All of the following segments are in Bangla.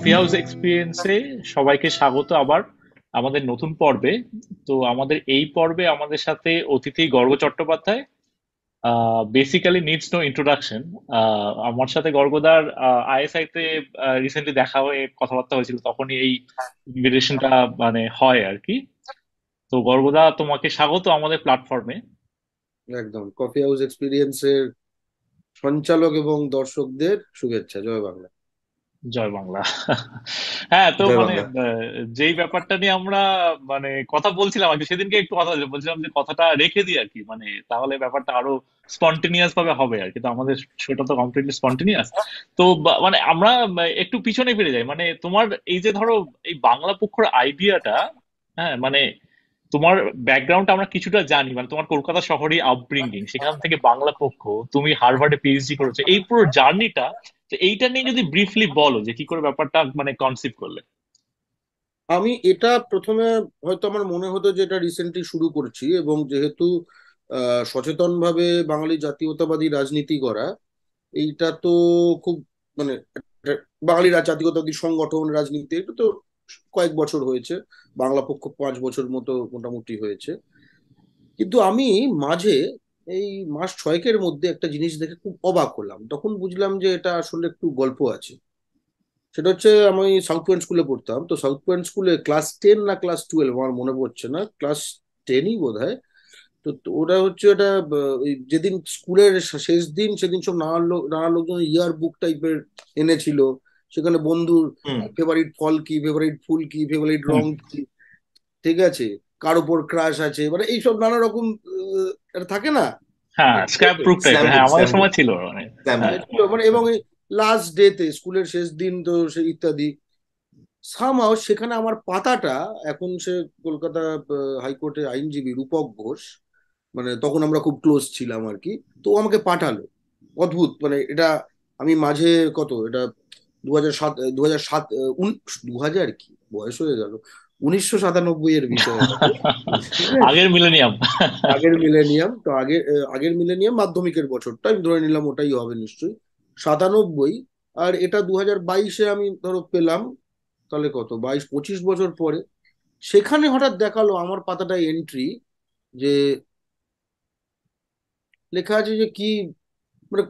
কফি হাউস এক্সপিরিয়েন্সে সবাইকে স্বাগত আবার আমাদের নতুন পর্বে তো আমাদের এই পর্বে আমাদের সাথে অতিথি Garga Chattopadhyay basically needs no introduction আমার সাথে গর্গদার আইএসআই তে রিসেন্টলি দেখা হয়ে কথাবার্তা হয়েছিল তখনই এই ইনভিটেশনটা মানে হয় আর কি তো গর্গদা তোমাকে স্বাগত আমাদের প্ল্যাটফর্মে একদম কফি হাউস এক্সপিরিয়েন্সের সঞ্চালক এবং দর্শকদের শুভেচ্ছা জয় বাংলা জয় বাংলা হ্যাঁ তো মানে যেই ব্যাপারটা নিয়ে আমরা মানে কথা বলছিলাম আগে সেদিনকে একটু কথা বলছিলাম যে কথাটা রেখে দিই আর কি মানে তাহলে ব্যাপারটা আরো স্পন্টেনিয়াস ভাবে হবে আর কিন্তু আমাদের সেটা তো কমপ্লিটলি স্পন্টেনিয়াস তো মানে আমরা মানে, একটু পিছনে ফিরে যাই মানে তোমার এই যে ধরো এই বাংলা পক্ষর আইডিয়াটা হ্যাঁ মানে তোমার ব্যাকগ্রাউন্ডটা আমরা কিছুটা জানি মানে তোমার কলকাতা শহরে আপব্রিঙ্গিং আচ্ছা। সেখান থেকে বাংলা পক্ষ তুমি হার্ভার্ডে পিএইচডি করেছো এই পুরো জার্নিটা তো এইটা নিয়ে যদি ব্রিফলি বলো যে কি করে ব্যাপারটা মানে কনসিভ করলে আমি এটা প্রথমে হয়তো আমার মনে হতো যে এটা রিসেন্টলি শুরু করছি এবং যেহেতু সচেতনভাবে বাঙালি জাতীয়তাবাদী রাজনীতি করা এইটা তো খুব মানে বাঙালি জাতীয়তাবাদী সংগঠন রাজনীতি এটা তো কয়েক বছর হয়েছে বাংলা পক্ষ পাঁচ বছর মতো মোটামুটি হয়েছে কিন্তু আমি মাঝে এই মাস ছয়েকের মধ্যে একটা জিনিস দেখে খুব অবাক হলাম তখন বুঝলাম যে এটা আসলে একটু গল্প আছে সেটা হচ্ছে আমি সাউথ পয়েন্ট স্কুলে পড়তাম তো সাউথ পয়েন্ট স্কুলে ক্লাস টেন না ক্লাস টুয়েলভ আমার মনে পড়ছে না ক্লাস টেনই বোধ হয় তো ওটা হচ্ছে ওটা যেদিন স্কুলের শেষ দিন সেদিন সব নানা লোক নানা লোকজন ইয়ার বুক টাইপের এনেছিল সেখানে বন্ধুর ফেভারিট ফল কি ফেভারিট ফুল কি ফেভারিট রং কি ঠিক আছে কার উপর ক্রাশ আছে মানে এইসব নানা রকম থাকে না হ্যাঁ, মানে হ্যাঁ, মানে, হ্যাঁ। মানে এবং লাস্ট ডেতে স্কুলের শেষ দিন তো সে ইত্যাদি সামাও সেখানে আমার পাতাটা এখন সে কলকাতা হাইকোর্টে আইনজীবী রূপক ঘোষ মানে তখন আমরা খুব ক্লোজ ছিলাম আর কি তো আমাকে পাঠালো অদ্ভুত মানে এটা আমি মাঝে কত এটা দু হাজার সাত দু হাজার সাত দু হাজার কি বয়স হয়ে গেল উনিশশো সাতানব্বই এর বিষয় আগের মিলেনিয়াম আগের মিলেনিয়াম তো আগের আগের মিলেনিয়াম মাধ্যমিকের বছরটা আমি ধরে নিলাম ওটাই হবে নিশ্চয়ই সাতানব্বই আর এটা দু হাজার বাইশে আমি ধরো পেলাম তাহলে কত বাইশ পঁচিশ বছর পরে সেখানে হঠাৎ দেখালো আমার পাতাটা এন্ট্রি যে লেখা আছে যে কি মানে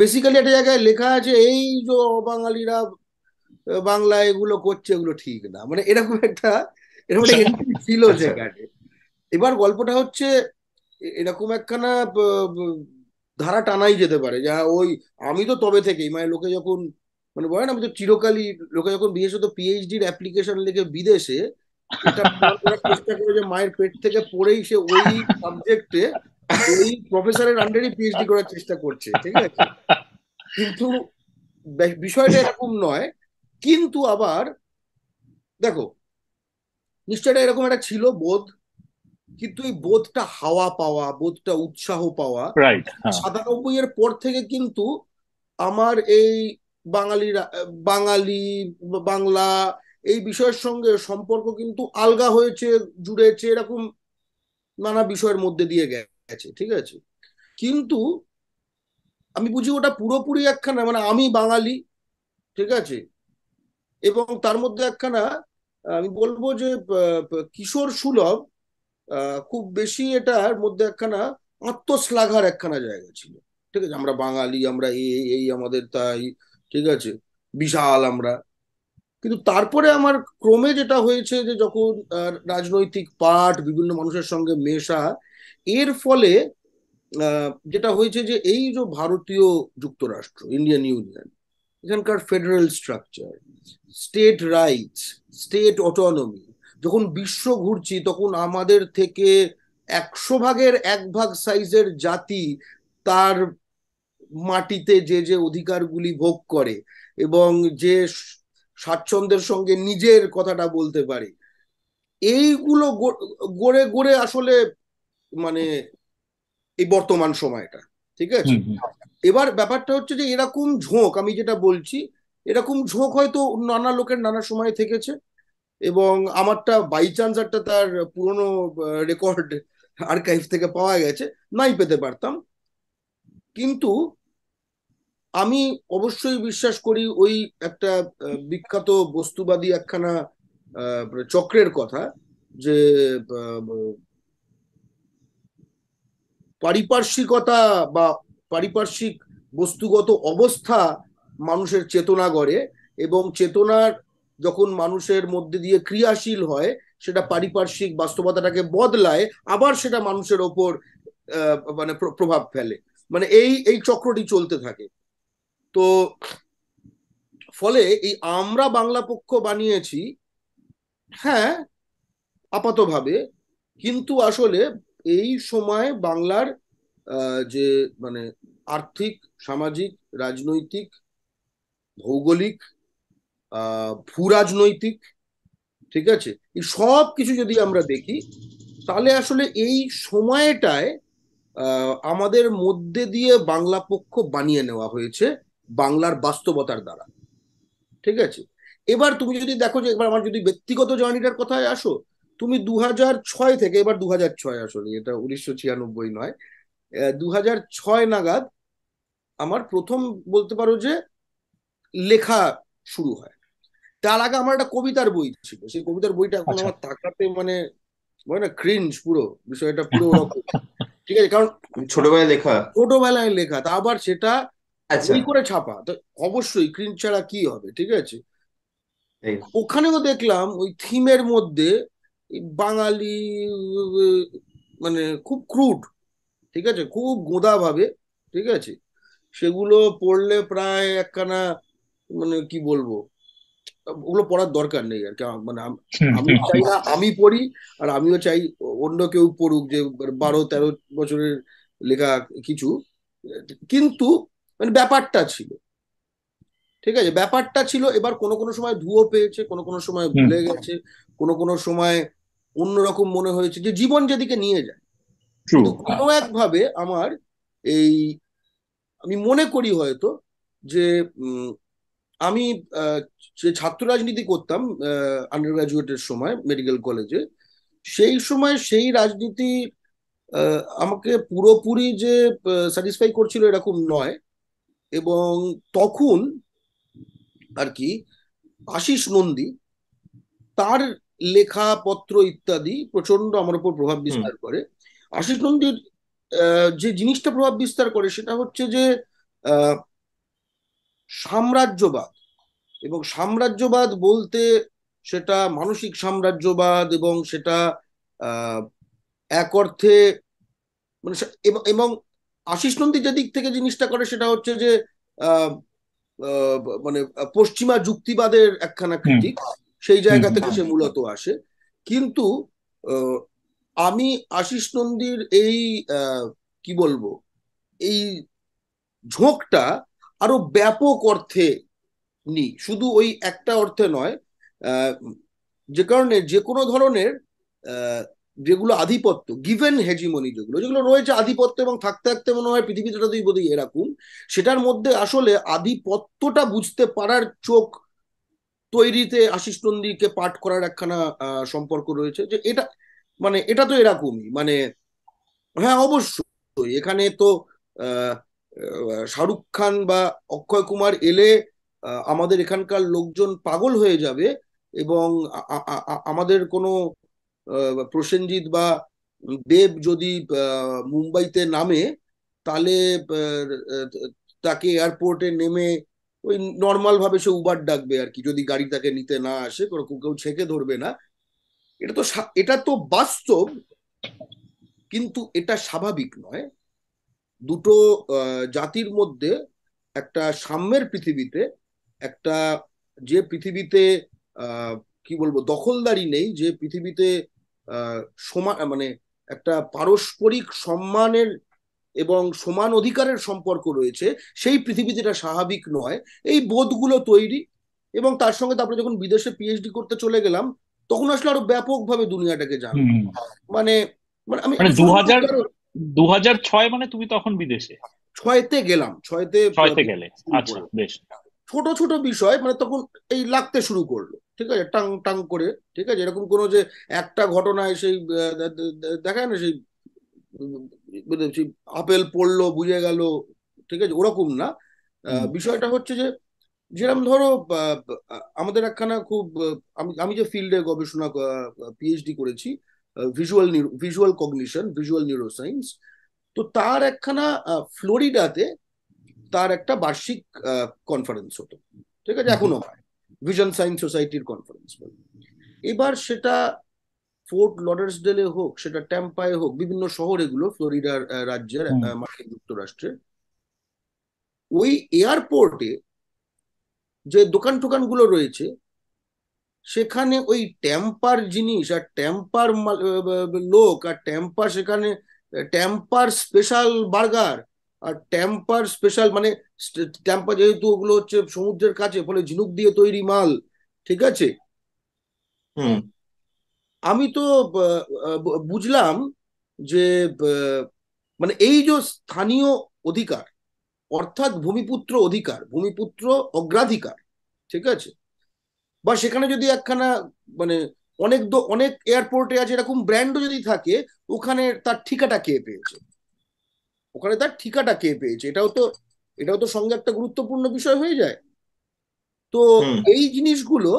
বেসিক্যালি একটা জায়গায় লেখা আছে এই যে বাঙালিরা বাংলা এগুলো করছে এগুলো ঠিক না মানে এরকম একটা এরকম আচ্ছা। ছিল জায়গাটি আচ্ছা। এবার গল্পটা হচ্ছে এরকম একখানা ধারা টানাই যেতে পারে যা ওই আমি তো তবে থেকেই মানে লোকে যখন মানে না আমি তো চিরকালই লোকে যখন বিশেষত পিএইচডির অ্যাপ্লিকেশন লিখে বিদেশে চেষ্টা করে যে মায়ের পেট থেকে পড়েই সে ওই সাবজেক্টে এই প্রফেসরের আন্ডারই পিএইচডি করার চেষ্টা করছে ঠিক আছে কিন্তু বিষয়টা এরকম নয় কিন্তু আবার দেখো নিশ্চয়টা এরকম একটা ছিল বোধ কিন্তু এই বোধটা হাওয়া পাওয়া বোধটা উৎসাহ পাওয়া হ্যাঁ। সাতানব্বই এর পর থেকে কিন্তু আমার এই বাঙালি বাঙালি বাংলা এই বিষয়ের সঙ্গে সম্পর্ক কিন্তু আলগা হয়েছে জুড়েছে এরকম নানা বিষয়ের মধ্যে দিয়ে গেছে গেছে ঠিক আছে কিন্তু আমি বুঝি ওটা পুরোপুরি একখানা মানে আমি বাঙালি ঠিক আছে এবং তার মধ্যে একখানা আমি বলবো যে কিশোর সুলভ খুব বেশি এটার মধ্যে একখানা আত্মশ্লাঘার একখানা জায়গা ছিল ঠিক আছে আমরা বাঙালি আমরা এই এই আমাদের তাই ঠিক আছে বিশাল আমরা কিন্তু তারপরে আমার ক্রমে যেটা হয়েছে যে যখন রাজনৈতিক পাঠ বিভিন্ন মানুষের সঙ্গে মেশা এর ফলে যেটা হয়েছে যে এই যে ভারতীয় যুক্তরাষ্ট্র ইন্ডিয়ান ইউনিয়ন এখানকার federal structure state rights state autonomy যখন বিশ্ব ঘুরছি তখন আমাদের থেকে একশো ভাগের এক ভাগ সাইজের জাতি তার মাটিতে যে যে অধিকারগুলি ভোগ করে এবং যে স্বাচ্ছন্দ্যের সঙ্গে নিজের কথাটা বলতে পারে এইগুলো গড়ে গড়ে আসলে মানে এই বর্তমান সময়টা ঠিক আছে এবার ব্যাপারটা হচ্ছে যে এরকম ঝোঁক আমি যেটা বলছি এরকম ঝোঁক হয়তো নানা লোকের নানা সময়ে থেকেছে এবং আমারটা বাই চান্স একটা তার পুরনো রেকর্ড আর্কাইভ থেকে পাওয়া গেছে নাই পেতে পারতাম কিন্তু আমি অবশ্যই বিশ্বাস করি ওই একটা বিখ্যাত বস্তুবাদী একখানা চক্রের কথা যে পারিপার্শ্বিকতা বা পারিপার্শ্বিক বস্তুগত অবস্থা মানুষের চেতনা গড়ে এবং চেতনার যখন মানুষের মধ্যে দিয়ে ক্রিয়াশীল হয় সেটা পারিপার্শ্বিক বাস্তবতাটাকে বদলায় আবার সেটা মানুষের ওপর মানে প্রভাব ফেলে মানে এই এই চক্রটি চলতে থাকে তো ফলে এই আমরা বাংলা পক্ষ বানিয়েছি হ্যাঁ আপাতভাবে কিন্তু আসলে এই সময় বাংলার যে মানে আর্থিক সামাজিক রাজনৈতিক ভৌগোলিক ভূরাজনৈতিক ঠিক আছে এই সব কিছু যদি আমরা দেখি তাহলে আসলে এই সময়টায় আমাদের মধ্যে দিয়ে বাংলা পক্ষ বানিয়ে নেওয়া হয়েছে বাংলার বাস্তবতার দ্বারা ঠিক আছে এবার তুমি যদি দেখো যে এবার আমার যদি ব্যক্তিগত জার্নিটার কথায় আসো তুমি দু ছয় থেকে এবার দু হাজার ছয় আসলে এটা উনিশশো ছিয়ানব্বই নয় দু হাজার ছয় নাগাদ আমার প্রথম বলতে পারো যে লেখা শুরু হয় তার আগে আমার একটা কবিতার বই ছিল সেই কবিতার বইটা এখন আচ্ছা। আমার তাকাতে মানে বলে না ক্রিঞ্জ পুরো বিষয়টা পুরো রকম ঠিক আছে কারণ ছোটবেলায় লেখা ছোটবেলায় লেখা তা আবার সেটা আচ্ছা। বই করে ছাপা তো অবশ্যই ক্রিঞ্জ ছাড়া কি হবে ঠিক আছে ওখানেও দেখলাম ওই থিমের মধ্যে বাঙালি মানে খুব ক্রুড ঠিক আছে খুব গোঁদা ভাবে ঠিক আছে সেগুলো পড়লে প্রায় একখানা মানে কি বলবো ওগুলো পড়ার দরকার নেই আর কি মানে আমি চাই না আমি পড়ি আর আমিও চাই অন্য কেউ পড়ুক যে বারো তেরো বছরের লেখা কিছু কিন্তু মানে ব্যাপারটা ছিল ঠিক আছে ব্যাপারটা ছিল এবার কোনো কোনো সময় ধুয়ো পেয়েছে কোনো কোনো সময় ভুলে গেছে কোনো কোনো সময় অন্যরকম মনে হয়েছে যে জীবন যেদিকে নিয়ে যায় কোনো একভাবে আমার এই আমি মনে করি হয়তো যে আমি যে ছাত্র রাজনীতি করতাম আন্ডার গ্রাজুয়েটের সময় মেডিকেল কলেজে সেই সময় সেই রাজনীতি আমাকে পুরোপুরি যে স্যাটিসফাই করছিল এরকম নয় এবং তখন আর কি আশিস নন্দী তার লেখা পত্র ইত্যাদি প্রচন্ড আমার উপর প্রভাব বিস্তার করে আশিস নন্দীর যে জিনিসটা প্রভাব বিস্তার করে সেটা হচ্ছে যে সাম্রাজ্যবাদ এবং সাম্রাজ্যবাদ বলতে সেটা মানসিক সাম্রাজ্যবাদ এবং সেটা এক অর্থে মানে এবং আশিস নন্দী যে দিক থেকে জিনিসটা করে সেটা হচ্ছে যে মানে পশ্চিমা যুক্তিবাদের একখানা কৃতিক সেই জায়গা থেকে সে মূলত আসে কিন্তু আমি আশিস নন্দীর এই কি বলবো এই ঝোঁকটা আরো ব্যাপক অর্থে নি শুধু ওই একটা অর্থে নয় যে কারণে যে কোনো ধরনের যেগুলো আধিপত্য গিভেন হেজিমনি যেগুলো যেগুলো রয়েছে আধিপত্য এবং থাকতে থাকতে মনে হয় পৃথিবীটা তুই বোধহয় এরকম সেটার মধ্যে আসলে আধিপত্যটা বুঝতে পারার চোখ তৈরিতে আশিস নন্দীকে পাঠ করার একখানা সম্পর্ক রয়েছে যে এটা মানে এটা তো এরকমই মানে হ্যাঁ অবশ্যই এখানে তো শাহরুখ খান বা অক্ষয় কুমার এলে আমাদের এখানকার লোকজন পাগল হয়ে যাবে এবং আমাদের কোনো প্রসেনজিৎ বা দেব যদি মুম্বাইতে নামে তাহলে তাকে এয়ারপোর্টে নেমে ওই নর্মাল ভাবে সে উবার ডাকবে আর কি যদি গাড়ি তাকে নিতে না আসে কেউ ছেঁকে ধরবে না এটা তো এটা তো বাস্তব কিন্তু এটা স্বাভাবিক নয় দুটো জাতির মধ্যে একটা সাম্যের পৃথিবীতে একটা যে পৃথিবীতে কি বলবো দখলদারি নেই যে পৃথিবীতে সমান মানে একটা পারস্পরিক সম্মানের এবং সমান অধিকারের সম্পর্ক রয়েছে সেই পৃথিবী যেটা স্বাভাবিক নয় এই বোধগুলো তৈরি এবং তার সঙ্গে তারপরে যখন বিদেশে পিএইচডি করতে চলে গেলাম তখন আসলে আরো ব্যাপকভাবে দুনিয়াটাকে জান মানে মানে আমি মানে দু হাজার দু হাজার ছয় মানে তুমি তখন বিদেশে ছয়তে গেলাম ছয়তে ছয়তে গেলে আচ্ছা বেশ ছোট ছোট বিষয় মানে তখন এই লাগতে শুরু করলো ঠিক আছে টাং টাং করে ঠিক আছে এরকম কোনো যে একটা ঘটনায় সেই দেখায় না সেই আপেল পড়লো বুঝে গেল ঠিক আছে ওরকম না বিষয়টা হচ্ছে যে যেরকম ধরো আমাদের একখানা খুব আমি আমি যে ফিল্ডে গবেষণা পিএইচডি করেছি visual visual cognition visual neuroscience তো তার একখানা ফ্লোরিডাতে তার একটা বার্ষিক কনফারেন্স হতো ঠিক আছে এখনো হয় ভিশন সায়েন্স সোসাইটির কনফারেন্স এবার সেটা ফোর্ট লডার্সডেলে হোক সেটা ট্যাম্পায় হোক বিভিন্ন শহর এগুলো ফ্লোরিডার রাজ্যের মার্কিন যুক্তরাষ্ট্রে ওই এয়ারপোর্টে যে দোকান টোকান গুলো রয়েছে সেখানে ওই ট্যাম্পার জিনিস আর ট্যাম্পার লোক আর ট্যাম্পার সেখানে ট্যাম্পার স্পেশাল বার্গার আর ট্যাম্পার স্পেশাল মানে ট্যাম্পার যেহেতু ওগুলো হচ্ছে সমুদ্রের কাছে ফলে ঝিনুক দিয়ে তৈরি মাল ঠিক আছে হুম আমি তো বুঝলাম যে মানে এই যে স্থানীয় অধিকার অর্থাৎ ভূমিপুত্র অধিকার ভূমিপুত্র অগ্রাধিকার ঠিক আছে বা সেখানে যদি একখানা মানে অনেক অনেক এয়ারপোর্টে আছে এরকম ব্র্যান্ডও যদি থাকে ওখানে তার ঠিকাটা কে পেয়েছে ওখানে তার ঠিকাটা কে পেয়েছে এটাও তো এটাও তো সঙ্গে একটা গুরুত্বপূর্ণ বিষয় হয়ে যায় তো এই জিনিসগুলো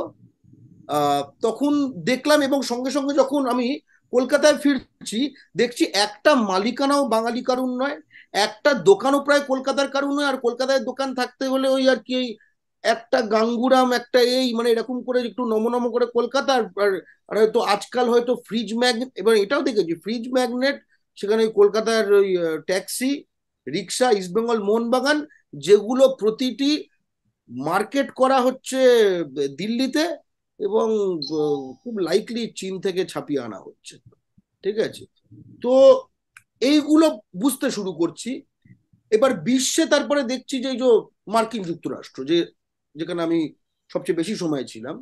তখন দেখলাম এবং সঙ্গে সঙ্গে যখন আমি কলকাতায় ফিরছি দেখছি একটা মালিকানাও বাঙালি কারুন নয় একটা দোকানও প্রায় কলকাতার কারুন নয় আর কলকাতায় দোকান থাকতে হলে ওই আর কি একটা গাঙ্গুরাম একটা এই মানে এরকম করে একটু নমনম করে কলকাতার আর হয়তো আজকাল হয়তো ফ্রিজ ম্যাগনেট এবার এটাও দেখেছি ফ্রিজ ম্যাগনেট সেখানে ওই কলকাতার ওই ট্যাক্সি রিক্সা ইস্টবেঙ্গল মোহনবাগান যেগুলো প্রতিটি মার্কেট করা হচ্ছে দিল্লিতে এবং খুব লাইকলি চীন থেকে ছাপিয়ে আনা হচ্ছে ঠিক আছে তো এইগুলো বুঝতে শুরু করছি এবার বিশ্বে তারপরে দেখছি যে মার্কিন যুক্তরাষ্ট্র যে যেখানে আমি সবচেয়ে বেশি সময় ছিলাম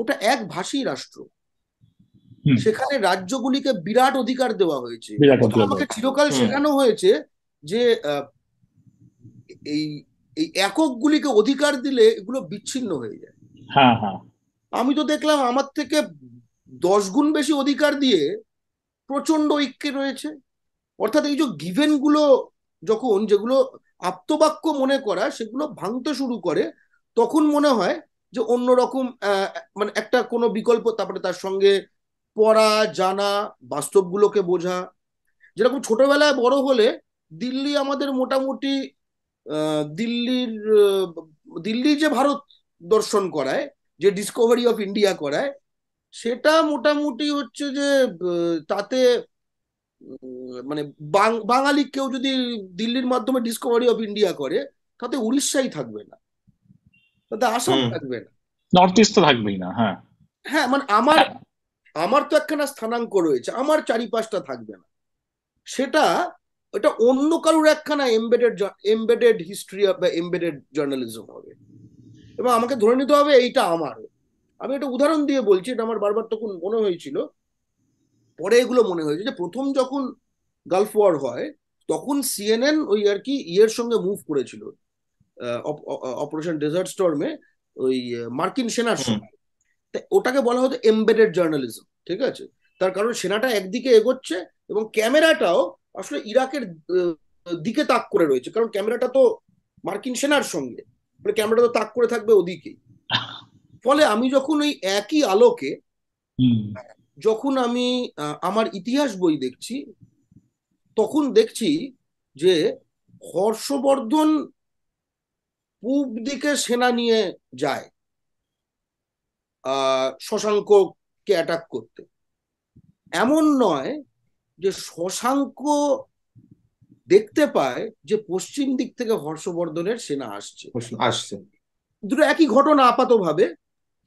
ওটা এক ভাষী রাষ্ট্র সেখানে রাজ্যগুলিকে বিরাট অধিকার দেওয়া হয়েছে আমাকে চিরকাল শেখানো হয়েছে যে এই এই এককগুলিকে অধিকার দিলে এগুলো বিচ্ছিন্ন হয়ে যায় হ্যাঁ হ্যাঁ আমি তো দেখলাম আমার থেকে দশ গুণ বেশি অধিকার দিয়ে প্রচন্ড ঐক্যে রয়েছে অর্থাৎ এই যে গিভেন গুলো যখন যেগুলো আত্মবাক্য মনে করা সেগুলো ভাঙতে শুরু করে তখন মনে হয় যে অন্যরকম মানে একটা কোনো বিকল্প তারপরে তার সঙ্গে পড়া জানা বাস্তবগুলোকে বোঝা যেরকম ছোটবেলায় বড় হলে দিল্লি আমাদের মোটামুটি দিল্লির দিল্লি যে ভারত দর্শন করায় যে ডিসকভারি অফ ইন্ডিয়া করায় সেটা মোটামুটি হচ্ছে যে তাতে মানে বাঙালি কেউ যদি দিল্লির মাধ্যমে ডিসকভারি অফ ইন্ডিয়া করে তাতে উড়িষ্যাই থাকবে না তাতে আসাম থাকবে না নর্থ ইস্ট থাকবেই না হ্যাঁ হ্যাঁ মানে আমার হ্যাঁ। আমার তো একখানা স্থানাঙ্ক রয়েছে আমার চারিপাশটা থাকবে না সেটা এটা অন্য কারোর একখানা এমবেডেড এমবেডেড হিস্ট্রি বা এমবেডেড জার্নালিজম হবে এবং আমাকে ধরে নিতে হবে এইটা আমার আমি একটা উদাহরণ দিয়ে বলছি এটা আমার বারবার তখন মনে হয়েছিল পরে এগুলো মনে হয়েছে যে প্রথম যখন গালফ ওয়ার হয় তখন সিএনএন ওই আর কি ইয়ের সঙ্গে মুভ করেছিল অপারেশন ডেজার্ট স্টর্মে ওই মার্কিন সেনার সঙ্গে ওটাকে বলা হতো এমবেডেড জার্নালিজম ঠিক আছে তার কারণ সেনাটা একদিকে এগোচ্ছে এবং ক্যামেরাটাও আসলে ইরাকের দিকে তাক করে রয়েছে কারণ ক্যামেরাটা তো মার্কিন সেনার সঙ্গে মানে ক্যামেরা তো তাক করে থাকবে ওদিকেই ফলে আমি যখন ওই একই আলোকে যখন আমি আমার ইতিহাস বই দেখছি তখন দেখছি যে হর্ষবর্ধন পূব দিকে সেনা নিয়ে যায় শশাঙ্ককে অ্যাটাক করতে এমন নয় যে শশাঙ্ক দেখতে পায় যে পশ্চিম দিক থেকে হর্ষবর্ধনের সেনা আসছে আসছে দুটো একই ঘটনা আপাত ভাবে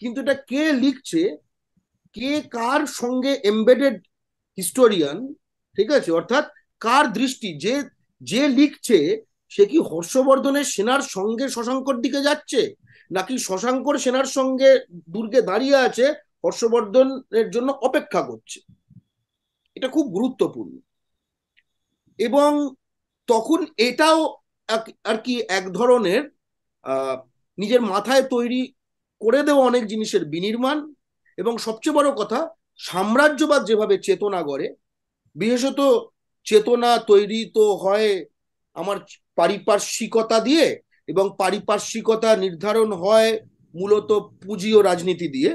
কিন্তু এটা কে লিখছে কে কার সঙ্গে এমবেডেড হিস্টোরিয়ান ঠিক আছে অর্থাৎ কার দৃষ্টি যে যে লিখছে সে কি হর্ষবর্ধনের সেনার সঙ্গে শশাঙ্কর দিকে যাচ্ছে নাকি শশাঙ্কর সেনার সঙ্গে দুর্গে দাঁড়িয়ে আছে হর্ষবর্ধনের জন্য অপেক্ষা করছে এটা খুব গুরুত্বপূর্ণ এবং তখন এটাও আর কি এক ধরনের নিজের মাথায় তৈরি করে দেওয়া অনেক জিনিসের বিনির্মাণ এবং সবচেয়ে বড় কথা সাম্রাজ্যবাদ যেভাবে চেতনা করে বিশেষত চেতনা তৈরি তো হয় আমার পারিপার্শ্বিকতা দিয়ে এবং পারিপার্শ্বিকতা নির্ধারণ হয় মূলত পুঁজি ও রাজনীতি দিয়ে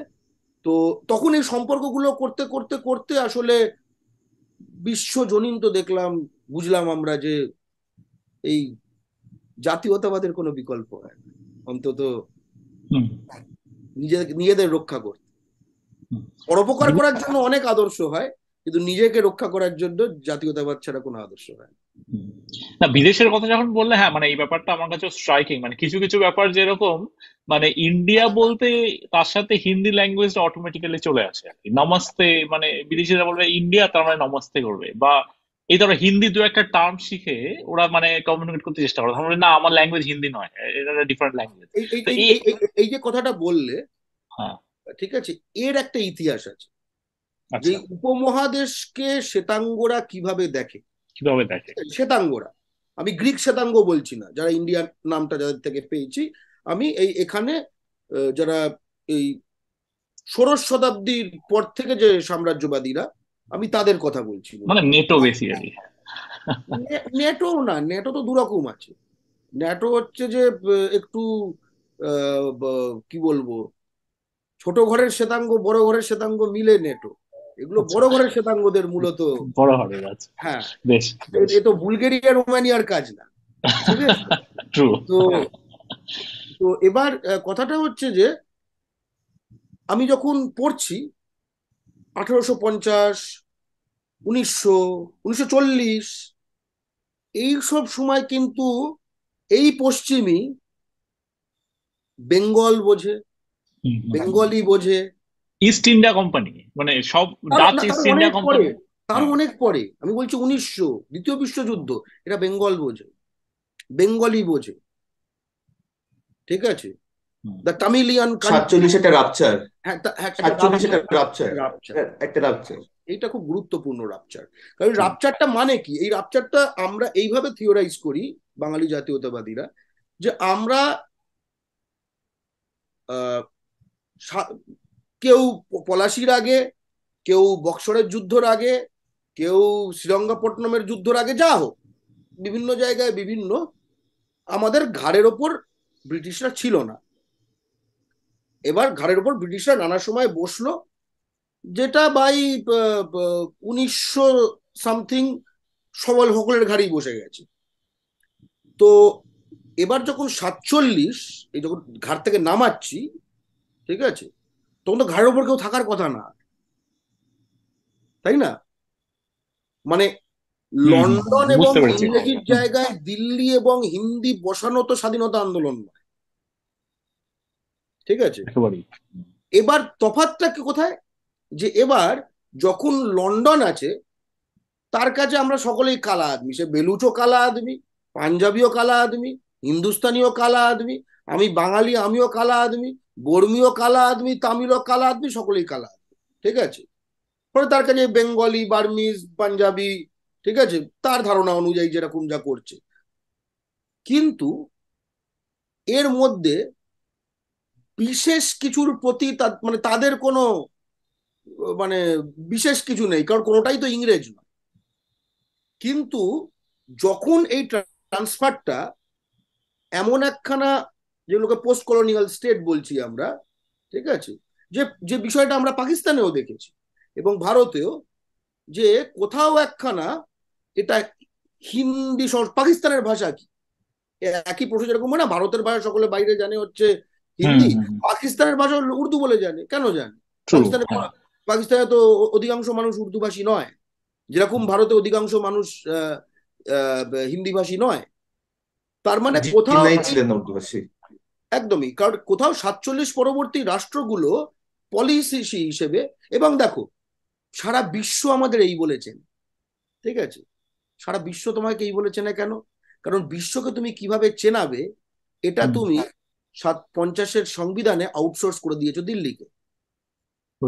তো তখন এই সম্পর্কগুলো করতে করতে করতে আসলে বিশ্বজনীন তো দেখলাম বুঝলাম আমরা যে এই জাতীয়তাবাদের কোনো বিকল্প হয় না অন্তত নিজেদের নিজেদের রক্ষা করতে পরোপকার করার জন্য অনেক আদর্শ হয় কিন্তু নিজেকে রক্ষা করার জন্য জাতীয়তাবাদ ছাড়া কোনো আদর্শ হয় না বিদেশের কথা যখন বললে হ্যাঁ মানে এই ব্যাপারটা আমার কাছে স্ট্রাইকিং মানে কিছু কিছু ব্যাপার যেরকম মানে ইন্ডিয়া বলতে তার সাথে হিন্দি ল্যাঙ্গুয়েজটা অটোমেটিক্যালি চলে আসে আর কি নমস্তে মানে বিদেশিরা বলবে ইন্ডিয়া তার মানে নমস্তে করবে বা এই ধরো হিন্দি দু একটা টার্ম শিখে ওরা মানে কমিউনিকেট করতে চেষ্টা করে ধরো না আমার ল্যাঙ্গুয়েজ হিন্দি নয় এটা ডিফারেন্ট ল্যাঙ্গুয়েজ এই যে কথাটা বললে হ্যাঁ ঠিক আছে এর একটা ইতিহাস আছে আচ্ছা। যে উপমহাদেশকে শ্বেতাঙ্গরা কিভাবে দেখে কিভাবে দেখে শ্বেতাঙ্গরা আমি গ্রিক শ্বেতাঙ্গ বলছি না যারা ইন্ডিয়ান নামটা যাদের থেকে পেয়েছি আমি এই এখানে যারা এই ষোড়শ শতাব্দীর পর থেকে যে সাম্রাজ্যবাদীরা আমি তাদের কথা বলছি মানে নেটো বেসিক্যালি নেটো না নেটো তো দুরকম আছে নেটো হচ্ছে যে একটু কি বলবো ছোট ঘরের শ্বেতাঙ্গ বড় ঘরের শ্বেতাঙ্গ মিলে নেটো এগুলো আচ্ছা, বড় ঘরের শ্বেতাঙ্গদের মূলত বড় আচ্ছা। হ্যাঁ বেশ এ তো বুলগেরিয়া রোমানিয়ার কাজ না তো তো এবার কথাটা হচ্ছে যে আমি যখন পড়ছি আঠারোশো পঞ্চাশ উনিশশো উনিশশো চল্লিশ এইসব সময় কিন্তু এই পশ্চিমী বেঙ্গল বোঝে বেঙ্গলি বোঝে ইস্ট ইন্ডিয়া কোম্পানি মানে সব ডাচ ইস্ট ইন্ডিয়া কোম্পানি তার মানে হ্যাঁ। অনেক পরে আমি বলছি উনিশশো দ্বিতীয় বিশ্বযুদ্ধ এটা বেঙ্গল বোঝে বেঙ্গলি বোঝে ঠিক আছে দ্য তামিলিয়ান সাতচল্লিশ একটা রাপচার হ্যাঁ হ্যাঁ সাতচল্লিশ একটা রাপচার একটা রাপচার হ্যাঁ, এটা খুব গুরুত্বপূর্ণ রাপচার কারণ রাপচারটা মানে কি এই রাপচারটা আমরা এইভাবে থিওরাইজ করি বাঙালি জাতীয়তাবাদীরা যে আমরা কেউ পলাশির আগে কেউ বক্সরের যুদ্ধর আগে কেউ শ্রীরঙ্গাপট্টনমের যুদ্ধর আগে যা হোক বিভিন্ন জায়গায় বিভিন্ন আমাদের ঘাড়ের ওপর ব্রিটিশরা ছিল না এবার ঘাড়ের ওপর ব্রিটিশরা নানা সময় বসলো যেটা বাই উনিশশো সামথিং সবল হকলের ঘাড়েই বসে গেছে তো এবার যখন সাতচল্লিশ এই যখন ঘাট থেকে নামাচ্ছি ঠিক আছে তখন তো ঘাড়ের ওপর কেউ থাকার কথা না তাই না মানে লন্ডন এবং ইংরেজির জায়গায় দিল্লি এবং হিন্দি বসানো তো স্বাধীনতা আন্দোলন নয় ঠিক আছে এবার তফাতটা কি কোথায় যে এবার যখন লন্ডন আছে তার কাছে আমরা সকলেই কালা আদমি সে বেলুচও কালা আদমি পাঞ্জাবিও কালা আদমি হিন্দুস্তানিও কালা আদমি আমি বাঙালি আমিও কালা আদমি বর্মীয় কালা আদমি তামিলও কালা আদমি সকলেই কালা আদমি ঠিক আছে পরে তার কাছে বেঙ্গলি বার্মিজ পাঞ্জাবি ঠিক আছে তার ধারণা অনুযায়ী যেরকম যা করছে কিন্তু এর মধ্যে বিশেষ কিছুর প্রতি মানে তাদের কোনো মানে বিশেষ কিছু নেই কারণ কোনোটাই তো ইংরেজ নয় কিন্তু যখন এই ট্রান্সফারটা এমন একখানা যেগুলোকে পোস্ট কলোনিয়াল স্টেট বলছি আমরা ঠিক আছে যে যে বিষয়টা আমরা পাকিস্তানেও দেখেছি এবং ভারতেও যে কোথাও একখানা এটা হিন্দি পাকিস্তানের ভাষা কি একই প্রশ্ন যেরকম হয় না ভারতের ভাষা সকলে বাইরে জানে হচ্ছে হিন্দি পাকিস্তানের ভাষা উর্দু বলে জানে কেন জানে পাকিস্তানের হ্যাঁ। পাকিস্তানে তো অধিকাংশ মানুষ উর্দুভাষী নয় যেরকম ভারতে অধিকাংশ মানুষ হিন্দিভাষী নয় তার মানে কোথাও একদমই কারণ কোথাও সাতচল্লিশ পরবর্তী রাষ্ট্রগুলো পলিসি হিসেবে এবং দেখো সারা বিশ্ব আমাদের এই বলেছেন ঠিক আছে সারা বিশ্ব তোমাকে এই বলেছে না কেন কারণ বিশ্বকে তুমি কিভাবে চেনাবে এটা তুমি সাত পঞ্চাশের সংবিধানে আউটসোর্স করে দিয়েছো দিল্লিকে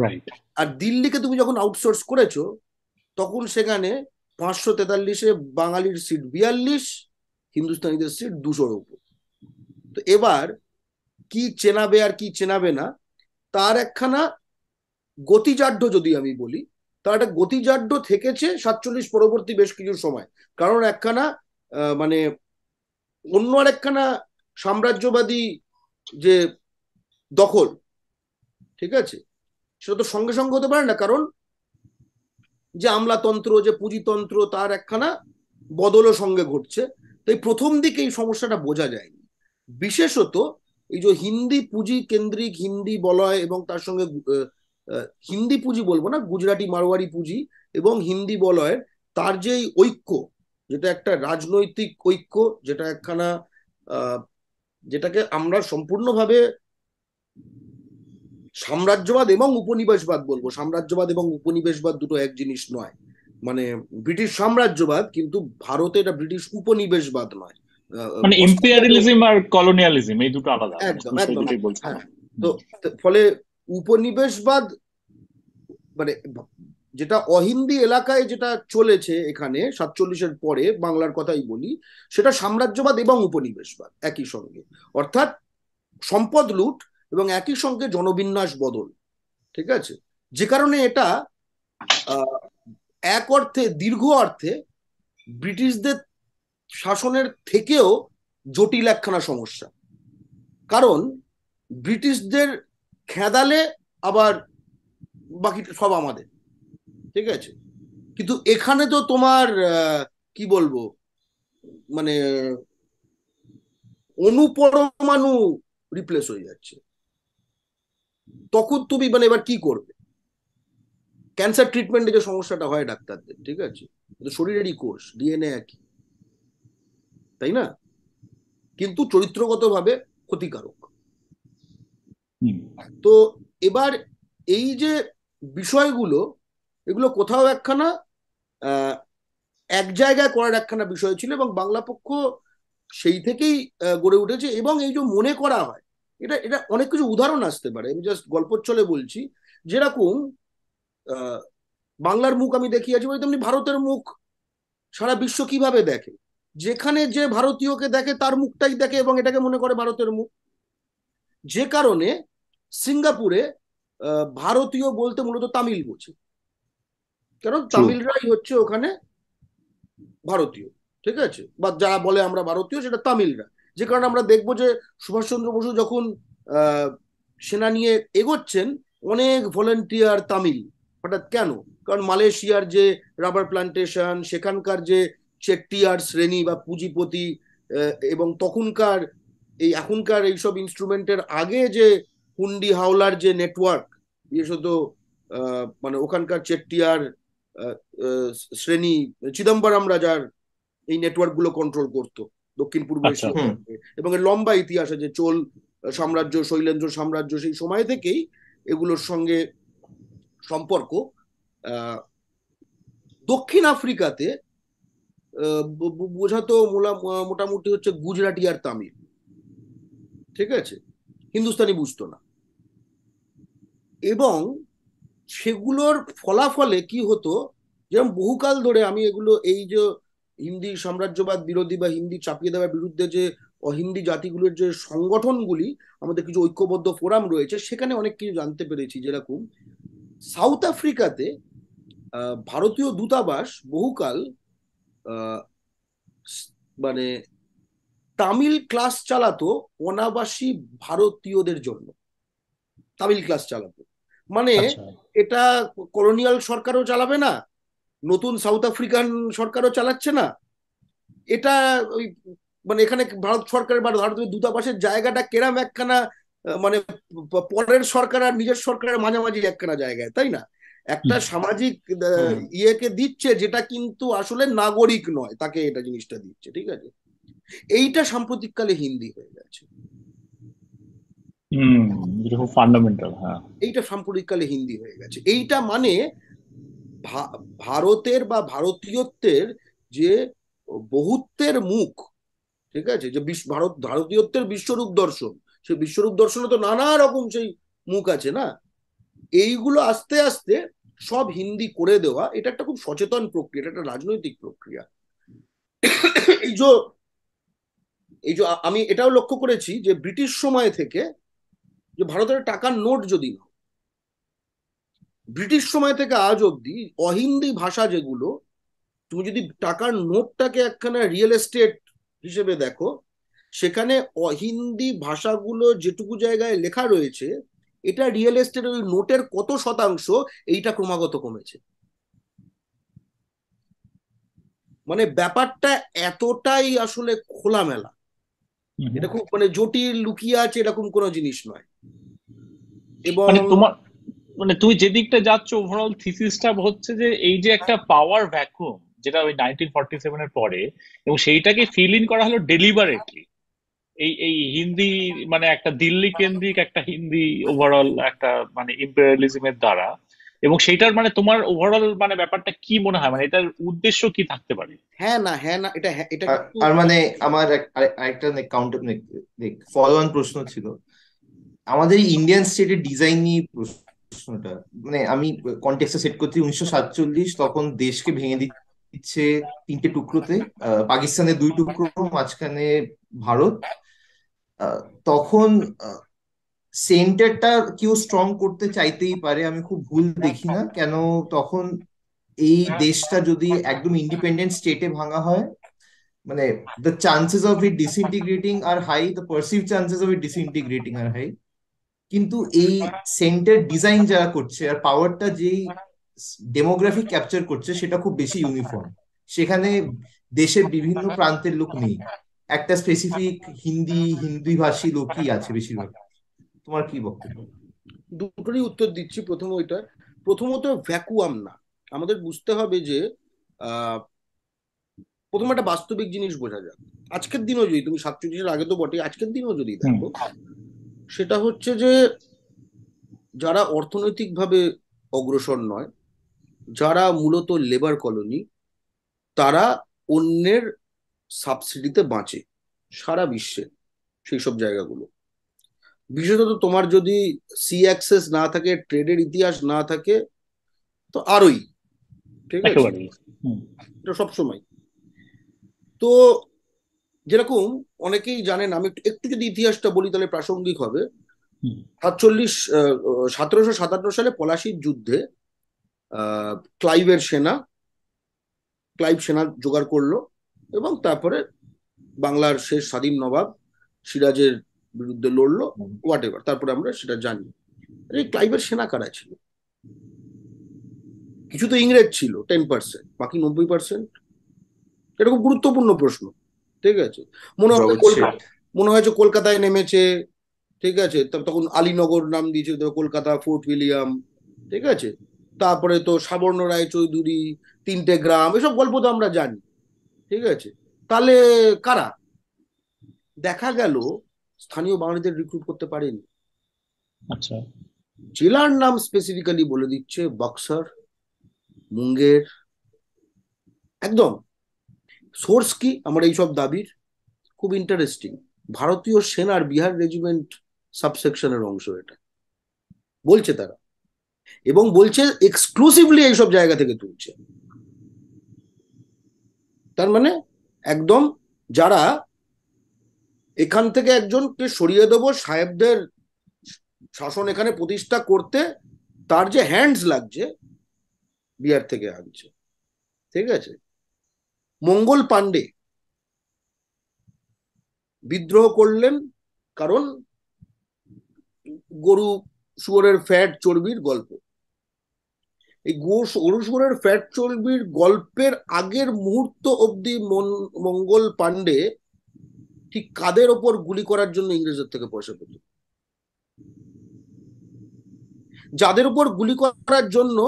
রাইট আর দিল্লিকে তুমি যখন আউটসোর্স করেছো তখন সেখানে পাঁচশো তেতাল্লিশে বাঙালির সিট বিয়াল্লিশ হিন্দুস্তানিদের সিট দুশোর উপর তো এবার কি চেনাবে আর কি চেনাবে না তার একখানা গতিজাঢ্য যদি আমি বলি তার একটা গতিজাঢ্য থেকেছে সাতচল্লিশ পরবর্তী বেশ কিছু সময় কারণ একখানা মানে অন্য আর একখানা সাম্রাজ্যবাদী যে দখল ঠিক আছে সেটা তো সঙ্গে সঙ্গে হতে পারে না কারণ যে আমলাতন্ত্র যে পুঁজিতন্ত্র তার একখানা বদলও সঙ্গে ঘটছে তো এই প্রথম দিকে এই সমস্যাটা বোঝা যায়নি বিশেষত এই যে হিন্দি পুঁজি কেন্দ্রিক হিন্দি বলয় এবং তার সঙ্গে হিন্দি পুঁজি বলবো না গুজরাটি মারোয়ারি পুঁজি এবং হিন্দি বলয়ের তার যে ঐক্য যেটা একটা রাজনৈতিক ঐক্য যেটা একখানা যেটাকে আমরা সম্পূর্ণভাবে সাম্রাজ্যবাদ এবং উপনিবেশবাদ বলবো সাম্রাজ্যবাদ এবং উপনিবেশবাদ দুটো এক জিনিস নয় মানে ব্রিটিশ সাম্রাজ্যবাদ কিন্তু ভারতে এটা ব্রিটিশ উপনিবেশবাদ নয় মানে ইম্পেরিয়ালিজম আর কলোনিয়ালিজম এই দুটো আলাদা একদম একদম হ্যাঁ, তো ফলে উপনিবেশবাদ মানে যেটা অহিন্দি এলাকায় যেটা চলেছে এখানে সাতচল্লিশের পরে বাংলার কথাই বলি সেটা সাম্রাজ্যবাদ এবং উপনিবেশবাদ একই সঙ্গে অর্থাৎ সম্পদ লুট এবং একই সঙ্গে জনবিন্যাস বদল ঠিক আছে যে কারণে এটা এক অর্থে দীর্ঘ অর্থে ব্রিটিশদের শাসনের থেকেও জটিল একখানা সমস্যা কারণ ব্রিটিশদের খেদালে আবার বাকি সব আমাদের ঠিক আছে কিন্তু এখানে তো তোমার কি বলবো মানে অনুপরমাণু রিপ্লেস হয়ে যাচ্ছে তখন তুমি মানে এবার কি করবে ক্যান্সার ট্রিটমেন্টে যে সমস্যাটা হয় ডাক্তারদের ঠিক আছে শরীরেরই কোর্স ডিএনএ একই তাই না কিন্তু চরিত্রগতভাবে ক্ষতিকারক তো এবার এই যে বিষয়গুলো এগুলো কোথাও একখানা এক জায়গায় করার একখানা বিষয় ছিল এবং বাংলা পক্ষ সেই থেকেই গড়ে উঠেছে এবং এই যে মনে করা হয় এটা এটা অনেক কিছু উদাহরণ আসতে পারে আমি জাস্ট গল্পর চলে বলছি যেরকম বাংলার মুখ আমি দেখিয়েছি বলে মানে তেমনি ভারতের মুখ সারা বিশ্ব কিভাবে দেখে যেখানে যে ভারতীয়কে দেখে তার মুখটাই দেখে এবং এটাকে মনে করে ভারতের মুখ যে কারণে সিঙ্গাপুরে ভারতীয় বলতে মূলত তামিল বোঝে কারণ তামিলরাই হচ্ছে ওখানে ভারতীয় ঠিক আছে বা যারা বলে আমরা ভারতীয় সেটা তামিলরা যে কারণে আমরা দেখব যে সুভাষচন্দ্র বসু যখন সেনা নিয়ে এগোচ্ছেন অনেক ভলেন্টিয়ার তামিল হঠাৎ কেন কারণ মালয়েশিয়ার যে রাবার প্লান্টেশন সেখানকার যে চেট্টিয়ার শ্রেণী বা পুঁজিপতি এবং তখনকার এই এখনকার এইসব ইনস্ট্রুমেন্টের আগে যে হুন্ডি হাওলার যে নেটওয়ার্ক বিশেষত মানে ওখানকার চেট্টিয়ার শ্রেণী চিদম্বরম রাজার এই নেটওয়ার্কগুলো কন্ট্রোল করতো দক্ষিণ পূর্ব আচ্ছা। এশিয়া এবং এর লম্বা ইতিহাস আছে চোল সাম্রাজ্য শৈলেন্দ্র সাম্রাজ্য সেই সময় থেকেই এগুলোর সঙ্গে সম্পর্ক দক্ষিণ আফ্রিকাতে বোঝাতো মোটামুটি হচ্ছে গুজরাটি আর তামিল ঠিক আছে হিন্দুস্তানি বুঝতো না এবং সেগুলোর ফলাফলে কি হতো যেমন বহুকাল ধরে আমি এগুলো এই যে হিন্দি সাম্রাজ্যবাদ বিরোধী বা হিন্দি চাপিয়ে দেওয়ার বিরুদ্ধে যে হিন্দি জাতিগুলোর যে সংগঠনগুলি আমাদের কিছু ঐক্যবদ্ধ ফোরাম রয়েছে সেখানে অনেক কিছু জানতে পেরেছি যেরকম সাউথ আফ্রিকাতে ভারতীয় দূতাবাস বহুকাল মানে তামিল ক্লাস চালাতো অনাবাসী ভারতীয়দের জন্য তামিল ক্লাস চালাতো মানে আচ্ছা। এটা কলোনিয়াল সরকারও চালাবে না নতুন সাউথ আফ্রিকান সরকারও চালাচ্ছে না এটা ওই মানে এখানে ভারত সরকারের বা ভারতের দূতাবাসের জায়গাটা কেরাম একখানা মানে পরের সরকার আর নিজের সরকারের মাঝামাঝি একখানা জায়গায় তাই না একটা সামাজিক ইয়েকে দিচ্ছে যেটা কিন্তু আসলে নাগরিক নয় তাকে এটা জিনিসটা দিচ্ছে ঠিক আছে এইটা সাম্প্রতিককালে হিন্দি হয়ে গেছে হ্যাঁ। এইটা সাম্প্রতিককালে হিন্দি হয়ে গেছে এইটা মানে ভারতের বা ভারতীয়ত্বের যে বহুত্বের মুখ ঠিক আছে যে বিশ্ব ভারত ভারতীয়ত্বের বিশ্বরূপ দর্শন সে বিশ্বরূপ দর্শনে তো নানা রকম সেই মুখ আছে না এইগুলো আস্তে আস্তে সব হিন্দি করে দেওয়া এটা একটা খুব সচেতন প্রক্রিয়া এটা একটা রাজনৈতিক প্রক্রিয়া এই যে এই যে আমি এটাও লক্ষ্য করেছি যে ব্রিটিশ সময় থেকে যে ভারতের টাকার নোট যদি না ব্রিটিশ সময় থেকে আজ অব্দি অহিন্দি ভাষা যেগুলো তুমি যদি টাকার নোটটাকে একখানা রিয়েল এস্টেট হিসেবে দেখো সেখানে অহিন্দি ভাষাগুলো যেটুকু জায়গায় লেখা রয়েছে এটা রিয়েল এস্টেট ওই নোটের কত শতাংশ এইটা ক্রমাগত কমেছে মানে ব্যাপারটা এতটাই আসলে খোলামেলা এটা খুব মানে জটিল লুকিয়ে আছে এরকম কোনো জিনিস নয় এবং মানে তোমার মানে তুমি যেদিকটা যাচ্ছ ওভারঅল থিসিসটা হচ্ছে যে এই যে একটা পাওয়ার ভ্যাকুম যেটা ওই নাইনটিন ফর্টি সেভেনের পরে এবং সেইটাকে ফিল ইন করা হলো ডেলিভারেটলি এই এই হিন্দি মানে একটা দিল্লি কেন্দ্রিক একটা হিন্দি ওভারঅল একটা মানে ইম্পেরিয়ালিজমের দ্বারা এবং সেটার মানে তোমার ওভারঅল মানে ব্যাপারটা কি মনে হয় মানে এটার উদ্দেশ্য কি থাকতে পারে হ্যাঁ না হ্যাঁ না এটা হ্যাঁ, এটা আর মানে আমার আরেকটা কাউন্টার ফলো অন প্রশ্ন ছিল আমাদের ইন্ডিয়ান স্টেটের ডিজাইন নিয়ে প্রশ্ন প্রশ্নটা মানে আমি কন্টেক্সটা সেট করছি উনিশশো সাতচল্লিশ তখন দেশকে ভেঙে দিচ্ছে তিনটে টুকরোতে পাকিস্তানের দুই টুকরো মাঝখানে ভারত তখন সেন্টারটা কেউ স্ট্রং করতে চাইতেই পারে আমি খুব ভুল দেখি না কেন তখন এই দেশটা যদি একদম ইন্ডিপেন্ডেন্ট স্টেটে ভাঙা হয় মানে the chances of it disintegrating are high the perceived chances of it disintegrating are high কিন্তু এই সেন্টার ডিজাইন যারা করছে আর পাওয়ারটা যেই ডেমোগ্রাফিক ক্যাপচার করছে সেটা খুব বেশি ইউনিফর্ম সেখানে দেশের বিভিন্ন প্রান্তের লোক নেই একটা স্পেসিফিক হিন্দি হিন্দি ভাষী লোকই আছে বেশিরভাগ তোমার কি বক্তব্য দুটোরই উত্তর দিচ্ছি প্রথম ওইটা প্রথমত ভ্যাকুয়াম না আমাদের বুঝতে হবে যে প্রথম একটা বাস্তবিক জিনিস বোঝা যাক আজকের দিনও যদি তুমি সাতচল্লিশের আগে তো বটে আজকের দিনও যদি দেখো সেটা হচ্ছে যে যারা অর্থনৈতিকভাবে অগ্রসর নয় যারা মূলত লেবার কলোনি তারা অন্যের সাবসিডিতে বাঁচে সারা বিশ্বে সেই সব জায়গাগুলো বিশেষত তোমার যদি সি অ্যাক্সেস না থাকে ট্রেডের ইতিহাস না থাকে তো আরোই ঠিক আছে এটা সবসময় তো যেরকম অনেকেই জানেন আমি একটু যদি ইতিহাসটা বলি তাহলে প্রাসঙ্গিক হবে সাতচল্লিশ সতেরোশো সাতান্ন সালে পলাশির যুদ্ধে ক্লাইভের সেনা ক্লাইভ সেনা জোগাড় করলো এবং তারপরে বাংলার শেষ স্বাধীন নবাব সিরাজের বিরুদ্ধে লড়লো হোয়াট এভার তারপরে আমরা সেটা জানি এই ক্লাইভের সেনা কারা ছিল কিছু তো ইংরেজ ছিল টেন পার্সেন্ট বাকি নব্বই পার্সেন্ট এরকম গুরুত্বপূর্ণ প্রশ্ন ঠিক আছে মনে হয় মনে হয়েছে কলকাতায় নেমেছে ঠিক আছে তখন আলীনগর নাম দিয়েছে কলকাতা ফোর্ট উইলিয়াম ঠিক আছে তারপরে তো সাবর্ণ রায় চৌধুরী তিনটে গ্রাম এসব গল্প তো আমরা জানি ঠিক আছে তাহলে কারা দেখা গেল স্থানীয় বাঙালিদের রিক্রুট করতে পারেনি আচ্ছা জেলার নাম স্পেসিফিক্যালি বলে দিচ্ছে বক্সার মুঙ্গের একদম সোর্স কি আমার এইসব দাবির খুব ইন্টারেস্টিং ভারতীয় সেনার বিহার রেজিমেন্ট সাবসেকশনের অংশ এটা বলছে তারা এবং বলছে এক্সক্লুসিভলি এইসব জায়গা থেকে তুলছে তার মানে একদম যারা এখান থেকে একজনকে সরিয়ে দেবো সাহেবদের শাসন এখানে প্রতিষ্ঠা করতে তার যে হ্যান্ডস লাগছে বিহার থেকে আনছে ঠিক আছে মঙ্গল পাণ্ডে বিদ্রোহ করলেন কারণ গরু শুয়োরের ফ্যাট চর্বির গল্প এই গরু শুয়োরের ফ্যাট চর্বির গল্পের আগের মুহূর্ত অবধি মঙ্গল পাণ্ডে ঠিক কাদের ওপর গুলি করার জন্য ইংরেজের থেকে পয়সা পেত যাদের উপর গুলি করার জন্য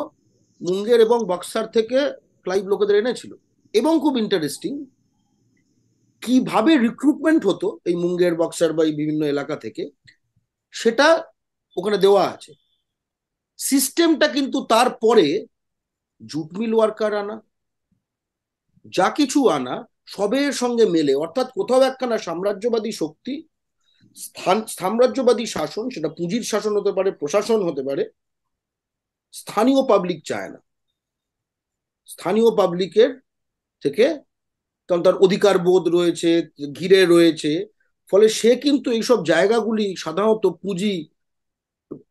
মুঙ্গের এবং বক্সার থেকে ক্লাইভ লোকেদের এনেছিল এবং খুব ইন্টারেস্টিং কিভাবে রিক্রুটমেন্ট হতো এই মুঙ্গের বক্সার বা এই বিভিন্ন এলাকা থেকে সেটা ওখানে দেওয়া আছে সিস্টেমটা কিন্তু তারপরে জুট মিল ওয়ার্কার আনা যা কিছু আনা সবের সঙ্গে মেলে অর্থাৎ কোথাও একখানা সাম্রাজ্যবাদী শক্তি স্থান সাম্রাজ্যবাদী শাসন সেটা পুঁজির শাসন হতে পারে প্রশাসন হতে পারে স্থানীয় পাবলিক চায় না স্থানীয় পাবলিকের থেকে কারণ তার অধিকার বোধ রয়েছে ঘিরে রয়েছে ফলে সে কিন্তু এইসব জায়গাগুলি সাধারণত পুঁজি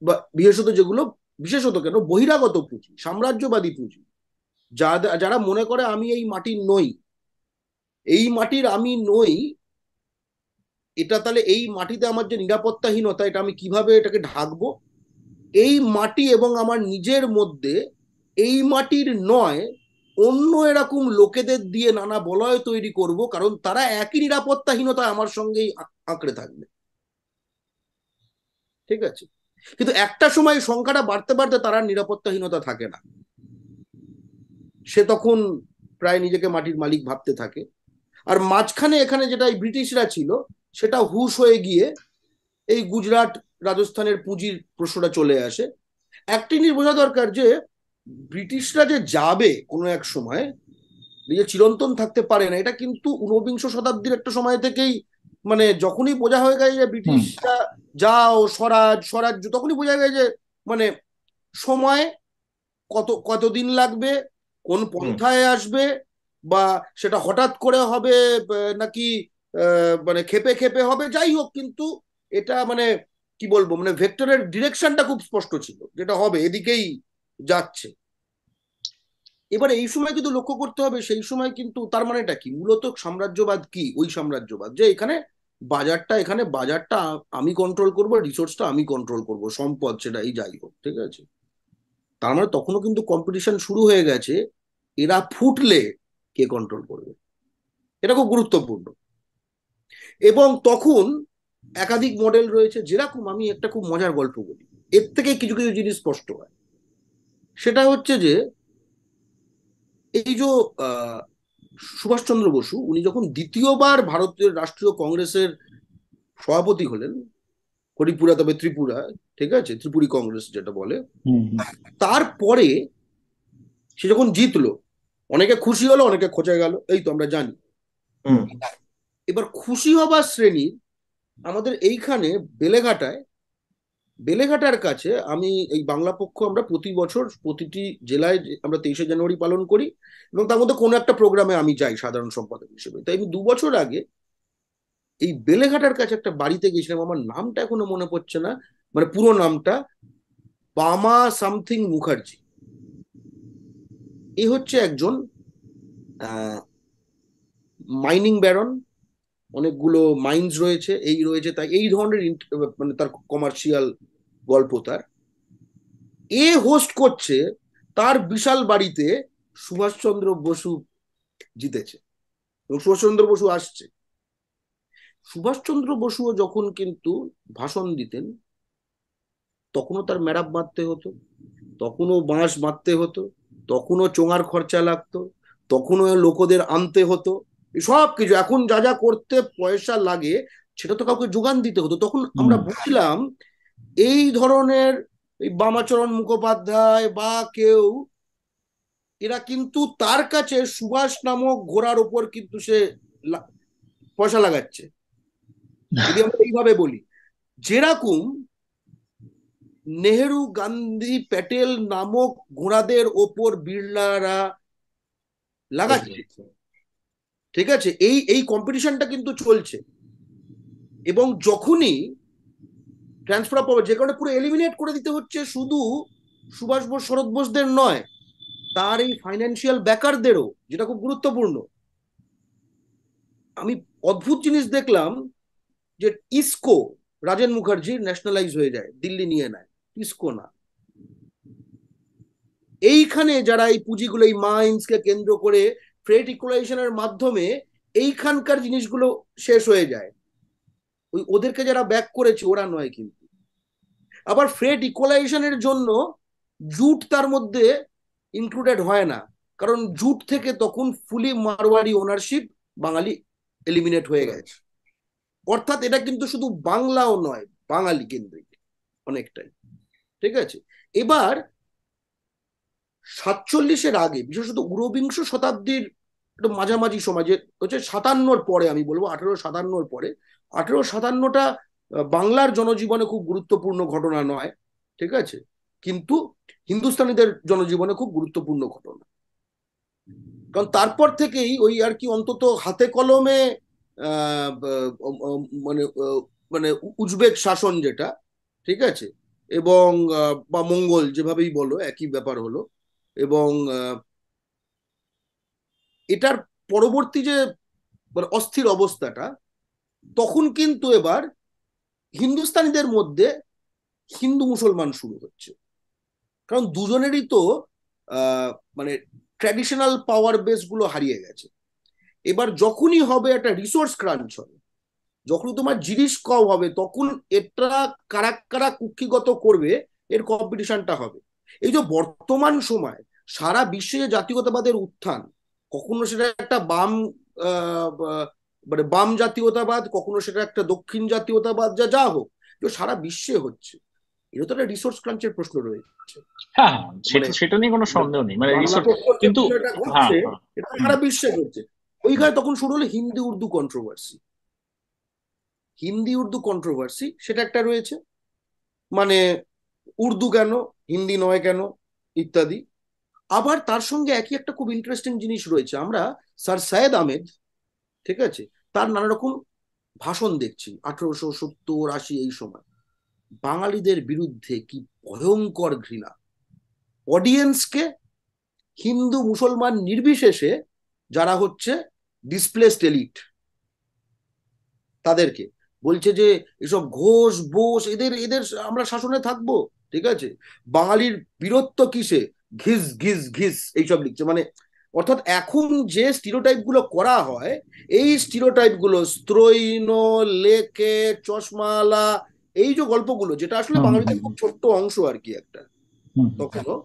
বা বিশেষত যেগুলো বিশেষত কেন বহিরাগত পুঁজি সাম্রাজ্যবাদী পুঁজি যারা মনে করে আমি এই মাটির নই এই মাটির আমি নই এটা তাহলে এই মাটিতে আমার যে নিরাপত্তাহীনতা এটা আমি কিভাবে এটাকে ঢাকবো এই মাটি এবং আমার নিজের মধ্যে এই মাটির নয় অন্য এরকম লোকেদের দিয়ে নানা বলয় তৈরি করব কারণ তারা একই নিরাপত্তাহীনতায় আমার সঙ্গেই আঁকড়ে থাকবে ঠিক আছে কিন্তু একটা সময় সংখ্যাটা বাড়তে বাড়তে তারা নিরাপত্তাহীনতা থাকে না সে তখন প্রায় নিজেকে মাটির মালিক ভাবতে থাকে আর মাঝখানে এখানে যেটা এই ব্রিটিশরা ছিল সেটা হুশ হয়ে গিয়ে এই গুজরাট রাজস্থানের পুঁজির প্রশ্নটা চলে আসে একটি নিয়ে বোঝা দরকার যে ব্রিটিশরা যে যাবে কোনো এক সময় নিজে চিরন্তন থাকতে পারে না এটা কিন্তু ঊনবিংশ শতাব্দীর একটা সময় থেকেই মানে যখনই বোঝা হয়ে গেছে যে ব্রিটিশরা যাও স্বরাজ স্বরাজ্য তখনই বোঝা গেছে যে মানে সময় কত কতদিন লাগবে কোন পন্থায় আসবে বা সেটা হঠাৎ করে হবে নাকি মানে খেপে খেপে হবে যাই হোক কিন্তু এটা মানে কি বলবো মানে ভেক্টরের ডিরেকশনটা খুব স্পষ্ট ছিল যেটা হবে এদিকেই যাচ্ছে এবার এই সময় কিন্তু লক্ষ্য করতে হবে সেই সময় কিন্তু তার মানেটা কি মূলত সাম্রাজ্যবাদ কি ওই সাম্রাজ্যবাদ যে এখানে বাজারটা এখানে বাজারটা আমি কন্ট্রোল করব রিসোর্সটা আমি কন্ট্রোল করব সম্পদ সেটাই যাই হোক ঠিক আছে তার মানে তখনও কিন্তু কম্পিটিশন শুরু হয়ে গেছে এরা ফুটলে কে কন্ট্রোল করবে এটা খুব গুরুত্বপূর্ণ এবং তখন একাধিক মডেল রয়েছে যেরকম আমি একটা খুব মজার গল্প বলি এর থেকে কিছু কিছু জিনিস স্পষ্ট হয় সেটা হচ্ছে যে এই যে সুভাষচন্দ্র বসু উনি যখন দ্বিতীয়বার ভারতীয় রাষ্ট্রীয় কংগ্রেসের সভাপতি হলেন হরিপুরা তবে ত্রিপুরা ঠিক আছে ত্রিপুরী কংগ্রেস যেটা বলে তারপরে সে যখন জিতলো অনেকে খুশি হলো অনেকে খোঁচা গেল এই তো আমরা জানি এবার খুশি হবার শ্রেণীর আমাদের এইখানে বেলেঘাটায় বেলেঘাটার কাছে আমি এই বাংলা পক্ষ আমরা প্রতি বছর প্রতিটি জেলায় আমরা তেইশে জানুয়ারি পালন করি এবং তার মধ্যে কোনো একটা প্রোগ্রামে আমি যাই সাধারণ সম্পাদক হিসেবে তাই আমি দু বছর আগে এই বেলেঘাটার কাছে একটা বাড়িতে গেছিলাম আমার নামটা এখনো মনে পড়ছে না মানে পুরো নামটা বামা সামথিং মুখার্জি এ হচ্ছে একজন মাইনিং ব্যারন অনেকগুলো মাইন্ডস রয়েছে এই রয়েছে তাই এই ধরনের মানে তার কমার্শিয়াল গল্প তার এ হোস্ট করছে তার বিশাল বাড়িতে সুভাষচন্দ্র বসু জিতেছে এবং সুভাষচন্দ্র বসু আসছে সুভাষচন্দ্র বসুও যখন কিন্তু ভাষণ দিতেন তখনও তার মেরাপ বাঁধতে হতো তখনও বাঁশ বাঁধতে হতো তখনও চোঙার খরচা লাগতো তখনও লোকদের আনতে হতো সব কিছু এখন যা যা করতে পয়সা লাগে সেটা তো কাউকে যোগান দিতে হতো তখন আমরা বুঝলাম এই ধরনের এই বামাচরণ মুখোপাধ্যায় বা কেউ এরা কিন্তু তার কাছে সুভাষ নামক ঘোড়ার ওপর কিন্তু সে পয়সা লাগাচ্ছে যদি আমরা এইভাবে বলি যেরকম নেহেরু গান্ধী প্যাটেল নামক ঘোড়াদের ওপর বিড়লারা লাগাচ্ছে ঠিক আছে এই এই কম্পিটিশনটা কিন্তু চলছে এবং যখনই ট্রান্সফার পাওয়ার যে কারণে পুরো এলিমিনেট করে দিতে হচ্ছে শুধু সুভাষ বোস শরৎ বোসদের নয় তার এই ফাইন্যান্সিয়াল ব্যাকারদেরও যেটা খুব গুরুত্বপূর্ণ আমি অদ্ভুত জিনিস দেখলাম যে ইসকো রাজেন মুখার্জির ন্যাশনালাইজ হয়ে যায় দিল্লি নিয়ে নেয় ইসকো না এইখানে যারা এই পুঁজিগুলো এই মাইন্সকে কেন্দ্র করে ফ্রেড ইকুলাইজেশনের মাধ্যমে এইখানকার জিনিসগুলো শেষ হয়ে যায় ওই ওদেরকে যারা ব্যাক করেছে ওরা নয় কিন্তু আবার ফ্রেড ইকুয়ালাইজেশনের জন্য জুট তার মধ্যে ইনক্লুডেড হয় না কারণ জুট থেকে তখন ফুলি মারোয়ারি ওনারশিপ বাঙালি এলিমিনেট হয়ে গেছে অর্থাৎ এটা কিন্তু শুধু বাংলাও নয় বাঙালি কেন্দ্রিক অনেকটাই ঠিক আছে এবার সাতচল্লিশের আগে বিশেষত ঊনবিংশ শতাব্দীর মাঝামাঝি সময় যে হচ্ছে সাতান্নর পরে আমি বলবো আঠেরো সাতান্নর পরে আঠেরো সাতান্নটা বাংলার জনজীবনে খুব গুরুত্বপূর্ণ ঘটনা নয় ঠিক আছে কিন্তু হিন্দুস্তানিদের জনজীবনে খুব গুরুত্বপূর্ণ ঘটনা কারণ তারপর থেকেই ওই আর কি অন্তত হাতে কলমে মানে মানে উজবেক শাসন যেটা ঠিক আছে এবং বা মঙ্গল যেভাবেই বলো একই ব্যাপার হলো এবং এটার পরবর্তী যে মানে অস্থির অবস্থাটা তখন কিন্তু এবার হিন্দুস্তানিদের মধ্যে হিন্দু মুসলমান শুরু হচ্ছে কারণ দুজনেরই তো মানে ট্র্যাডিশনাল পাওয়ার বেসগুলো হারিয়ে গেছে এবার যখনই হবে একটা রিসোর্স ক্রাঞ্চ হবে যখন তোমার জিনিস কম হবে তখন এটা কারা কারা কুক্ষিগত করবে এর কম্পিটিশনটা হবে এই যে বর্তমান সময় সারা বিশ্বে যে জাতীয়তাবাদের উত্থান কখনো সেটা একটা বাম মানে বাম জাতীয়তাবাদ কখনো সেটা একটা দক্ষিণ জাতীয়তাবাদ যা যা হোক তো সারা বিশ্বে হচ্ছে এটা তো একটা রিসোর্স ক্রাঞ্চের প্রশ্ন রয়েছে হ্যাঁ, হ্যাঁ মানে সেটা নিয়ে কোনো সন্দেহ নেই মানে কিন্তু হ্যাঁ, হ্যাঁ। এটা সারা বিশ্বে হচ্ছে ওইখানে তখন শুরু হলো হিন্দি উর্দু কন্ট্রোভার্সি হিন্দি উর্দু কন্ট্রোভার্সি সেটা একটা রয়েছে মানে উর্দু কেন হিন্দি নয় কেন ইত্যাদি আবার তার সঙ্গে একই একটা খুব ইন্টারেস্টিং জিনিস রয়েছে আমরা স্যার সৈয়দ আহমেদ ঠিক আছে তার নানা রকম ভাষণ দেখছি আঠারোশো সত্তর আশি এই সময় বাঙালিদের বিরুদ্ধে কি ভয়ঙ্কর ঘৃণা অডিয়েন্সকে হিন্দু মুসলমান নির্বিশেষে যারা হচ্ছে ডিসপ্লেসড এলিট তাদেরকে বলছে যে এসব ঘোষ বোস এদের এদের আমরা শাসনে থাকবো ঠিক আছে বাঙালির বীরত্ব কিসে ঘিস ঘিস ঘিস এইসব লিখছে মানে অর্থাৎ এখন যে গুলো করা হয় এই গুলো স্ত্রৈন লেকে চশমালা এই যে গল্পগুলো যেটা আসলে বাঙালিদের খুব ছোট্ট অংশ আর কি একটা তখনও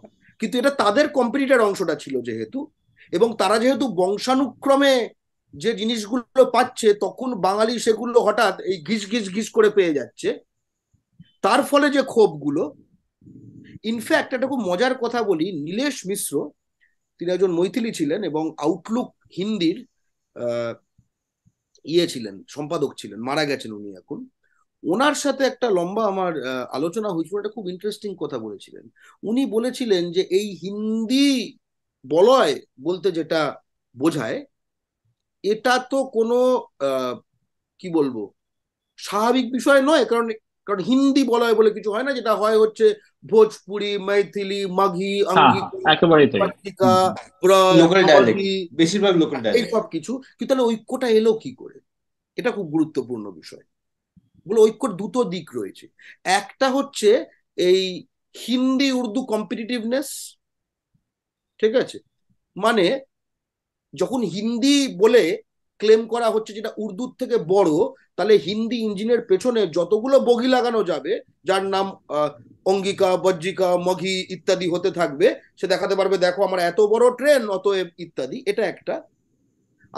কিন্তু এটা তাদের কম্পিটিটার অংশটা ছিল যেহেতু এবং তারা যেহেতু বংশানুক্রমে যে জিনিসগুলো পাচ্ছে তখন বাঙালি সেগুলো হঠাৎ এই ঘিস ঘিস ঘিস করে পেয়ে যাচ্ছে তার ফলে যে ক্ষোভগুলো ইনফ্যাক্ট একটা খুব মজার কথা বলি নীলেশ মিশ্র তিনি একজন মৈথিলি ছিলেন এবং আউটলুক হিন্দির ইয়ে ছিলেন সম্পাদক ছিলেন মারা গেছেন উনি এখন ওনার সাথে একটা লম্বা আমার আলোচনা হয়েছিল একটা খুব ইন্টারেস্টিং কথা বলেছিলেন উনি বলেছিলেন যে এই হিন্দি বলয় বলতে যেটা বোঝায় এটা তো কোনো কি বলবো স্বাভাবিক বিষয় নয় কারণ কারণ হিন্দি বলয় বলে কিছু হয় না যেটা হয় হচ্ছে ভোজপুরি মৈথিলি মাঘি হ্যাঁ, হ্যাঁ, বেশিরভাগ এইসব কিছু কিন্তু তাহলে ঐক্যটা এলো কি করে এটা খুব গুরুত্বপূর্ণ বিষয় বলে ঐক্যর দুটো দিক রয়েছে একটা হচ্ছে এই হিন্দি উর্দু কম্পিটিটিভনেস ঠিক আছে মানে যখন হিন্দি বলে ক্লেম করা হচ্ছে যেটা উর্দুর থেকে বড় তাহলে হিন্দি ইঞ্জিনের পেছনে যতগুলো বগি লাগানো যাবে যার নাম অঙ্গিকা বজ্জিকা মঘি ইত্যাদি হতে থাকবে সে দেখাতে পারবে দেখো আমার এত বড় ট্রেন অত ইত্যাদি এটা একটা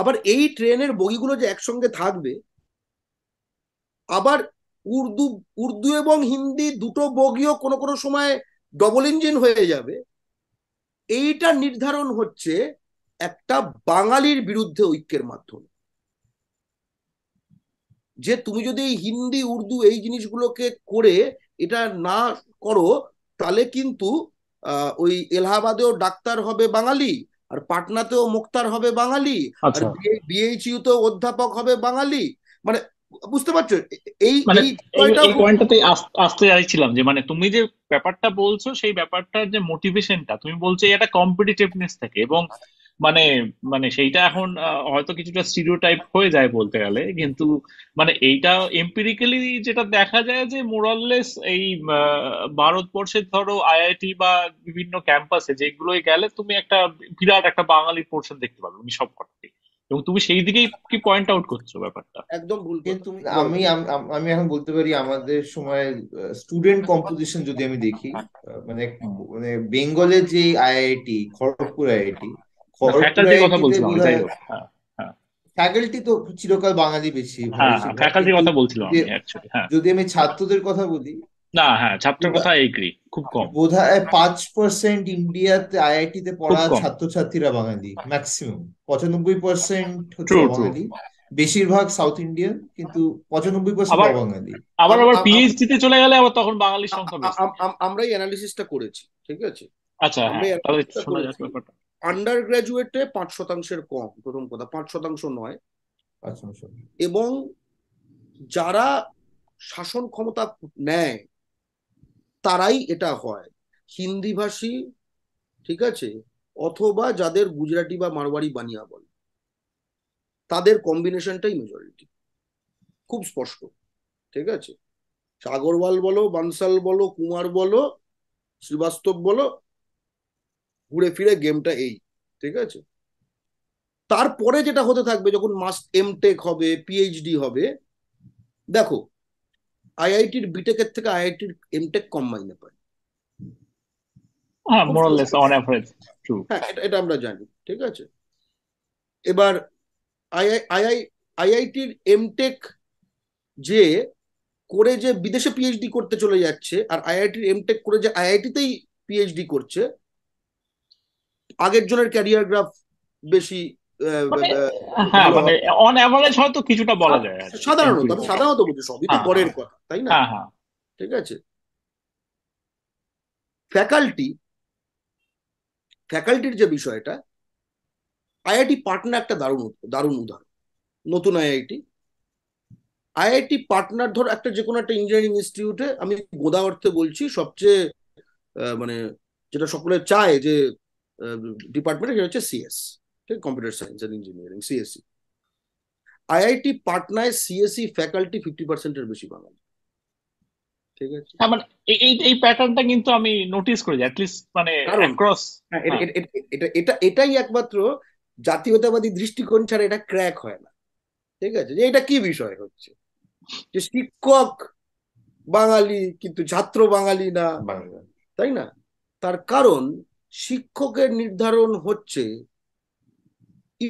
আবার এই ট্রেনের বগিগুলো যে একসঙ্গে থাকবে আবার উর্দু উর্দু এবং হিন্দি দুটো বগিও কোনো কোনো সময় ডবল ইঞ্জিন হয়ে যাবে এইটা নির্ধারণ হচ্ছে একটা বাঙালির বিরুদ্ধে ঐক্যের মাধ্যমে যে তুমি যদি হিন্দি উর্দু এই জিনিসগুলোকে করে এটা না করো তাহলে কিন্তু ওই এলাহাবাদেও ডাক্তার হবে বাঙালি আর পাটনাতেও মুক্তার হবে বাঙালি আর বিএইচইউ আচ্ছা। তো অধ্যাপক হবে বাঙালি মানে বুঝতে পারছো এই পয়েন্টটাতে মানে আসতে চাইছিলাম যে মানে তুমি যে ব্যাপারটা বলছো সেই ব্যাপারটার যে মোটিভেশনটা তুমি বলছো এটা কম্পিটিটিভনেস থাকে এবং মানে মানে সেইটা এখন হয়তো কিছুটা স্টিরিওটাইপ হয়ে যায় বলতে গেলে কিন্তু মানে এইটা এম্পিরিক্যালি যেটা দেখা যায় যে মোরাললেস এই ভারতবর্ষের ধরো আইআইটি বা বিভিন্ন ক্যাম্পাসে যেগুলোই গেলে তুমি একটা বিরাট একটা বাঙালি পোর্শন দেখতে পাবে তুমি মানে সব কটাতে এবং তুমি সেই দিকেই কি পয়েন্ট আউট করছো ব্যাপারটা একদম বলতেন তুমি আমি আমি এখন বলতে পারি আমাদের সময় স্টুডেন্ট কম্পোজিশন যদি আমি দেখি মানে মানে বেঙ্গলে যে আইআইটি খড়গপুর আইআইটি ফ্যাকাল্টি হ্যাঁ। তো চিরকাল বাঙালি বেশি ফ্যাকাল্টির হ্যাঁ, কথা বলছিলাম হ্যাঁ। যদি আমি ছাত্রদের কথা বলি না হ্যাঁ কথা এগ্রি খুব কম বোধহয় পাঁচ পার্সেন্ট ইন্ডিয়াতে তে পড়া ছাত্রছাত্রীরা বাঙালি ম্যাক্সিমাম পঁচানব্বই পার্সেন্ট হচ্ছে বাঙালি বেশিরভাগ সাউথ ইন্ডিয়ান কিন্তু পঁচানব্বই পার্সেন্ট বাঙালি আবার আবার পিএইচডি তে চলে গেলে আবার তখন বাঙালির সংখ্যা আমরাই অ্যানালিসিসটা করেছি ঠিক আছে আচ্ছা তাহলে শোনা যাক ব্যাপারটা আন্ডার গ্রাজুয়েটে পাঁচ শতাংশের কম প্রথম কথা পাঁচ শতাংশ নয় এবং যারা শাসন ক্ষমতা নেয় তারাই এটা হয় হিন্দি ভাষী ঠিক আছে অথবা যাদের গুজরাটি বা মারোয়ারি বানিয়া বলে তাদের কম্বিনেশনটাই মেজরিটি খুব স্পষ্ট ঠিক আছে সাগরওয়াল বলো বানসাল বলো কুমার বলো শ্রীবাস্তব বলো ঘুরে ফিরে গেমটা এই ঠিক আছে তারপরে যেটা হতে থাকবে যখন মাস্ট এম টেক হবে পিএইচডি হবে দেখো আইআইটির বিটেকের থেকে আইআইটির এমটেক কম মাইনে পায় হ্যাঁ, হ্যাঁ এটা আমরা জানি ঠিক আছে এবার আইআই আইআইটির টেক যে করে যে বিদেশে পিএইচডি করতে চলে যাচ্ছে আর আইআইটির এমটেক করে যে আইআইটিতেই পিএইচডি করছে আগের জনের ক্যারিয়ার গ্রাফ বেশি মানে, হ্যাঁ, মানে সাধারণত সাধারণত বলছি সবই তো হ্যাঁ, পরের হ্যাঁ। কথা তাই না ঠিক আছে ফ্যাকাল্টি ফ্যাকাল্টির যে বিষয়টা আইআইটি পাটনা একটা দারুণ দারুণ উদাহরণ নতুন আইআইটি আইআইটি পার্টনার ধর একটা যে কোনো একটা ইঞ্জিনিয়ারিং ইনস্টিটিউটে আমি গোদা অর্থে বলছি সবচেয়ে মানে যেটা সকলে চায় যে ডিপার্টমেন্ট হচ্ছে সিএস e, ঠিক computer science and engineering CSC IIT পাটনায় সিএসসি ফ্যাকাল্টি ফিফটি পার্সেন্টের বেশি বাঙালি ঠিক হ্যাঁ, মানে এই এই প্যাটার্নটা কিন্তু আমি মানে হ্যাঁ, হ্যাঁ। এটা এটা এটাই একমাত্র জাতীয়তাবাদী দৃষ্টিকোণ ছাড়া এটা ক্র্যাক হয় না ঠিক আছে যে এটা কি বিষয় হচ্ছে যে শিক্ষক বাঙালি কিন্তু ছাত্র বাঙালি না তাই না তার কারণ শিক্ষকের নির্ধারণ হচ্ছে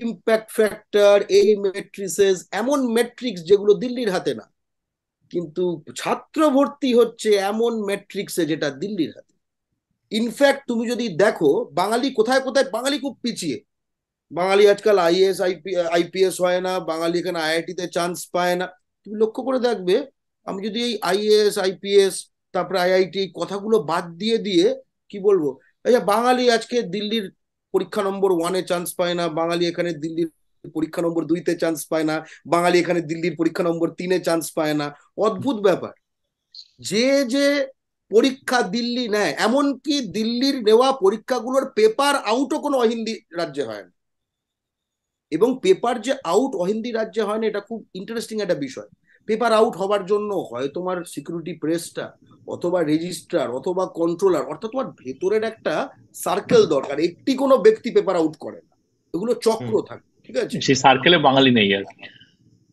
ইম্প্যাক্ট ফ্যাক্টর এই মেট্রিসেস এমন ম্যাট্রিক্স যেগুলো দিল্লির হাতে না কিন্তু ছাত্র ভর্তি হচ্ছে এমন ম্যাট্রিক্সে যেটা দিল্লির হাতে ইনফ্যাক্ট তুমি যদি দেখো বাঙালি কোথায় কোথায় বাঙালি খুব পিছিয়ে বাঙালি আজকাল আইএস আইপিএস হয় না বাঙালি এখানে আইআইটিতে চান্স পায় না তুমি লক্ষ্য করে দেখবে আমি যদি এই আইএএস আইপিএস তারপরে আইআইটি কথাগুলো বাদ দিয়ে দিয়ে কি বলবো যে আচ্ছা, বাঙালি আজকে দিল্লির পরীক্ষা নম্বর ওয়ানে চান্স পায় না বাঙালি এখানে দিল্লির পরীক্ষা নম্বর দুইতে চান্স পায় না বাঙালি এখানে দিল্লির পরীক্ষা নম্বর তিনে চান্স পায় না অদ্ভুত ব্যাপার যে যে পরীক্ষা দিল্লি নেয় এমনকি দিল্লির নেওয়া পরীক্ষাগুলোর পেপার আউটও কোনো অহিন্দি রাজ্যে হয় না এবং পেপার যে আউট অহিন্দি রাজ্যে হয় না এটা খুব ইন্টারেস্টিং একটা বিষয় পেপার আউট হবার জন্য হয় তোমার সিকিউরিটি প্রেসটা অথবা রেজিস্ট্রার অথবা কন্ট্রোলার অর্থাৎ তোমার ভেতরের একটা সার্কেল দরকার একটি কোনো ব্যক্তি পেপার আউট করে না এগুলো চক্র থাকে ঠিক আছে সেই সার্কেলে বাঙালি নেই আর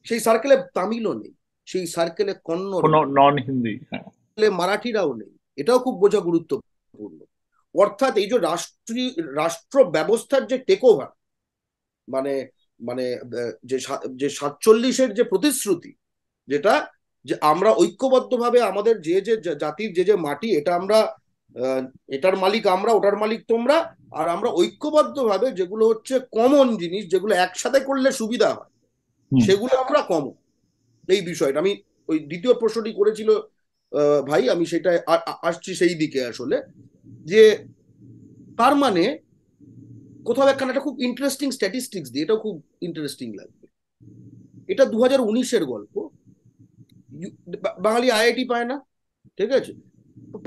সেই সার্কেলে তামিলও নেই সেই সার্কেলে কন্নড় নন হিন্দি মারাঠিরাও নেই এটাও খুব বোঝা গুরুত্বপূর্ণ অর্থাৎ এই যে রাষ্ট্রীয় রাষ্ট্র ব্যবস্থার যে টেকওভার মানে মানে যে যে সাতচল্লিশের যে প্রতিশ্রুতি যেটা যে আমরা ঐক্যবদ্ধভাবে আমাদের যে যে জাতির যে যে মাটি এটা আমরা এটার মালিক আমরা ওটার মালিক তোমরা আর আমরা ঐক্যবদ্ধভাবে যেগুলো হচ্ছে কমন জিনিস যেগুলো একসাথে করলে সুবিধা হয় সেগুলো আমরা কমন এই বিষয়টা আমি ওই দ্বিতীয় প্রশ্নটি করেছিল ভাই আমি সেটা আসছি সেই দিকে আসলে যে তার মানে কোথাও একখানে একটা খুব ইন্টারেস্টিং স্ট্যাটিস্টিক্স দিয়ে এটাও খুব ইন্টারেস্টিং লাগবে এটা দু হাজার উনিশের গল্প বাঙালি আইআইটি পায় না ঠিক আছে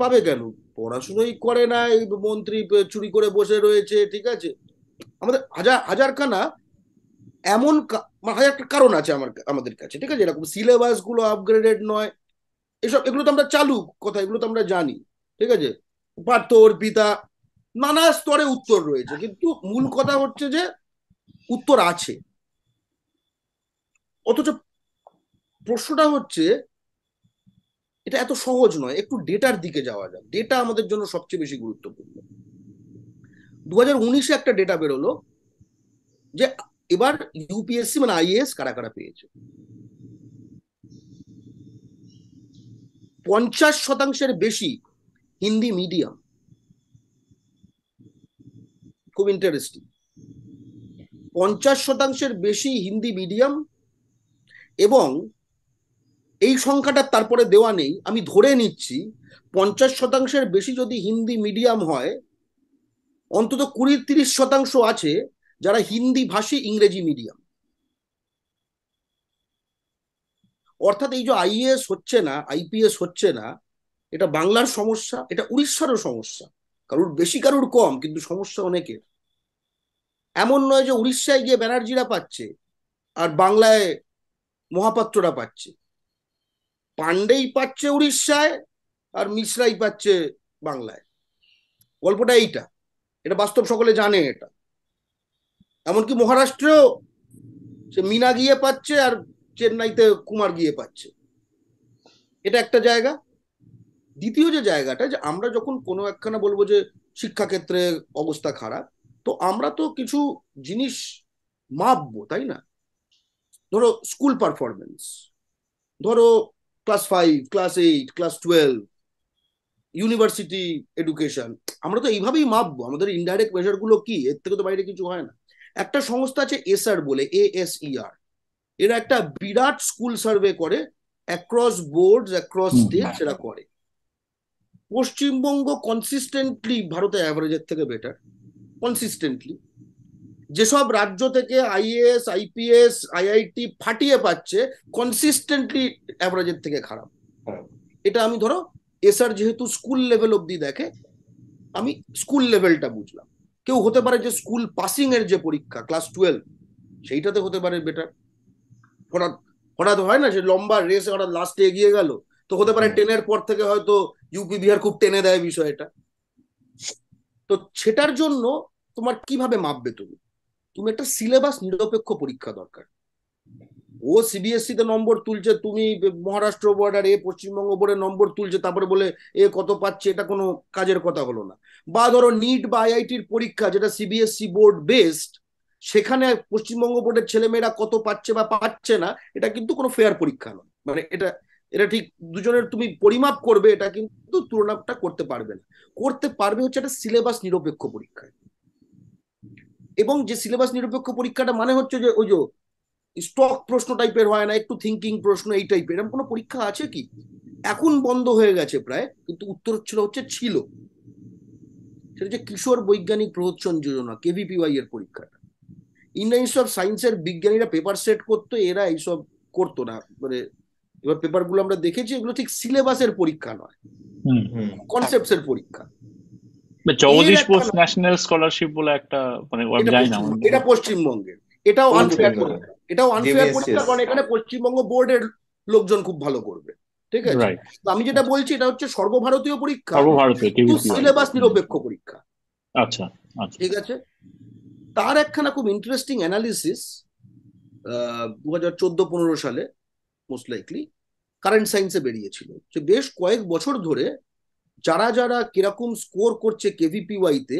পাবে কেন পড়াশুনোই করে না এই মন্ত্রী চুরি করে বসে রয়েছে ঠিক আছে আমাদের হাজার হাজারখানা এমন মানে হাজার একটা কারণ আছে আমার আমাদের কাছে ঠিক আছে এরকম সিলেবাস গুলো আপগ্রেডেড নয় এসব এগুলো তো আমরা চালু কথা এগুলো তো আমরা জানি ঠিক আছে পার্থ অর্পিতা নানা স্তরে উত্তর রয়েছে কিন্তু মূল কথা হচ্ছে যে উত্তর আছে অথচ প্রশ্নটা হচ্ছে এটা এত সহজ নয় একটু ডেটার দিকে যাওয়া যাক ডেটা আমাদের জন্য সবচেয়ে বেশি গুরুত্বপূর্ণ দু হাজার উনিশে একটা ডেটা বেরোলো যে এবার ইউপিএসসি মানে আইএএস কারা কারা পেয়েছে পঞ্চাশ শতাংশের বেশি হিন্দি মিডিয়াম খুব ইন্টারেস্টিং পঞ্চাশ শতাংশের বেশি হিন্দি মিডিয়াম এবং এই সংখ্যাটা তারপরে দেওয়া নেই আমি ধরে নিচ্ছি পঞ্চাশ শতাংশের বেশি যদি হিন্দি মিডিয়াম হয় অন্তত কুড়ি তিরিশ শতাংশ আছে যারা হিন্দি ভাষী ইংরেজি মিডিয়াম অর্থাৎ এই যে আইএস হচ্ছে না আইপিএস হচ্ছে না এটা বাংলার সমস্যা এটা উড়িষ্যারও সমস্যা কারুর বেশি কারুর কম কিন্তু সমস্যা অনেকের এমন নয় যে উড়িষ্যায় গিয়ে ব্যানার্জিরা পাচ্ছে আর বাংলায় মহাপাত্ররা পাচ্ছে পাণ্ডেই পাচ্ছে উড়িষ্যায় আর মিশ্রাই পাচ্ছে বাংলায় গল্পটা এইটা এটা বাস্তব সকলে জানে এটা এমনকি মহারাষ্ট্রেও সে মিনা গিয়ে পাচ্ছে আর চেন্নাইতে কুমার গিয়ে পাচ্ছে এটা একটা জায়গা দ্বিতীয় যে জায়গাটা যে আমরা যখন কোনো একখানা বলবো যে শিক্ষাক্ষেত্রে অবস্থা খারাপ তো আমরা তো কিছু জিনিস মাপবো তাই না ধরো স্কুল পারফরমেন্স ধরো class five class eight class twelve university education আমরা তো এইভাবেই মাপবো আমাদের ইনডাইরেক্ট গুলো কি এর থেকে তো বাইরে কিছু হয় না একটা সংস্থা আছে এসআর e বলে এ এস ইআর এরা একটা বিরাট স্কুল সার্ভে করে অ্যাক্রস বোর্ড অ্যাক্রস স্টেট সেটা করে পশ্চিমবঙ্গ কনসিস্টেন্টলি ভারতে অ্যাভারেজের থেকে বেটার কনসিস্টেন্টলি যেসব রাজ্য থেকে আইএএস আইপিএস আইআইটি ফাটিয়ে পাচ্ছে কনসিস্টেন্টলি অ্যাভারেজের থেকে খারাপ হ্যাঁ। এটা আমি ধরো এসআর যেহেতু স্কুল লেভেল অবধি দেখে আমি স্কুল লেভেলটা বুঝলাম কেউ হতে পারে যে স্কুল পাসিং এর যে পরীক্ষা ক্লাস টুয়েলভ সেইটাতে হতে পারে বেটার হঠাৎ হঠাৎ হয় না যে লম্বা রেস হঠাৎ লাস্টে এগিয়ে গেল তো হতে পারে টেনের পর থেকে হয়তো ইউপি বিহার খুব টেনে দেয় বিষয়টা তো সেটার জন্য তোমার কিভাবে মাপবে তুমি তুমি একটা সিলেবাস নিরপেক্ষ পরীক্ষা দরকার ও সিবিএসসি e তে নম্বর তুলছে তুমি মহারাষ্ট্র বর্ডার এ পশ্চিমবঙ্গ বোর্ডে নম্বর তুলছে তারপরে বলে এ কত পাচ্ছে এটা কোনো কাজের কথা হলো না বা ধরো নিট বা আইআইটির পরীক্ষা যেটা সিবিএসসি বোর্ড বেসড সেখানে পশ্চিমবঙ্গ বোর্ডের ছেলেমেয়েরা কত পাচ্ছে বা পাচ্ছে না এটা কিন্তু কোনো ফেয়ার পরীক্ষা নয় মানে এটা এটা ঠিক দুজনের তুমি পরিমাপ করবে এটা কিন্তু তুলনাটা করতে পারবে না করতে পারবে হচ্ছে একটা সিলেবাস নিরপেক্ষ পরীক্ষায় এবং যে সিলেবাস নিরপেক্ষ পরীক্ষাটা মানে হচ্ছে যে ওই যে স্টক প্রশ্ন টাইপের হয় না একটু থিঙ্কিং প্রশ্ন এই টাইপের এরকম কোনো পরীক্ষা আছে কি এখন বন্ধ হয়ে গেছে প্রায় কিন্তু উত্তর ছিল হচ্ছে ছিল সেটা হচ্ছে কিশোর বৈজ্ঞানিক প্রহোৎসন যোজনা কেভিপিওয়াই এর পরীক্ষাটা ইন্ডিয়ান ইনস্টিটিউট অফ সায়েন্সের বিজ্ঞানীরা পেপার সেট করতো এরা এইসব করতো না মানে এবার পেপারগুলো আমরা দেখেছি এগুলো ঠিক সিলেবাসের পরীক্ষা নয় এর পরীক্ষা বা চৌধুরী ন্যাশনাল স্কলারশিপ বলে একটা মানে এটা পশ্চিমবঙ্গের এটাও আনফেয়ার এটাও আনফেয়ার পরীক্ষা কারণ এখানে পশ্চিমবঙ্গ বোর্ডের লোকজন খুব ভালো করবে ঠিক আছে আমি যেটা বলছি এটা হচ্ছে সর্বভারতীয় পরীক্ষা সিলেবাস নিরপেক্ষ পরীক্ষা আচ্ছা, আচ্ছা ঠিক আছে তার একখানা খুব ইন্টারেস্টিং অ্যানালিসিস দু হাজার চোদ্দ পনেরো সালে মোস্ট লাইকলি কারেন্ট সায়েন্সে বেরিয়েছিল যে বেশ কয়েক বছর ধরে যারা যারা কিরকম স্কোর করছে ওয়াইতে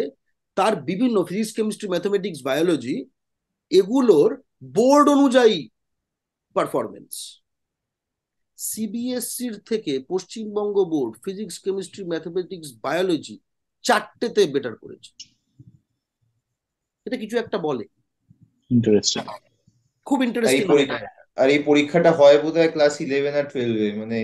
তার বিভিন্ন ফিজিক্স কেমিস্ট্রি ম্যাথমেটিক্স বায়োলজি এগুলোর বোর্ড অনুযায়ী পারফরমেন্স সিবিএসসির থেকে Paschimbanga board physics chemistry mathematics biology চারটেতে বেটার করেছে এটা কিছু একটা বলে খুব ইন্টারেস্টিং আর এই পরীক্ষাটা হয় বোধহয় ক্লাস ইলেভেন আর টুয়েলভে মানে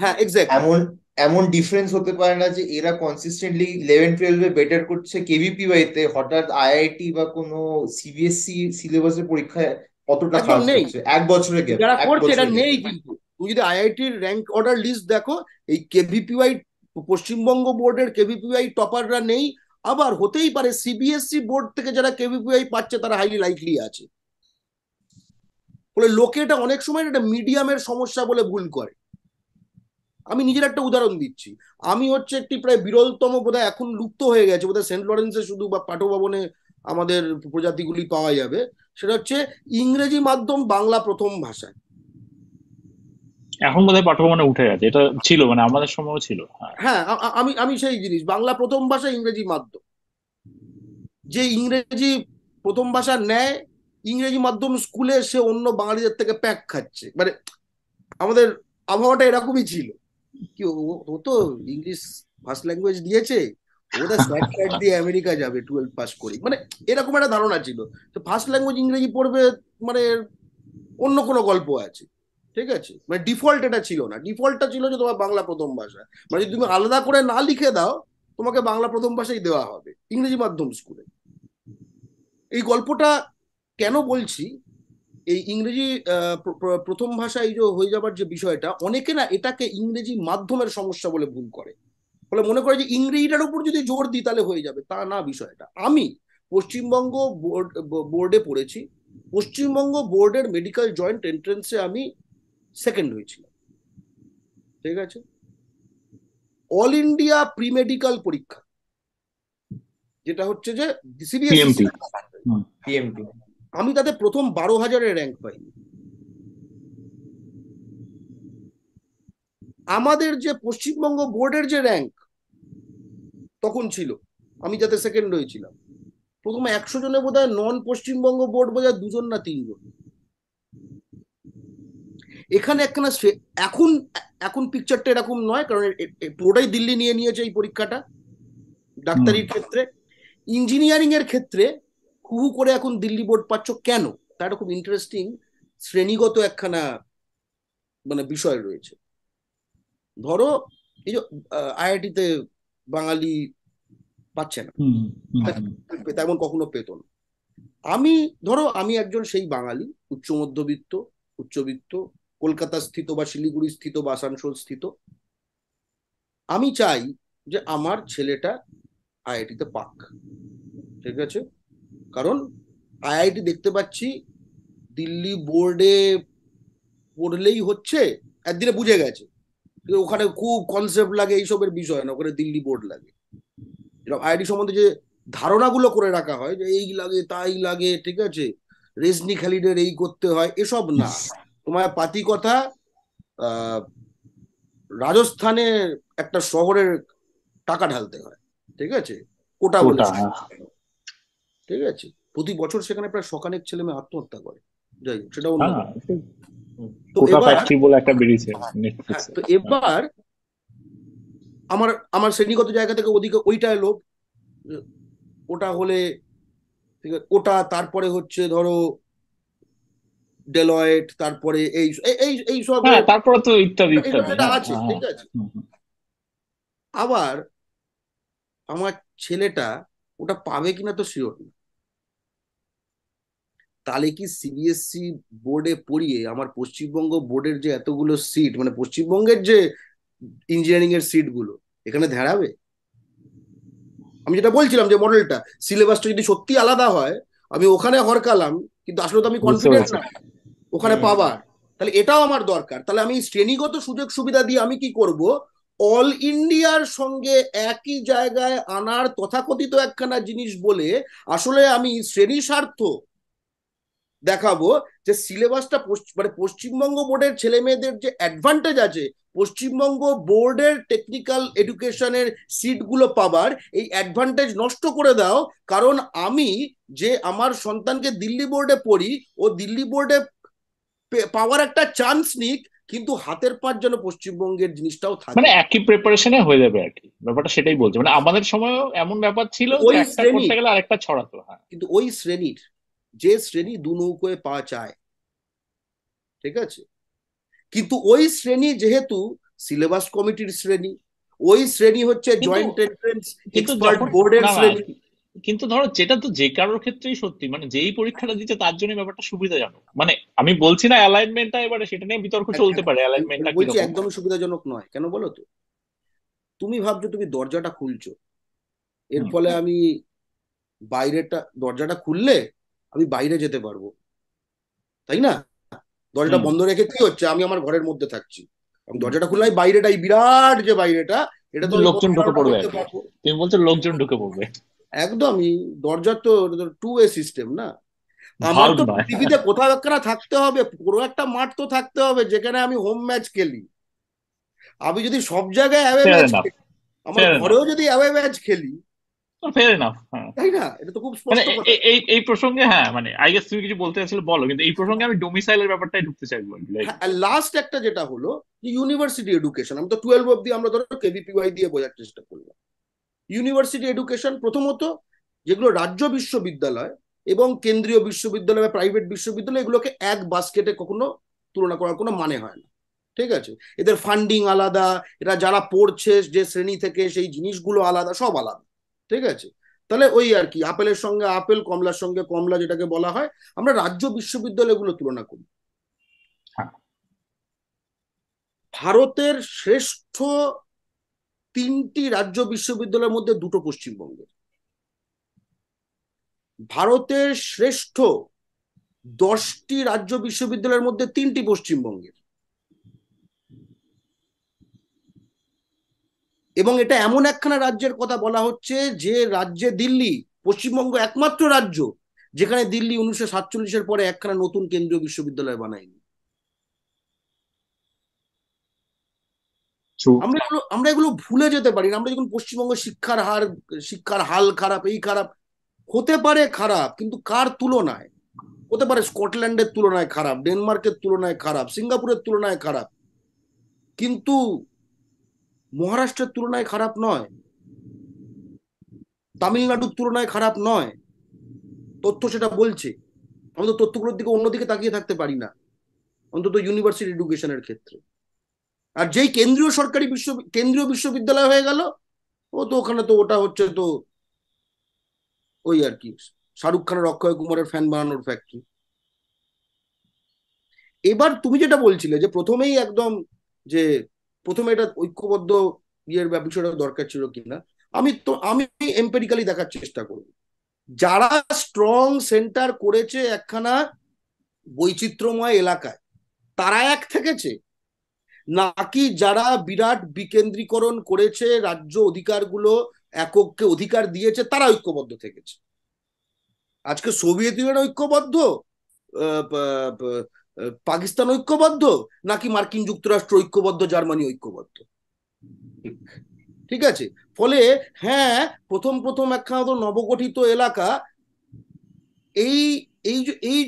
হ্যাঁ এক্স্যাক্ট এমন এমন ডিফারেন্স হতে পারে না যে এরা কনসিস্টেন্টলি ইলেভেন টুয়েলভে বেটার করছে কেভিপি ওয়াইতে হঠাৎ আইআইটি বা কোন সিবিএসসি সিলেবাসের পরীক্ষায় অতটা খারাপ এক বছরে গেল যারা করছে এটা নেই কিন্তু তুমি যদি আইআইটির র্যাঙ্ক অর্ডার লিস্ট দেখো এই কেভিপিওয়াই পশ্চিমবঙ্গ বোর্ডের কেভিপিওয়াই টপাররা নেই আবার হতেই পারে সিবিএসসি বোর্ড e থেকে যারা কেভিপিওয়াই পাচ্ছে তারা হাইলি লাইকলি আছে বলে লোকে এটা অনেক সময় এটা মিডিয়ামের সমস্যা বলে ভুল করে আমি নিজের একটা উদাহরণ দিচ্ছি আমি হচ্ছে একটি প্রায় বিরলতম বোধহয় এখন লুপ্ত হয়ে গেছে বোধহয় সেন্ট লরেন্সে শুধু বা পাঠভবনে আমাদের প্রজাতিগুলি পাওয়া যাবে সেটা হচ্ছে ইংরেজি মাধ্যম বাংলা প্রথম ভাষায় এখন বোধহয় পাঠ্যক্রমে উঠে গেছে এটা ছিল মানে আমাদের সময়ও ছিল হ্যাঁ, হ্যাঁ আমি আমি সেই জিনিস বাংলা প্রথম ভাষা ইংরেজি মাধ্যম যে ইংরেজি প্রথম ভাষা নেয় ইংরেজি মাধ্যম স্কুলে সে অন্য বাঙালিদের থেকে প্যাক খাচ্ছে মানে আমাদের আবহাওয়াটা এরকমই ছিল কি ও তো ইংলিশ ফার্স্ট ল্যাঙ্গুয়েজ দিয়েছে ওটা স্যাটেলাইট দিয়ে আমেরিকা যাবে টুয়েলভ পাস করে মানে এরকম একটা ধারণা ছিল তো ফার্স্ট ল্যাঙ্গুয়েজ ইংরেজি পড়বে মানে অন্য কোনো গল্প আছে ঠিক আছে মানে ডিফল্ট এটা ছিল না ডিফল্টটা ছিল যে তোমার বাংলা প্রথম ভাষা মানে যদি তুমি আলাদা করে না লিখে দাও তোমাকে বাংলা প্রথম ভাষাই দেওয়া হবে ইংরেজি মাধ্যম স্কুলে এই গল্পটা কেন বলছি এই ইংরেজি প্রথম ভাষা এই যে হয়ে যাবার যে বিষয়টা অনেকে না এটাকে ইংরেজি মাধ্যমের সমস্যা বলে ভুল করে ফলে মনে করে যে ইংরেজিটার উপর যদি জোর দিই তাহলে হয়ে যাবে তা না বিষয়টা আমি পশ্চিমবঙ্গ বোর্ড বোর্ডে পড়েছি পশ্চিমবঙ্গ বোর্ডের মেডিকেল জয়েন্ট এন্ট্রেন্সে আমি সেকেন্ড হয়েছিলাম ঠিক আছে অল ইন্ডিয়া প্রি মেডিকেল পরীক্ষা যেটা হচ্ছে যে সিবিএসই আমি তাতে প্রথম বারো হাজারের র্যাঙ্ক পাই আমাদের যে পশ্চিমবঙ্গ বোর্ডের যে র্যাঙ্ক তখন ছিল আমি যাতে সেকেন্ড হয়েছিলাম প্রথমে একশো জনে বোধ হয় নন পশ্চিমবঙ্গ বোর্ড বোধ দুজন না তিনজন এখানে একখানা এখন এখন পিকচারটা এরকম নয় কারণ পুরোটাই দিল্লি নিয়ে নিয়েছে এই পরীক্ষাটা ডাক্তারির ক্ষেত্রে ইঞ্জিনিয়ারিং এর ক্ষেত্রে হুহু করে এখন দিল্লি বোর্ড পাচ্ছ কেন তা খুব ইন্টারেস্টিং শ্রেণীগত একখানা মানে বিষয় রয়েছে ধরো এই যে আইআইটিতে বাঙালি পাচ্ছে না তেমন কখনো পেত না আমি ধরো আমি একজন সেই বাঙালি উচ্চ মধ্যবিত্ত উচ্চবিত্ত কলকাতা স্থিত বা শিলিগুড়ি স্থিত বা আসানসোল স্থিত আমি চাই যে আমার ছেলেটা আইআইটিতে পাক ঠিক আছে কারণ আইআইটি দেখতে পাচ্ছি দিল্লি বোর্ডে পড়লেই হচ্ছে একদিনে বুঝে গেছে ওখানে খুব কনসেপ্ট লাগে এইসবের বিষয় না ওখানে দিল্লি বোর্ড লাগে এরকম আইআইটি সম্বন্ধে যে ধারণাগুলো করে রাখা হয় যে এই লাগে তাই লাগে ঠিক আছে রেজনি খালিদের এই করতে হয় এসব না তোমার পাতি কথা রাজস্থানের একটা শহরের টাকা ঢালতে হয় ঠিক আছে কোটা ঠিক আছে প্রতি বছর সেখানে প্রায় সকালের ছেলে মেয়ে আত্মহত্যা করে যাই হোক সেটাও হ্যাঁ, তো এবার হ্যাঁ, তো এবার আমার আমার শ্রেণীগত জায়গা থেকে ওদিকে ওইটাই লোভ ওটা হলে ঠিক আছে ওটা তারপরে হচ্ছে ধরো ডেলয়েট তারপরে এই এই এই সব হ্যাঁ, তারপরে তো ইত্যাদি ইত্যাদি আছে ঠিক আছে আবার আমার ছেলেটা ওটা পাবে কিনা তো শিওর না তাহলে কি সিবিএসসি e বোর্ডে পড়িয়ে আমার পশ্চিমবঙ্গ বোর্ডের যে এতগুলো সিট মানে পশ্চিমবঙ্গের যে ইঞ্জিনিয়ারিং এর গুলো এখানে ধেড়াবে আমি যেটা বলছিলাম যে মডেলটা সিলেবাসটা যদি সত্যি আলাদা হয় আমি ওখানে হরকালাম কিন্তু আসলে তো আমি কনফিডেন্স না ওখানে হ্যাঁ। পাবার তাহলে এটাও আমার দরকার তাহলে আমি শ্রেণীগত সুযোগ সুবিধা দিয়ে আমি কি করব অল ইন্ডিয়ার সঙ্গে একই জায়গায় আনার তথাকথিত একখানা জিনিস বলে আসলে আমি শ্রেণী স্বার্থ দেখাবো যে সিলেবাসটা মানে পশ্চিমবঙ্গ বোর্ডের ছেলে মেয়েদের যে অ্যাডভান্টেজ আছে পশ্চিমবঙ্গ বোর্ডের টেকনিক্যাল এডুকেশনের সিটগুলো পাবার এই অ্যাডভান্টেজ নষ্ট করে দাও কারণ আমি যে আমার সন্তানকে দিল্লি বোর্ডে পড়ি ও দিল্লি বোর্ডে পাওয়ার একটা চান্স নিক কিন্তু হাতের পাঁচ যেন পশ্চিমবঙ্গের জিনিসটাও থাকে মানে একই প্রিপারেশনে হয়ে যাবে আর কি ব্যাপারটা সেটাই বলছে মানে আমাদের সময়ও এমন ব্যাপার ছিল ওই একটা গেলে আরেকটা ছড়াতো হ্যাঁ কিন্তু ওই শ্রেণীর যে শ্রেণী দু নৌকোয় পা চায় ঠিক আছে কিন্তু ওই শ্রেণী যেহেতু সিলেবাস কমিটির শ্রেণী ওই শ্রেণী হচ্ছে জয়েন্ট এন্ট্রেন্স এক্সপার্ট বোর্ডের শ্রেণী কিন্তু ধরো যেটা তো যে কারোর ক্ষেত্রেই সত্যি মানে যেই পরীক্ষাটা দিচ্ছে তার জন্য ব্যাপারটা সুবিধাজনক মানে আমি বলছি না অ্যালাইনমেন্টটা এবারে সেটা নিয়ে বিতর্ক আচ্ছা, চলতে পারে অ্যালাইনমেন্টটা বলছি একদম সুবিধাজনক নয় কেন বলো তো তুমি ভাবছো তুমি দরজাটা খুলছো এর ফলে আমি বাইরেটা দরজাটা খুললে আমি বাইরে যেতে পারবো তাই না দরজাটা বন্ধ রেখে কি হচ্ছে আমি আমার ঘরের মধ্যে থাকছি আমি দরজাটা খুললে বাইরেটা এই বিরাট যে বাইরেটা এটা তো লোকজন ঢুকে পড়বে তুমি বলছো লোকজন ঢুকে পড়বে একদমই দরজা তো টু ওয়ে সিস্টেম না আমার তো পৃথিবীতে কোথাও একখানা থাকতে হবে পুরো একটা মাঠ তো থাকতে হবে যেখানে আমি হোম ম্যাচ খেলি আমি যদি সব জায়গায় অ্যাওয়ে ম্যাচ আমার ঘরেও যদি অ্যাওয়ে ম্যাচ খেলি ফেয়ার হ্যাঁ। এনাফ তাই না এটা তো খুব স্পষ্ট মানে এই এই প্রসঙ্গে হ্যাঁ মানে আই গেস তুমি কিছু বলতে চাইছিলে বলো কিন্তু এই প্রসঙ্গে আমি ডোমিসাইলের ব্যাপারটাই ঢুকতে চাইবো লাস্ট হ্যাঁ, একটা যেটা হলো যে ইউনিভার্সিটি এডুকেশন আমি তো টুয়েলভ আমরা ধরো কেভিপিওয়াই দিয়ে বোঝার চেষ্টা করলাম ইউনিভার্সিটি এডুকেশন প্রথমত যেগুলো রাজ্য বিশ্ববিদ্যালয় এবং কেন্দ্রীয় বিশ্ববিদ্যালয় বা প্রাইভেট বিশ্ববিদ্যালয় এগুলোকে এক বাস্কেটে কখনো তুলনা করার কোনো মানে হয় না ঠিক আছে এদের ফান্ডিং আলাদা এরা যারা পড়ছে যে শ্রেণী থেকে সেই জিনিসগুলো আলাদা সব আলাদা ঠিক আছে তাহলে ওই আর কি আপেলের সঙ্গে আপেল কমলার সঙ্গে কমলা যেটাকে বলা হয় আমরা রাজ্য বিশ্ববিদ্যালয়গুলো তুলনা করি হ্যাঁ। ভারতের শ্রেষ্ঠ তিনটি রাজ্য বিশ্ববিদ্যালয়ের মধ্যে দুটো পশ্চিমবঙ্গের ভারতের শ্রেষ্ঠ দশটি রাজ্য বিশ্ববিদ্যালয়ের মধ্যে তিনটি পশ্চিমবঙ্গের এবং এটা এমন একখানা রাজ্যের কথা বলা হচ্ছে যে রাজ্যে দিল্লি পশ্চিমবঙ্গ একমাত্র রাজ্য যেখানে দিল্লি উনিশশো সাতচল্লিশের পরে একখানা নতুন কেন্দ্রীয় বিশ্ববিদ্যালয় বানায়নি আমরা আমরা এগুলো ভুলে যেতে পারি আমরা যখন পশ্চিমবঙ্গ শিক্ষার হার শিক্ষার হাল খারাপ এই খারাপ হতে পারে খারাপ কিন্তু কার তুলনায় হতে পারে স্কটল্যান্ডের তুলনায় খারাপ ডেনমার্কের তুলনায় খারাপ সিঙ্গাপুরের তুলনায় খারাপ কিন্তু মহারাষ্ট্রের তুলনায় খারাপ নয় তামিলনাড়ুর তুলনায় খারাপ নয় তথ্য সেটা বলছে আমরা তো তথ্যগুলোর দিকে অন্যদিকে তাকিয়ে থাকতে পারি না অন্তত ইউনিভার্সিটি এডুকেশনের ক্ষেত্রে আর যেই কেন্দ্রীয় সরকারি বিশ্ব কেন্দ্রীয় বিশ্ববিদ্যালয় হয়ে গেল ও তো ওখানে তো ওটা হচ্ছে তো ওই আর কি শাহরুখ খানের অক্ষয় কুমারের ফ্যান বানানোর ফ্যাক্টরি এবার তুমি যেটা বলছিলে যে প্রথমেই একদম যে প্রথমে এটা ঐক্যবদ্ধ ইয়ের বিষয়টা দরকার ছিল কিনা আমি তো আমি এম্পেরিক্যালি দেখার চেষ্টা করব যারা স্ট্রং সেন্টার করেছে একখানা বৈচিত্র্যময় এলাকায় তারা এক থেকেছে নাকি যারা বিরাট বিকেন্দ্রীকরণ করেছে রাজ্য অধিকারগুলো এককে অধিকার দিয়েছে তারা ঐক্যবদ্ধ থেকেছে আজকে সোভিয়েত ইউনিয়ন ঐক্যবদ্ধ পাকিস্তান ঐক্যবদ্ধ নাকি মার্কিন যুক্তরাষ্ট্র ঐক্যবদ্ধ জার্মানি ঐক্যবদ্ধ ঠিক আছে ফলে হ্যাঁ প্রথম প্রথম একখানা তো নবগঠিত এলাকা এই এই যে এই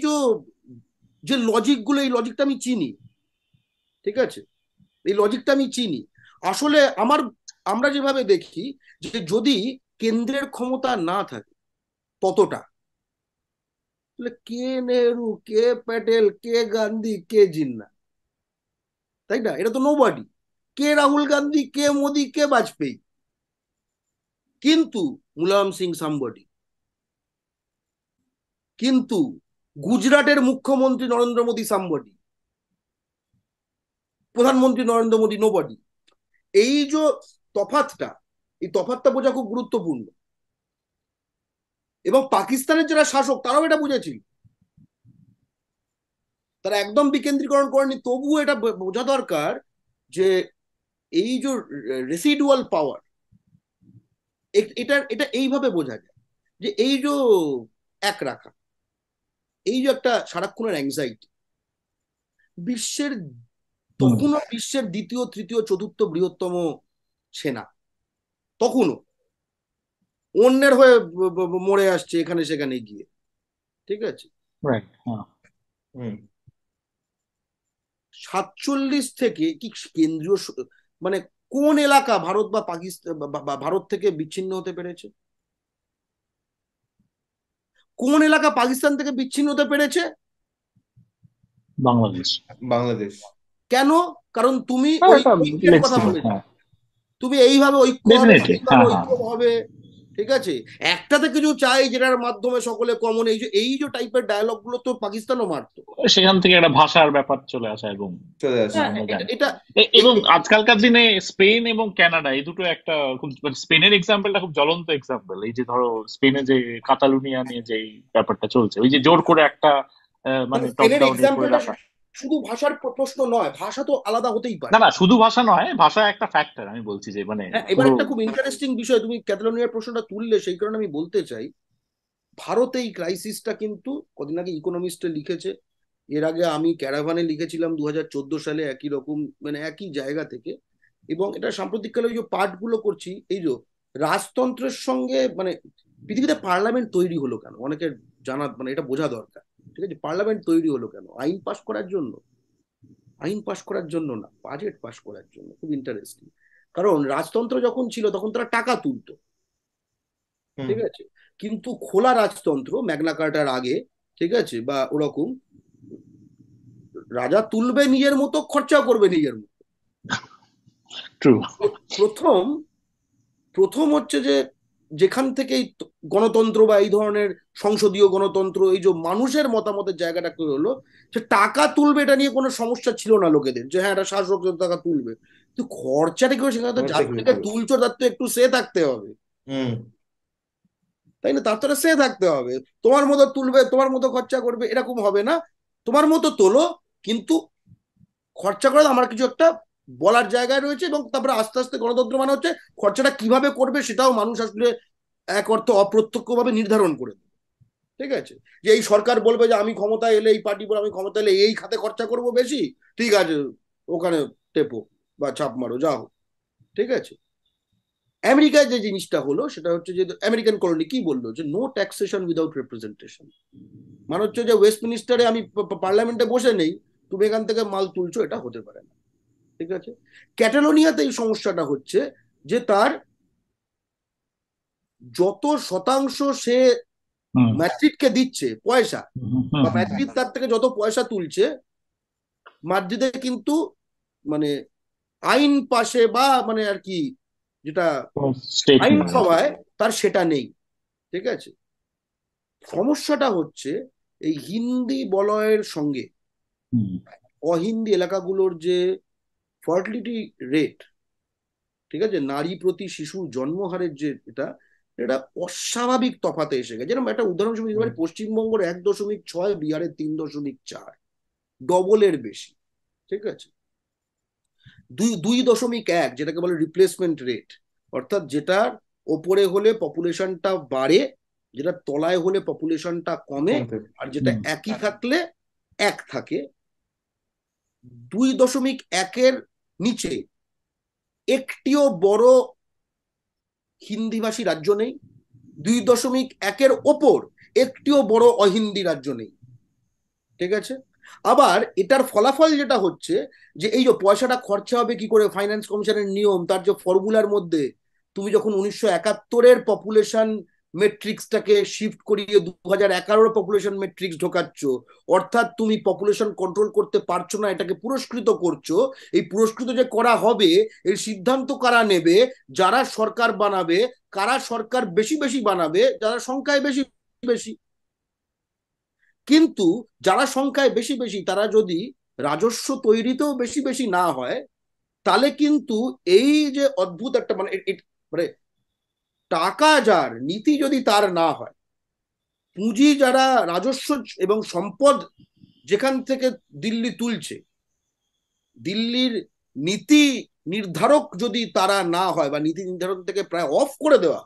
যে লজিকগুলো এই লজিকটা আমি চিনি ঠিক আছে এই লজিকটা আমি চিনি আসলে আমার আমরা যেভাবে দেখি যে যদি কেন্দ্রের ক্ষমতা না থাকে ততটা কে নেহরু কে প্যাটেল কে গান্ধী কে জিন্না তাই না এটা তো নোবাডি কে রাহুল গান্ধী কে মোদী কে বাজপেয়ী কিন্তু মুলায়ম সিং সাম্বডি কিন্তু গুজরাটের মুখ্যমন্ত্রী নরেন্দ্র মোদী সাম্বডি প্রধানমন্ত্রী নরেন্দ্র মোদী নোবডি এই যে তফাতটা এই তফাতটা বোঝা খুব গুরুত্বপূর্ণ এবং পাকিস্তানের যারা শাসক তারাও এটা বুঝেছিল তারা একদম বিকেন্দ্রীকরণ করেনি তবুও এটা বোঝা দরকার যে এই যে রেসিডুয়াল পাওয়ার এটা এটা এইভাবে বোঝা যায় যে এই যে এক রাখা এই যে একটা সারাক্ষণের অ্যাংজাইটি বিশ্বের তখনও বিশ্বের দ্বিতীয় তৃতীয় চতুর্থ বৃহত্তম সেনা তখনও অন্যের হয়ে মরে আসছে এখানে সেখানে গিয়ে ঠিক আছে হ্যাঁ। সাতচল্লিশ থেকে কি কেন্দ্রীয় মানে কোন এলাকা ভারত বা পাকিস্তান ভারত থেকে বিচ্ছিন্ন হতে পেরেছে কোন এলাকা পাকিস্তান থেকে বিচ্ছিন্ন হতে পেরেছে বাংলাদেশ বাংলাদেশ কেন কারণ তুমি হ্যাঁ, কথা বলেছ হ্যাঁ। তুমি এইভাবে ঐক্য হবে ঠিক আছে একটাতে কিছু চাই যেটার মাধ্যমে সকলে কমন এই যে এই যে টাইপের ডায়লগ গুলো তো পাকিস্তানও মারতো সেখান থেকে একটা ভাষার ব্যাপার চলে আসে এবং চলে আসে হ্যাঁ, এটা এবং আজকালকার দিনে স্পেন এবং কানাডা এই দুটো একটা খুব মানে স্পেনের এক্সাম্পলটা খুব জ্বলন্ত এক্সাম্পল এই যে ধরো স্পেনে যে কাতালুনিয়া নিয়ে যে ব্যাপারটা চলছে ওই যে জোর করে একটা মানে টপ ডাউন শুধু ভাষার প্রশ্ন নয় ভাষা তো আলাদা হতেই পারে না না শুধু ভাষা নয় ভাষা একটা ফ্যাক্টর আমি বলছি যে মানে হ্যাঁ, এবার একটা খুব ইন্টারেস্টিং বিষয় তুমি ক্যাটালোনিয়ার প্রশ্নটা তুললে সেই কারণে আমি বলতে চাই ভারতে এই ক্রাইসিসটা কিন্তু কদিন আগে ইকোনমিস্টে লিখেছে এর আগে আমি ক্যারাভানে লিখেছিলাম দু সালে একই রকম মানে একই জায়গা থেকে এবং এটা সাম্প্রতিককালে ওই যে পাঠগুলো করছি এই যে রাজতন্ত্রের সঙ্গে মানে পৃথিবীতে পার্লামেন্ট তৈরি হলো কেন অনেকের জানা মানে এটা বোঝা দরকার ঠিক আছে পার্লামেন্ট তৈরি হলো কেন আইন পাশ করার জন্য আইন পাশ করার জন্য না বাজেট পাশ করার জন্য খুব ইন্টারেস্টিং কারণ রাজতন্ত্র যখন ছিল তখন তারা টাকা তুলতো ঠিক আছে কিন্তু খোলা রাজতন্ত্র ম্যাগনা কার্টার আগে ঠিক আছে বা ওরকম রাজা তুলবে নিজের মতো খরচাও করবে নিজের মতো প্রথম প্রথম হচ্ছে যে যেখান থেকেই গণতন্ত্র বা এই ধরনের সংসদীয় গণতন্ত্র এই যে মানুষের মতামতের জায়গাটা কি হলো যে টাকা তুলবে এটা নিয়ে কোনো সমস্যা ছিল না লোকেদের যে হ্যাঁ এটা শাসক টাকা তুলবে তো খরচাটা কি সেখানে তো যার থেকে তুলছো তার তো একটু সে থাকতে হবে তাই না তার তো সে থাকতে হবে তোমার মতো তুলবে তোমার মতো খরচা করবে এরকম হবে না তোমার মতো তোলো কিন্তু খরচা করে আমার কিছু একটা বলার জায়গায় রয়েছে এবং তারপরে আস্তে আস্তে গণতন্ত্র মানে হচ্ছে খরচাটা কিভাবে করবে সেটাও মানুষ আসলে এক অর্থ অপ্রত্যক্ষভাবে নির্ধারণ করে দেবে ঠিক আছে যে এই সরকার বলবে যে আমি ক্ষমতায় এলে এই পার্টি আমি ক্ষমতা এলে এই খাতে খরচা করব বেশি ঠিক আছে ওখানে টেপো বা ছাপ মারো যাও ঠিক আছে আমেরিকায় যে জিনিসটা হলো সেটা হচ্ছে যে আমেরিকান কলোনি কি বললো যে নো ট্যাক্সেশন উইদাউট রিপ্রেজেন্টেশন মানে হচ্ছে যে ওয়েস্ট মিনিস্টারে আমি পার্লামেন্টে বসে নেই তুমি এখান থেকে মাল তুলছো এটা হতে পারে না ঠিক আছে ক্যাটালোনিয়াতে এই সমস্যাটা হচ্ছে যে তার যত শতাংশ সে ম্যাড্রিডকে দিচ্ছে পয়সা বা ম্যাড্রিড তার থেকে যত পয়সা তুলছে মাদ্রিদে কিন্তু মানে আইন পাশে বা মানে আর কি যেটা আইন সভায় তার সেটা নেই ঠিক আছে সমস্যাটা হচ্ছে এই হিন্দি বলয়ের সঙ্গে অহিন্দি এলাকাগুলোর যে ফার্টিলিটি রেট ঠিক আছে নারী প্রতি শিশুর জন্মহারের যে এটা এটা অস্বাভাবিক তফাতে এসে গেছে যেরকম একটা উদাহরণ হিসেবে দিতে পারি পশ্চিমবঙ্গের এক দশমিক ছয় বিহারের তিন দশমিক চার ডবলের বেশি ঠিক আছে দুই দুই দশমিক এক যেটাকে বলে রিপ্লেসমেন্ট রেট অর্থাৎ যেটার ওপরে হলে পপুলেশনটা বাড়ে যেটা তলায় হলে পপুলেশনটা কমে আর যেটা একই থাকলে এক থাকে দুই দশমিক একের নিচে একটিও বড় হিন্দিভাষী রাজ্য নেই দুই দশমিক একের ওপর একটিও বড় অহিন্দি রাজ্য নেই ঠিক আছে আবার এটার ফলাফল যেটা হচ্ছে যে এই যে পয়সাটা খরচা হবে কি করে ফাইন্যান্স কমিশনের নিয়ম তার যে ফর্মুলার মধ্যে তুমি যখন উনিশশো একাত্তরের পপুলেশন মেট্রিক্সটাকে শিফট করিয়ে দু হাজার এগারোর পপুলেশন মেট্রিক্স ঢোকাচ্ছ অর্থাৎ তুমি পপুলেশন কন্ট্রোল করতে পারছো না এটাকে পুরস্কৃত করছো এই পুরস্কৃত যে করা হবে এর সিদ্ধান্ত কারা নেবে যারা সরকার বানাবে কারা সরকার বেশি বেশি বানাবে যারা সংখ্যায় বেশি বেশি কিন্তু যারা সংখ্যায় বেশি বেশি তারা যদি রাজস্ব তৈরিতেও বেশি বেশি না হয় তাহলে কিন্তু এই যে অদ্ভুত একটা মানে মানে টাকা যার নীতি যদি তার না হয় পুঁজি যারা রাজস্ব এবং সম্পদ যেখান থেকে দিল্লি তুলছে দিল্লির নীতি নির্ধারক যদি তারা না হয় বা নীতি নির্ধারক থেকে প্রায় অফ করে দেওয়া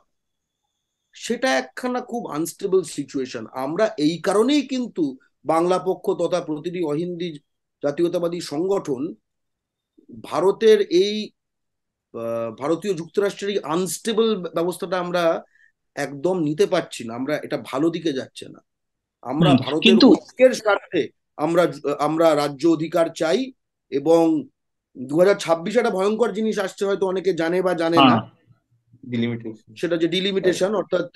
সেটা একখানা খুব আনস্টেবল সিচুয়েশন আমরা এই কারণেই কিন্তু বাংলা পক্ষ তথা প্রতিটি অহিন্দি জাতীয়তাবাদী সংগঠন ভারতের এই ভারতীয় যুক্তরাষ্ট্রের আনস্টেবল ব্যবস্থাটা আমরা একদম নিতে পারছি না আমরা এটা ভালো দিকে যাচ্ছে না আমরা ভারতের স্বার্থে আমরা আমরা রাজ্য অধিকার চাই এবং দু হাজার ছাব্বিশে একটা ভয়ঙ্কর জিনিস আসছে হয়তো অনেকে জানে বা জানে না হ্যাঁ। সেটা যে ডিলিমিটেশন অর্থাৎ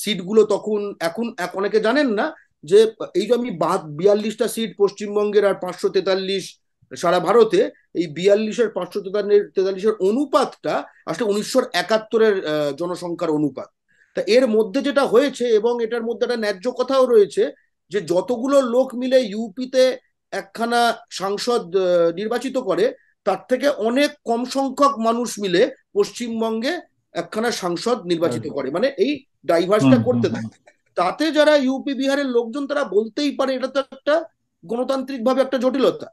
সিট গুলো তখন এখন অনেকে জানেন না যে এই যে আমি বিয়াল্লিশটা সিট পশ্চিমবঙ্গের আর পাঁচশো তেতাল্লিশ সারা ভারতে এই বিয়াল্লিশের পাঁচশো তেতাল্লিশ তেতাল্লিশের অনুপাতটা আসলে উনিশশো একাত্তরের জনসংখ্যার অনুপাত তা এর মধ্যে যেটা হয়েছে এবং এটার মধ্যে একটা ন্যায্য কথাও রয়েছে যে যতগুলো লোক মিলে ইউপিতে একখানা সাংসদ নির্বাচিত করে তার থেকে অনেক কম সংখ্যক মানুষ মিলে পশ্চিমবঙ্গে একখানা সাংসদ নির্বাচিত হ্যাঁ। করে মানে এই ডাইভার্সটা করতে থাকে তাতে যারা ইউপি বিহারের লোকজন তারা বলতেই পারে এটা তো একটা গণতান্ত্রিকভাবে একটা জটিলতা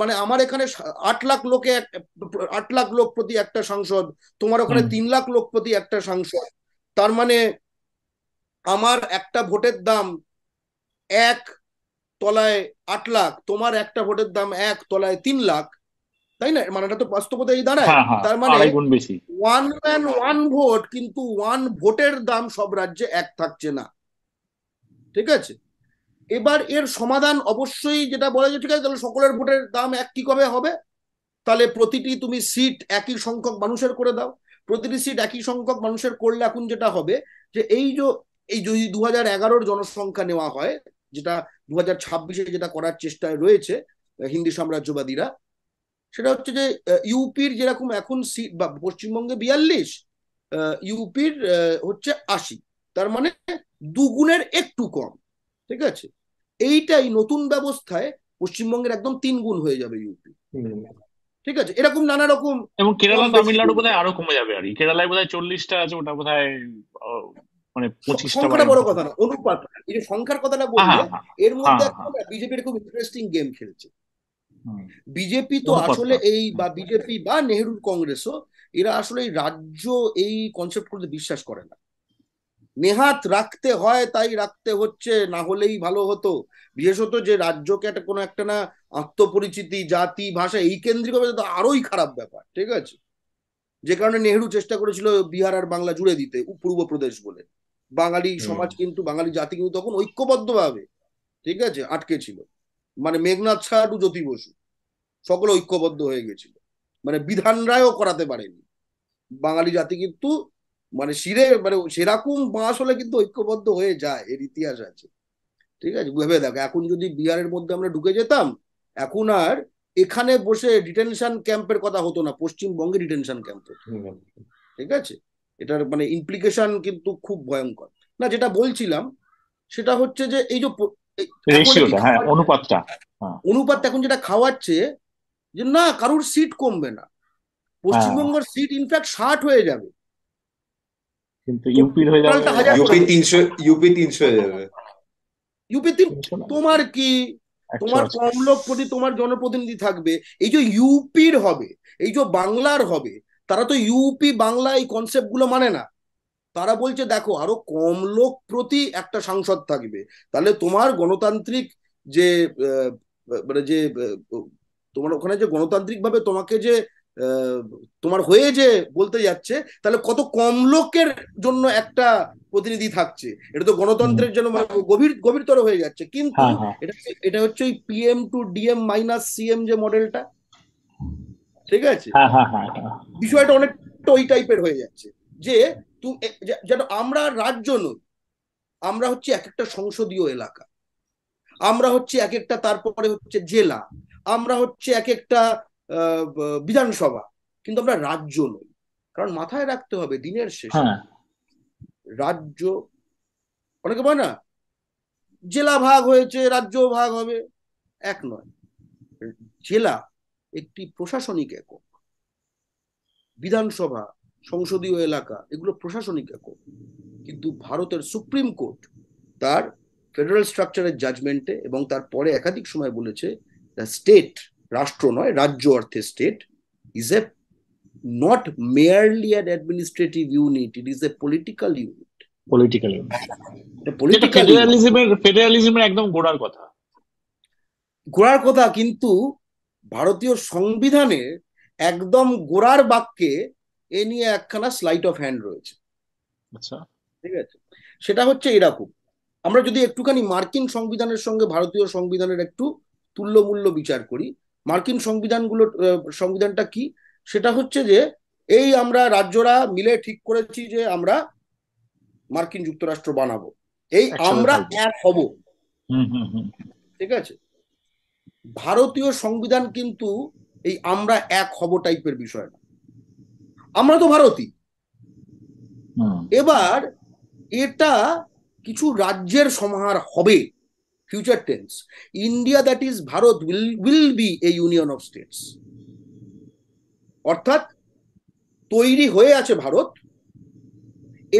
মানে আমার এখানে আট লাখ লোকে আট লাখ লোক প্রতি একটা সাংসদ তোমার ওখানে তিন লাখ লোক প্রতি একটা সাংসদ তার মানে আমার একটা ভোটের দাম এক তলায় আট লাখ তোমার একটা ভোটের দাম এক তলায় তিন লাখ তাই না মানে এটা তো বাস্তবতা এই দাঁড়ায় হ্যাঁ, হ্যাঁ, তার মানে ওয়ান ম্যান ওয়ান ভোট কিন্তু ওয়ান ভোটের দাম সব রাজ্যে এক থাকছে না ঠিক আছে এবার এর সমাধান অবশ্যই যেটা বলা যায় ঠিক আছে তাহলে সকলের ভোটের দাম একই কবে হবে তাহলে প্রতিটি তুমি সিট একই সংখ্যক মানুষের করে দাও প্রতিটি সিট একই সংখ্যক মানুষের করলে এখন যেটা হবে যে এই যে এই যদি দু হাজার এগারোর জনসংখ্যা নেওয়া হয় যেটা দু হাজার ছাব্বিশে যেটা করার চেষ্টায় রয়েছে হিন্দি সাম্রাজ্যবাদীরা সেটা হচ্ছে যে ইউপির যেরকম এখন সিট বা পশ্চিমবঙ্গে বিয়াল্লিশ ইউপির হচ্ছে আশি তার মানে দুগুণের একটু কম ঠিক আছে এইটাই নতুন ব্যবস্থায় পশ্চিমবঙ্গের একদম তিন গুণ হয়ে যাবে ইউপি ঠিক আছে এরকম নানা রকম এবং কেরালা তামিলনাড়ু বোধহয় আরো কমে যাবে আর কেরালায় বোধ হয় চল্লিশটা আছে ওটা বোধ মানে পঁচিশটা বড় কথা না এই যে সংখ্যার কথাটা হ্যাঁ, হ্যাঁ, হ্যাঁ, এর মধ্যে বিজেপির খুব ইন্টারেস্টিং গেম খেলছে বিজেপি তো আসলে এই বা বিজেপি বা নেহরুর কংগ্রেসও এরা আসলে রাজ্য এই কনসেপ্ট করতে বিশ্বাস করে না নেহাত রাখতে হয় তাই রাখতে হচ্ছে না হলেই ভালো হতো বিশেষত যে রাজ্যকে একটা কোনো একটা না আত্মপরিচিতি জাতি ভাষা এই কেন্দ্রিক হবে তো আরোই খারাপ ব্যাপার ঠিক আছে যে কারণে নেহরু চেষ্টা করেছিল বিহার আর বাংলা জুড়ে দিতে পূর্ব প্রদেশ বলে বাঙালি সমাজ কিন্তু বাঙালি জাতি কিন্তু তখন ঐক্যবদ্ধভাবে ঠিক আছে আটকে ছিল মানে মেঘনাথ শাহ টু জ্যোতি বসু সকলে ঐক্যবদ্ধ হয়ে গেছিল মানে বিধান রায়ও করাতে পারেনি বাঙালি জাতি কিন্তু মানে শিরে মানে সেরকম বাঁশ হলে কিন্তু ঐক্যবদ্ধ হয়ে যায় এর ইতিহাস আছে ঠিক আছে ভেবে দেখো এখন যদি বিহারের মধ্যে আমরা ঢুকে যেতাম এখন আর এখানে বসে ডিটেনশন ক্যাম্পের কথা হতো না পশ্চিমবঙ্গে ডিটেনশন ক্যাম্প ঠিক আছে এটার মানে ইমপ্লিকেশন কিন্তু খুব ভয়ঙ্কর না যেটা বলছিলাম সেটা হচ্ছে যে এই যে হ্যাঁ, অনুপাতটা হ্যাঁ। অনুপাতটা এখন যেটা খাওয়াচ্ছে যে না কারুর সিট কমবে না হ্যাঁ। পশ্চিমবঙ্গের সিট ইনফ্যাক্ট ষাট হয়ে যাবে কিন্তু ইউপি হয়ে যাবে ইউপি তিনশো ইউপি তিনশো হয়ে যাবে ইউপি তিন তোমার কি তোমার কম লোক প্রতি তোমার জনপ্রতিনিধি থাকবে এই যে ইউপির হবে এই যে বাংলার হবে তারা তো ইউপি বাংলা এই কনসেপ্ট গুলো মানে না তারা বলছে দেখো আরো কম লোক প্রতি একটা সাংসদ থাকবে তাহলে তোমার গণতান্ত্রিক যে মানে যে তোমার ওখানে যে গণতান্ত্রিকভাবে তোমাকে যে তোমার হয়ে যে বলতে যাচ্ছে তাহলে কত কম লোকের জন্য একটা প্রতিনিধি থাকছে এটা তো গণতন্ত্রের জন্য মানে গভীর গভীরতর হয়ে যাচ্ছে কিন্তু হ্যাঁ, হ্যাঁ। এটা এটা হচ্ছে ওই PM to DM minus CM যে মডেলটা ঠিক আছে হ্যাঁ, বিষয়টা অনেকটা ওই টাইপের হয়ে যাচ্ছে যে তুমি যেন আমরা রাজ্য নই আমরা হচ্ছে এক একটা সংসদীয় এলাকা আমরা হচ্ছে এক একটা তারপরে হচ্ছে জেলা আমরা হচ্ছে এক একটা বিধানসভা কিন্তু আমরা রাজ্য নই কারণ মাথায় রাখতে হবে দিনের শেষে হ্যাঁ। রাজ্য অনেকে বলে না জেলা ভাগ হয়েছে রাজ্য ভাগ হবে এক নয় জেলা একটি প্রশাসনিক একক বিধানসভা সংসদীয় এলাকা এগুলো প্রশাসনিক একক কিন্তু ভারতের সুপ্রিম কোর্ট তার ফেডারেল স্ট্রাকচারের জাজমেন্টে এবং তারপরে একাধিক সময় বলেছে দ্য স্টেট রাষ্ট্র নয় রাজ্য অর্থে state is a not merely an administrative unit it is a political unit political unit ফেডারালিজমের ফেডারালিজমের একদম গোড়ার কথা গোড়ার কথা কিন্তু ভারতীয় সংবিধানে একদম গোড়ার বাক্যে এ নিয়ে একখানা স্লাইট অফ হ্যান্ড রয়েছে আচ্ছা ঠিক আছে সেটা হচ্ছে এরকম আমরা যদি একটুখানি মার্কিন সংবিধানের সঙ্গে ভারতীয় সংবিধানের একটু তুল্যমূল্য বিচার করি মার্কিন সংবিধানগুলো সংবিধানটা কি সেটা হচ্ছে যে এই আমরা রাজ্যরা মিলে ঠিক করেছি যে আমরা মার্কিন যুক্তরাষ্ট্র বানাবো এই আমরা এক হব ঠিক আছে ভারতীয় সংবিধান কিন্তু এই আমরা এক হব টাইপের বিষয় না আমরা তো ভারতী এবার এটা কিছু রাজ্যের সমাহার হবে future tense india that is bharat will will be a union of states অর্থাৎ তৈরি হয়ে আছে ভারত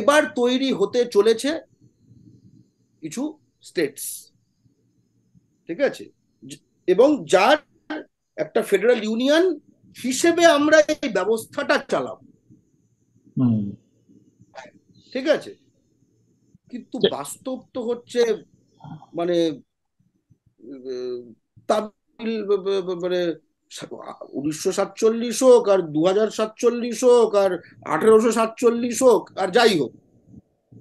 এবার তৈরি হতে চলেছে কিছু স্টেটস ঠিক আছে এবং যার একটা ফেডারেল ইউনিয়ন হিসেবে আমরা এই ব্যবস্থাটা চালাব ঠিক আছে কিন্তু বাস্তব তো হচ্ছে মানে তাবিল মানে উনিশশো সাতচল্লিশ হোক আর দু হাজার সাতচল্লিশ হোক আর আঠেরোশো সাতচল্লিশ হোক আর যাই হোক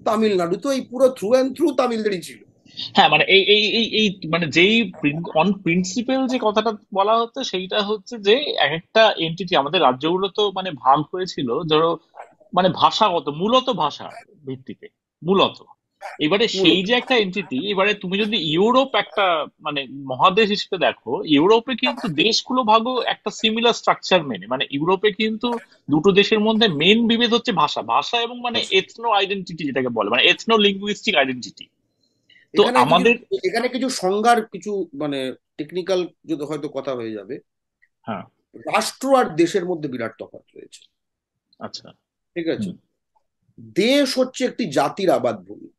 তামিলনাড়ু তো এই পুরো থ্রু অ্যান্ড থ্রু তামিলদেরই ছিল হ্যাঁ মানে এই এই এই এই মানে যেই অন প্রিন্সিপাল যে কথাটা বলা হচ্ছে সেইটা হচ্ছে যে এক একটা এন্টিটি আমাদের রাজ্যগুলো তো মানে ভাগ হয়েছিল ধরো মানে ভাষাগত মূলত ভাষা ভিত্তিতে মূলত এবারে সেই যে একটা এন্টিটি এবারে তুমি যদি ইউরোপ একটা মানে মহাদেশ হিসেবে দেখো ইউরোপে কিন্তু হ্যাঁ। দেশগুলো ভাগও একটা সিমিলার স্ট্রাকচার মেনে মানে ইউরোপে কিন্তু দুটো দেশের মধ্যে মেন বিভেদ হচ্ছে ভাষা ভাষা এবং মানে এথনো আচ্ছা। আইডেন্টিটি যেটাকে বলে মানে এথনো লিঙ্গুইস্টিক আইডেন্টিটি তো আমাদের এখানে কিছু সংজ্ঞার কিছু মানে টেকনিক্যাল যদি হয়তো কথা হয়ে যাবে হ্যাঁ রাষ্ট্র আর দেশের মধ্যে বিরাট তফাৎ রয়েছে আচ্ছা ঠিক আছে দেশ হচ্ছে একটি জাতির আবাদ ভূমি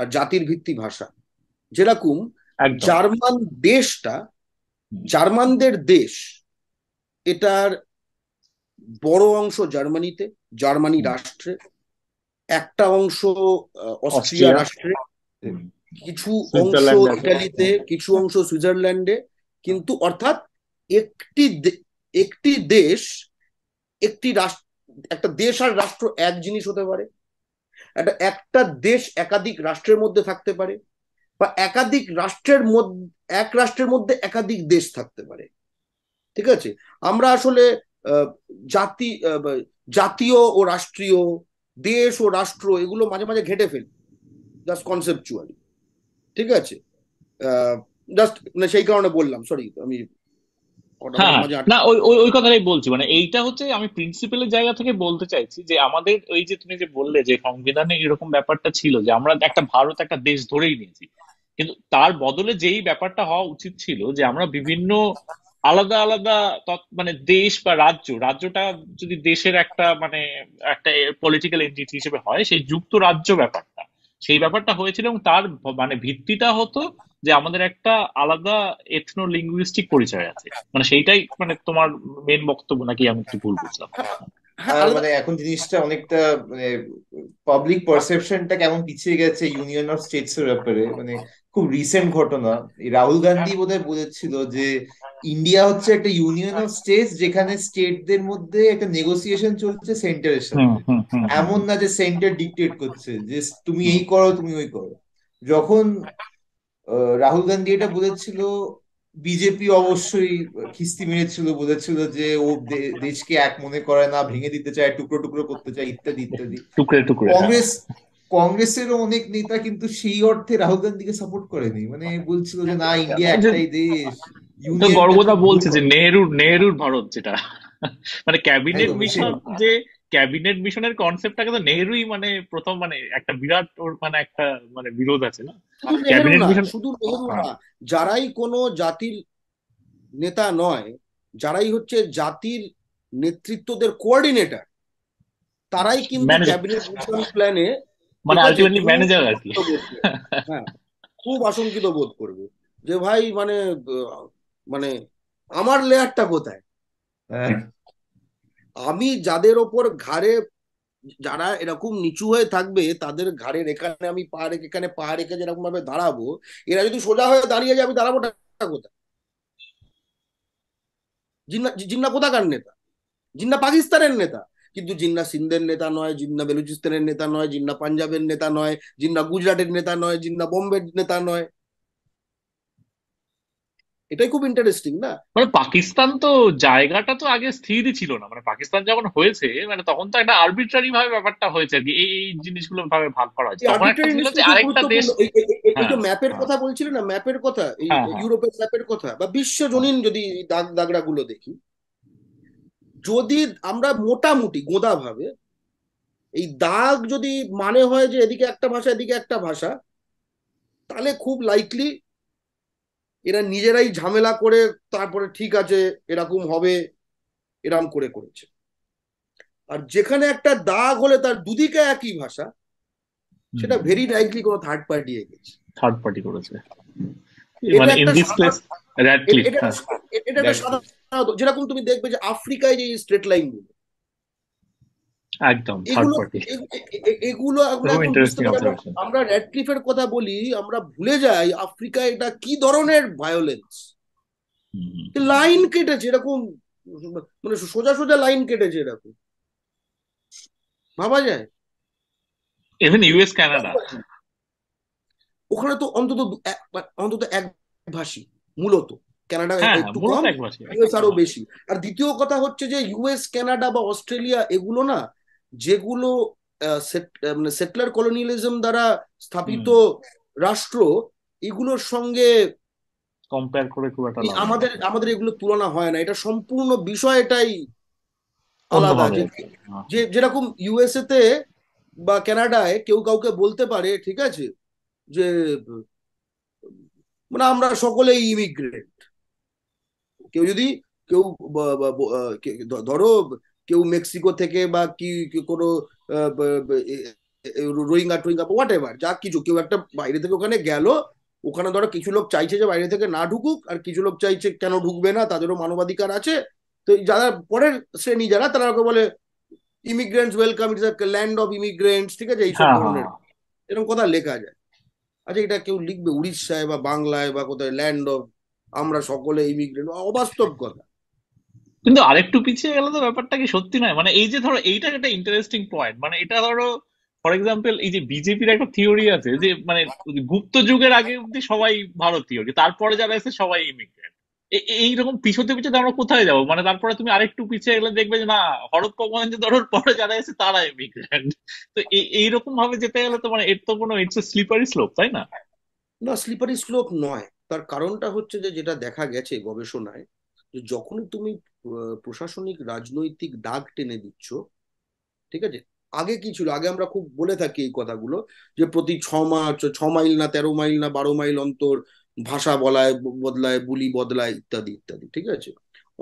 আর জাতির ভিত্তি ভাষা যেরকম জার্মান দেশটা জার্মানদের দেশ এটার বড় অংশ জার্মানিতে জার্মানি রাষ্ট্রে একটা অংশ অস্ট্রিয়া রাষ্ট্রে কিছু অংশ ইটালিতে কিছু অংশ সুইজারল্যান্ডে কিন্তু অর্থাৎ একটি একটি দেশ একটি রাষ্ট্র একটা দেশ আর রাষ্ট্র এক জিনিস হতে পারে একটা একটা দেশ একাধিক রাষ্ট্রের মধ্যে থাকতে পারে বা একাধিক রাষ্ট্রের মধ্যে এক রাষ্ট্রের মধ্যে একাধিক দেশ থাকতে পারে ঠিক আছে আমরা আসলে জাতি জাতীয় ও রাষ্ট্রীয় দেশ ও রাষ্ট্র এগুলো মাঝে মাঝে ঘেটে ফেলি জাস্ট কনসেপচুয়ালি ঠিক আছে জাস্ট মানে সেই কারণে বললাম সরি আমি হ্যাঁ না ওই ওই কথাটাই বলছি মানে এইটা হচ্ছে আমি প্রিন্সিপালের জায়গা থেকে বলতে চাইছি যে আমাদের ওই যে তুমি যে বললে যে সংবিধানে এরকম ব্যাপারটা ছিল যে আমরা একটা ভারত একটা দেশ ধরেই নিয়েছি কিন্তু তার বদলে যেই ব্যাপারটা হওয়া উচিত ছিল যে আমরা বিভিন্ন আলাদা আলাদা মানে দেশ বা রাজ্য রাজ্যটা যদি দেশের একটা মানে একটা পলিটিক্যাল এন্টিটি হিসেবে হয় সেই যুক্ত রাজ্য ব্যাপারটা সেই ব্যাপারটা হয়েছিল এবং তার মানে ভিত্তিটা হতো যে আমাদের একটা আলাদা এথনো লিঙ্গুইস্টিক পরিচয় আছে মানে সেইটাই মানে তোমার মেন বক্তব্য নাকি আমি একটু ভুল বুঝলাম হ্যাঁ, মানে এখন জিনিসটা অনেকটা মানে পাবলিক পারসেপশনটা কেমন পিছিয়ে গেছে ইউনিয়ন অফ স্টেটস এর ব্যাপারে মানে খুব রিসেন্ট ঘটনা রাহুল গান্ধী হ্যাঁ। বোধহয় বলেছিল যে ইন্ডিয়া হচ্ছে একটা ইউনিয়ন অফ স্টেটস যেখানে স্টেটদের মধ্যে একটা নেগোসিয়েশন চলছে সেন্টারের সাথে এমন না যে সেন্টার ডিকটেট করছে যে তুমি এই করো তুমি ওই করো যখন রাহুল গান্ধী এটা বলেছিল বিজেপি অবশ্যই খিস্তি মেরেছিল বলেছিল যে ও দেশকে এক মনে করে না ভেঙে দিতে চায় টুকরো টুকরো করতে চায় ইত্যাদি ইত্যাদি হ্যাঁ। কংগ্রেস কংগ্রেসেরও অনেক নেতা কিন্তু সেই অর্থে রাহুল গান্ধীকে সাপোর্ট করেনি মানে বলছিল যে না ইন্ডিয়া আচ্ছা, একটাই দেশ গর্বদা বলছে যে নেহরুর নেহরুর ভারত যেটা মানে ক্যাবিনেট মিশন যে ক্যাবিনেট মিশনের কনসেপ্টটাকে তো নেহরুই মানে প্রথম মানে একটা বিরাট ওর মানে একটা মানে বিরোধ আছে না ক্যাবিনেট মিশন শুধু নেহরু না যারাই কোন জাতির নেতা নয় যারাই হচ্ছে জাতির নেতৃত্বদের কোঅর্ডিনেটর তারাই কিন্তু ক্যাবিনেট মিশন প্ল্যানে মানে আলটিমেটলি ম্যানেজার আর কি হ্যাঁ, খুব আশঙ্কিত বোধ করবে যে ভাই মানে মানে আমার লেয়ারটা কোথায় হ্যাঁ। আমি যাদের ওপর ঘাড়ে যারা এরকম নিচু হয়ে থাকবে তাদের ঘাড়ের এখানে আমি পাহাড়ে এখানে পাহাড়ে রেখে যেরকম ভাবে দাঁড়াবো এরা যদি সোজা হয়ে দাঁড়িয়ে যায় আমি দাঁড়াবো কোথায় জিন্না জিন্না কোথাকার নেতা জিন্না পাকিস্তানের নেতা কিন্তু জিন্না সিন্ধের নেতা নয় জিন্না বেলুচিস্তানের নেতা নয় জিন্না পাঞ্জাবের নেতা নয় জিন্না গুজরাটের নেতা নয় জিন্না বোম্বের নেতা নয় এটাই খুব ইন্টারেস্টিং না মানে পাকিস্তান তো জায়গাটা তো আগে স্থির ছিল না মানে পাকিস্তান যখন হয়েছে মানে তখন তো একটা আরবিট্রারি ভাবে ব্যাপারটা হয়েছে আর কি এই এই জিনিসগুলো ভাবে ভাগ করা হয়েছে এই যে ম্যাপের কথা বলছিল না ম্যাপের কথা এই ইউরোপের ম্যাপের হ্যাঁ। কথা বা বিশ্বজনীন যদি দাগ দাগড়া গুলো দেখি যদি আমরা মোটামুটি গোদা ভাবে এই দাগ যদি মানে হয় যে এদিকে একটা ভাষা এদিকে একটা ভাষা তাহলে খুব লাইকলি এরা নিজেরাই ঝামেলা করে তারপরে ঠিক আছে এরকম হবে এরকম করে করেছে আর যেখানে একটা দাগ হলে তার দুদিকে একই ভাষা সেটা ভেরি নাইটলি কোনো থার্ড পার্টি এগেছে থার্ড পার্টি করেছে মানে হ্যাঁ। যেরকম তুমি দেখবে যে আফ্রিকায় যে স্ট্রেট লাইন গুলো একদম এগুলো এগুলো আমরা র্যাডক্লিফের কথা বলি আমরা ভুলে যাই আফ্রিকা এটা কি ধরনের ভায়োলেন্স লাইন কেটেছে এরকম মানে সোজা সোজা লাইন কেটেছে এরকম ভাবা যায় ইভেন ইউএস কানাডা ওখানে তো অন্তত মানে অন্তত এক ভাষী মূলত কানাডা হ্যাঁ, একটু কম ইউএস আরো বেশি আর দ্বিতীয় কথা হচ্ছে যে ইউএস কানাডা বা অস্ট্রেলিয়া এগুলো না যেগুলো মানে সেটলার কলোনিয়ালিজম দ্বারা স্থাপিত রাষ্ট্র এগুলোর সঙ্গে কম্পেয়ার করে খুব একটা আমাদের আমাদের এগুলো তুলনা হয় না এটা সম্পূর্ণ এটাই আলাদা যে যেরকম ইউএসএ তে বা কানাডায় কেউ কাউকে বলতে পারে ঠিক আছে যে মানে আমরা সকলেই ইমিগ্রেন্ট কেউ যদি কেউ ধরো কেউ মেক্সিকো থেকে বা কি কোনো রোহিঙ্গা টোহিঙ্গা হোয়াট এভার যা কিছু কেউ একটা বাইরে থেকে ওখানে গেল ওখানে ধরো কিছু লোক চাইছে যে বাইরে থেকে না ঢুকুক আর কিছু লোক চাইছে কেন ঢুকবে না তাদেরও মানবাধিকার আছে তো যারা পরের শ্রেণী যারা তারা ওকে বলে immigrants welcome it's land of immigrants ঠিক আছে এইসব হ্যাঁ, হ্যাঁ, ধরনের হ্যাঁ। এরকম কথা লেখা যায় আচ্ছা এটা কেউ লিখবে উড়িষ্যায় বা বাংলায় বা কোথায় ল্যান্ড অফ আমরা সকলে ইমিগ্রেন্ট অবাস্তব কথা কিন্তু আরেকটু পিছিয়ে গেলে তো ব্যাপারটা কি সত্যি নয় মানে এই যে ধরো এইটা একটা ইন্টারেস্টিং পয়েন্ট মানে এটা ধরো ফর এক্সাম্পল এই যে বিজেপির একটা থিওরি আছে যে মানে গুপ্ত যুগের আগে অব্দি সবাই ভারতীয় তারপরে যারা এসে সবাই ইমিগ্রেন্ট এইরকম পিছতে পিছতে আমরা কোথায় যাবো মানে তারপরে তুমি আরেকটু পিছিয়ে গেলে দেখবে যে না হরপ্পা মহেন্দ্র ধরার পরে যারা এসে তারা ইমিগ্রেন্ট তো এইরকম ভাবে যেতে গেলে তো মানে এর তো কোনো ইটস স্লিপারি স্লোপ তাই না না স্লিপারি স্লোপ নয় তার কারণটা হচ্ছে যে যেটা দেখা গেছে গবেষণায় যখন তুমি প্রশাসনিক রাজনৈতিক দাগ টেনে দিচ্ছ ঠিক আছে আগে কি ছিল আগে আমরা খুব বলে থাকি এই কথাগুলো যে প্রতি ছ মাস ছ মাইল না তেরো মাইল না বারো মাইল অন্তর ভাষা বলায় বদলায় বুলি বদলায় ইত্যাদি ইত্যাদি ঠিক আছে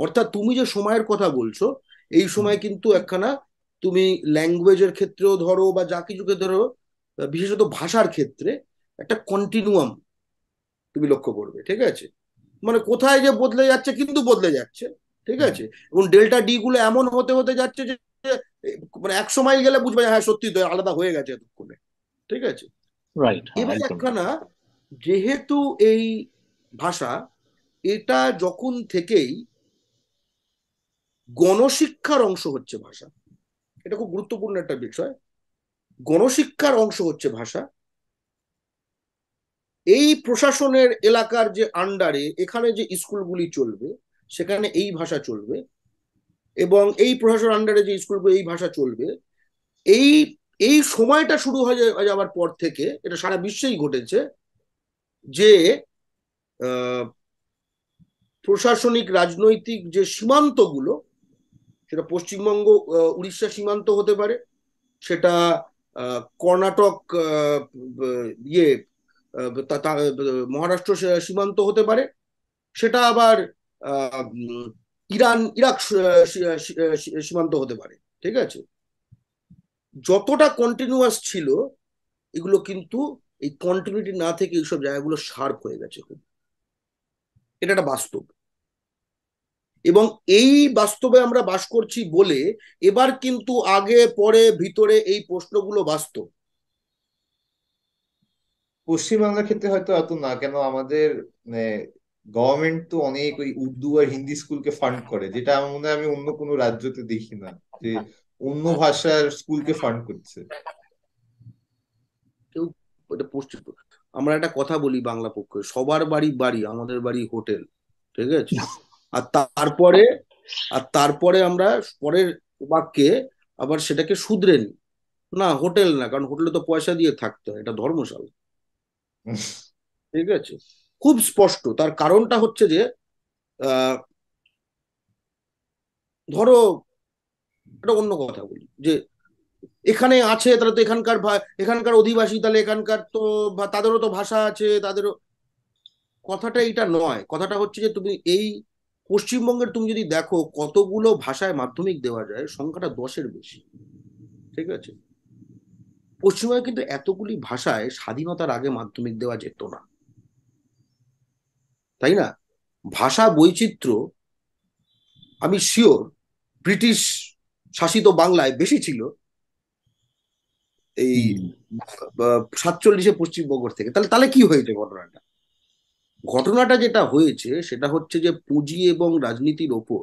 অর্থাৎ তুমি যে সময়ের কথা বলছো এই সময় কিন্তু একখানা তুমি ল্যাঙ্গুয়েজের ক্ষেত্রেও ধরো বা যা কিছুকে ধরো বিশেষত ভাষার ক্ষেত্রে একটা কন্টিনিউয়াম তুমি লক্ষ্য করবে ঠিক আছে মানে কোথায় যে বদলে যাচ্ছে কিন্তু বদলে যাচ্ছে ঠিক আছে এবং ডেল্টা ডি গুলো এমন হতে হতে যাচ্ছে যে মানে একশো মাইল গেলে বুঝবে হ্যাঁ সত্যি তো আলাদা হয়ে গেছে এতক্ষণে ঠিক আছে হ্যাঁ, এবার একখানা যেহেতু এই ভাষা এটা যখন থেকেই গণশিক্ষার অংশ হচ্ছে ভাষা এটা খুব গুরুত্বপূর্ণ একটা বিষয় গণশিক্ষার অংশ হচ্ছে ভাষা এই প্রশাসনের এলাকার যে আন্ডারে এখানে যে স্কুলগুলি চলবে সেখানে এই ভাষা চলবে এবং এই প্রশাসন আন্ডারে যে স্কুলগুলো এই ভাষা চলবে এই এই সময়টা শুরু হয়ে যাওয়ার পর থেকে এটা সারা বিশ্বেই ঘটেছে যে প্রশাসনিক রাজনৈতিক যে সীমান্তগুলো সেটা পশ্চিমবঙ্গ উড়িষ্যা সীমান্ত হতে পারে সেটা কর্ণাটক ইয়ে মহারাষ্ট্র সীমান্ত হতে পারে সেটা আবার ইরান ইরাক সীমান্ত হতে পারে ঠিক আছে যতটা কন্টিনিউয়াস ছিল এগুলো কিন্তু এই কন্টিনিউটি না থেকে এইসব জায়গাগুলো শার্প হয়ে গেছে খুব এটা একটা বাস্তব এবং এই বাস্তবে আমরা বাস করছি বলে এবার কিন্তু আগে পরে ভিতরে এই প্রশ্নগুলো বাস্তব পশ্চিমবাংলার ক্ষেত্রে হয়তো এত না কেন আমাদের গভর্নমেন্ট মানে, তো অনেক ওই উর্দু আর হিন্দি স্কুলকে ফান্ড করে যেটা আমার মনে হয় আমি অন্য কোনো রাজ্যতে দেখি না যে অন্য ভাষার স্কুলকে ফান্ড করছে কেউ পশ্চিম আমরা একটা কথা বলি বাংলা পক্ষে সবার বাড়ি বাড়ি আমাদের বাড়ি হোটেল ঠিক আছে আর তারপরে আর তারপরে আমরা পরের বাক্যে আবার সেটাকে শুধরে নিই না হোটেল না কারণ হোটেলে তো পয়সা দিয়ে থাকতে হয় এটা ধর্মশালা ঠিক আছে খুব স্পষ্ট তার কারণটা হচ্ছে যে ধরো একটা অন্য কথা বলি যে এখানে আছে তাহলে তো এখানকার এখানকার অধিবাসী তাহলে এখানকার তো তাদেরও তো ভাষা আছে তাদেরও কথাটা এটা নয় কথাটা হচ্ছে যে তুমি এই পশ্চিমবঙ্গের তুমি যদি দেখো কতগুলো ভাষায় মাধ্যমিক দেওয়া যায় সংখ্যাটা দশের বেশি ঠিক আছে পশ্চিমবঙ্গে কিন্তু এতগুলি ভাষায় স্বাধীনতার আগে মাধ্যমিক দেওয়া যেত না তাই না ভাষা বৈচিত্র্য আমি শিওর ব্রিটিশ শাসিত বাংলায় বেশি ছিল এই সাতচল্লিশে পশ্চিমবঙ্গর থেকে তাহলে তাহলে কি হয়েছে ঘটনাটা ঘটনাটা যেটা হয়েছে সেটা হচ্ছে যে পুঁজি এবং রাজনীতির ওপর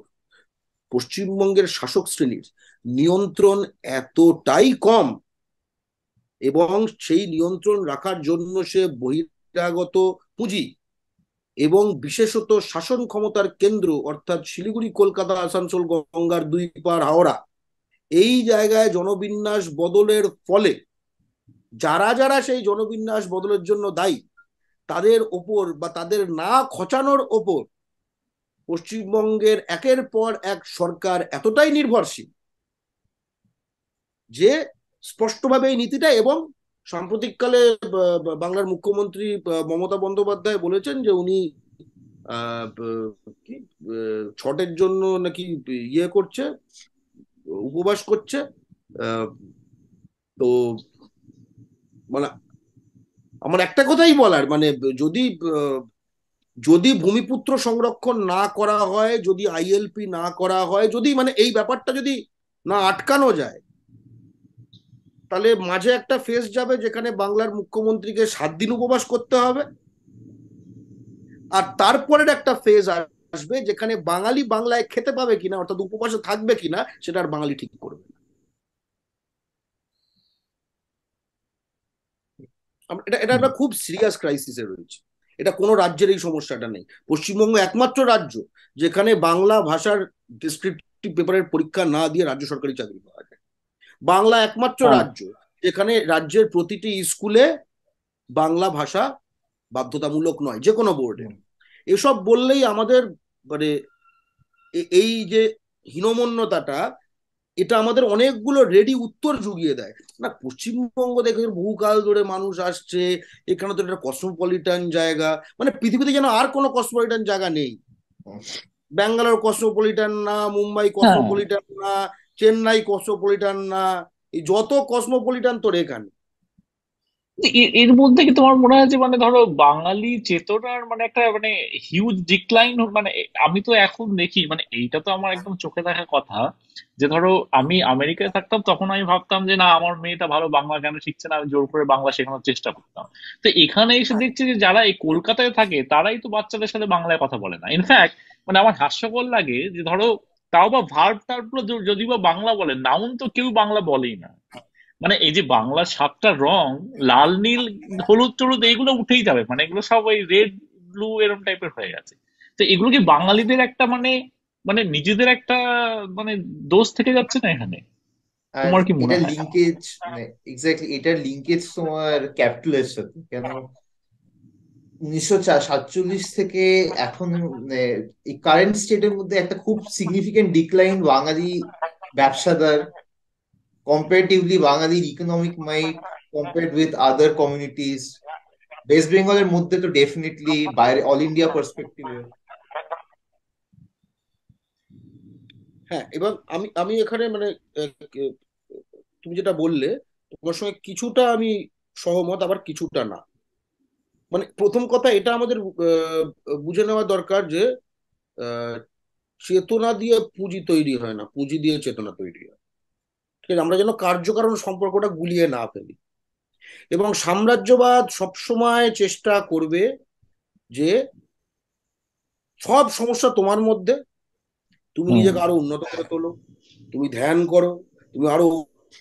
পশ্চিমবঙ্গের শাসক শ্রেণীর নিয়ন্ত্রণ এতটাই কম এবং সেই নিয়ন্ত্রণ রাখার জন্য সে বহিরাগত পুঁজি এবং বিশেষত শাসন ক্ষমতার কেন্দ্র অর্থাৎ শিলিগুড়ি কলকাতা আসানসোল গঙ্গার দুই পার হাওড়া এই জায়গায় জনবিন্যাস বদলের ফলে যারা যারা সেই জনবিন্যাস বদলের জন্য দায়ী তাদের ওপর বা তাদের না খচানোর ওপর পশ্চিমবঙ্গের একের পর এক সরকার এতটাই নির্ভরশীল যে স্পষ্টভাবে এই নীতিটা এবং সাম্প্রতিককালে বাংলার মুখ্যমন্ত্রী মমতা বন্দ্যোপাধ্যায় বলেছেন যে উনি ছটের জন্য নাকি ইয়ে করছে উপবাস করছে তো মানে আমার একটা কথাই বলার মানে যদি যদি ভূমিপুত্র সংরক্ষণ না করা হয় যদি আইএলপি না করা হয় যদি মানে এই ব্যাপারটা যদি না আটকানো যায় তাহলে মাঝে একটা ফেস যাবে যেখানে বাংলার মুখ্যমন্ত্রীকে সাত দিন উপবাস করতে হবে আর তারপরের একটা ফেজ আসবে যেখানে বাঙালি বাংলায় খেতে পাবে কিনা অর্থাৎ উপবাস থাকবে কিনা সেটা আর বাঙালি ঠিক করবে না এটা এটা একটা খুব সিরিয়াস ক্রাইসিসে রয়েছে এটা কোনো রাজ্যের এই সমস্যাটা নেই পশ্চিমবঙ্গ একমাত্র রাজ্য যেখানে বাংলা ভাষার ডিসক্রিপটিভ পেপারের পরীক্ষা না দিয়ে রাজ্য সরকারি চাকরি পাওয়া যায় বাংলা একমাত্র হ্যাঁ। রাজ্য যেখানে রাজ্যের প্রতিটি স্কুলে বাংলা ভাষা বাধ্যতামূলক নয় যে কোনো বোর্ডে এসব বললেই আমাদের মানে এই যে হীনমন্যতাটা এটা আমাদের অনেকগুলো রেডি উত্তর জুগিয়ে দেয় না পশ্চিমবঙ্গ দেখে বহুকাল ধরে মানুষ আসছে এখানে তো একটা কসমোপলিটান জায়গা মানে পৃথিবীতে যেন আর কোনো কসমোপলিটান জায়গা নেই ব্যাঙ্গালোর কসমোপলিটান না মুম্বাই কসমোপলিটান হ্যাঁ। না চেন্নাই কসমোপলিটান না যত কসমোপলিটান তোর এখানে এর মধ্যে কি তোমার মনে হয় যে মানে ধরো বাঙালি চেতনার মানে একটা মানে হিউজ ডিক্লাইন মানে আমি তো এখন দেখি মানে এইটা তো আমার একদম চোখে দেখা কথা যে ধরো আমি আমেরিকায় থাকতাম তখন আমি ভাবতাম যে না আমার মেয়েটা ভালো বাংলা কেন শিখছে না আমি জোর করে বাংলা শেখানোর চেষ্টা করতাম তো এখানে এসে হ্যাঁ। দেখছি যে যারা এই কলকাতায় থাকে তারাই তো বাচ্চাদের সাথে বাংলায় কথা বলে না ইনফ্যাক্ট মানে আমার হাস্যকর লাগে যে ধরো তাও বা ভার্ব তারপর যদি বা বাংলা বলে নাউন তো কেউ বাংলা বলেই না মানে এই যে বাংলা সাতটা রং লাল নীল হলুদ টলুদ এইগুলো উঠেই যাবে মানে এগুলো সব ওই রেড ব্লু এরকম টাইপের হয়ে গেছে তো এগুলো কি বাঙালিদের একটা মানে মানে নিজেদের একটা মানে দোষ থেকে যাচ্ছে না এখানে তোমার কি মনে হয় লিঙ্কেজ মানে এক্স্যাক্টলি এটার লিঙ্কেজ তোমার ক্যাপিটালের সাথে কেন উনিশশো সাতচল্লিশ থেকে এখন এই কারেন্ট স্টেটের মধ্যে একটা খুব সিগনিফিকেন্ট ডিক্লাইন বাঙালি ব্যবসাদার কম্পারেটিভলি বাঙালির economic might compared with other communities West বেঙ্গলের মধ্যে তো ডেফিনেটলি বাইরে অল ইন্ডিয়া পার্সপেক্টিভে হ্যাঁ এবং আমি আমি এখানে মানে তুমি যেটা বললে তোমার সঙ্গে কিছুটা আমি সহমত আবার কিছুটা না মানে প্রথম কথা এটা আমাদের বুঝে নেওয়া দরকার যে চেতনা দিয়ে পুঁজি তৈরি হয় না পুঁজি দিয়ে চেতনা তৈরি হয় ঠিক আছে আমরা যেন কার্যকারণ সম্পর্কটা গুলিয়ে না ফেলি এবং সাম্রাজ্যবাদ সবসময় চেষ্টা করবে যে সব সমস্যা তোমার মধ্যে তুমি নিজেকে আরো উন্নত করে তোলো তুমি ধ্যান করো তুমি আরো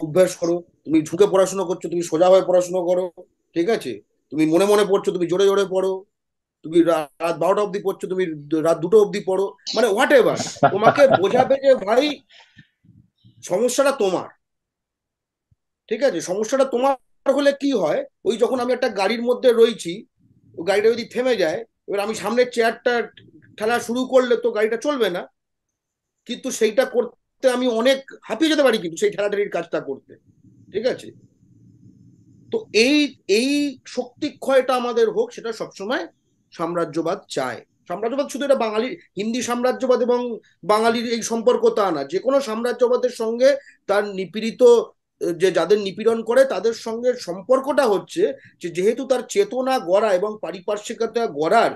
অভ্যাস করো তুমি ঝুঁকে পড়াশোনা করছো তুমি সোজা হয়ে পড়াশোনা করো ঠিক আছে তুমি মনে মনে পড়ছো তুমি জোরে জোরে পড়ো তুমি রাত বারোটা অবধি পড়ছো তুমি রাত দুটো অবধি পড়ো মানে হোয়াট এভার তোমাকে বোঝাবে যে ভাই সমস্যাটা তোমার ঠিক আছে সমস্যাটা তোমার হলে কি হয় ওই যখন আমি একটা গাড়ির মধ্যে রয়েছি ও গাড়িটা যদি থেমে যায় এবার আমি সামনের চেয়ারটা ঠেলা শুরু করলে তো গাড়িটা চলবে না কিন্তু সেইটা করতে আমি অনেক হাঁপিয়ে যেতে পারি কিন্তু সেই ঠেলাটারির কাজটা করতে ঠিক আছে তো এই এই ক্ষয়টা আমাদের হোক সেটা সবসময় সাম্রাজ্যবাদ চায় সাম্রাজ্যবাদ শুধু এটা বাঙালির হিন্দি সাম্রাজ্যবাদ এবং বাঙালির এই সম্পর্ক তা না যে কোনো সাম্রাজ্যবাদের সঙ্গে তার নিপীড়িত যে যাদের নিপীড়ন করে তাদের সঙ্গে সম্পর্কটা হচ্ছে যে যেহেতু তার চেতনা গড়া এবং পারিপার্শ্বিকতা গড়ার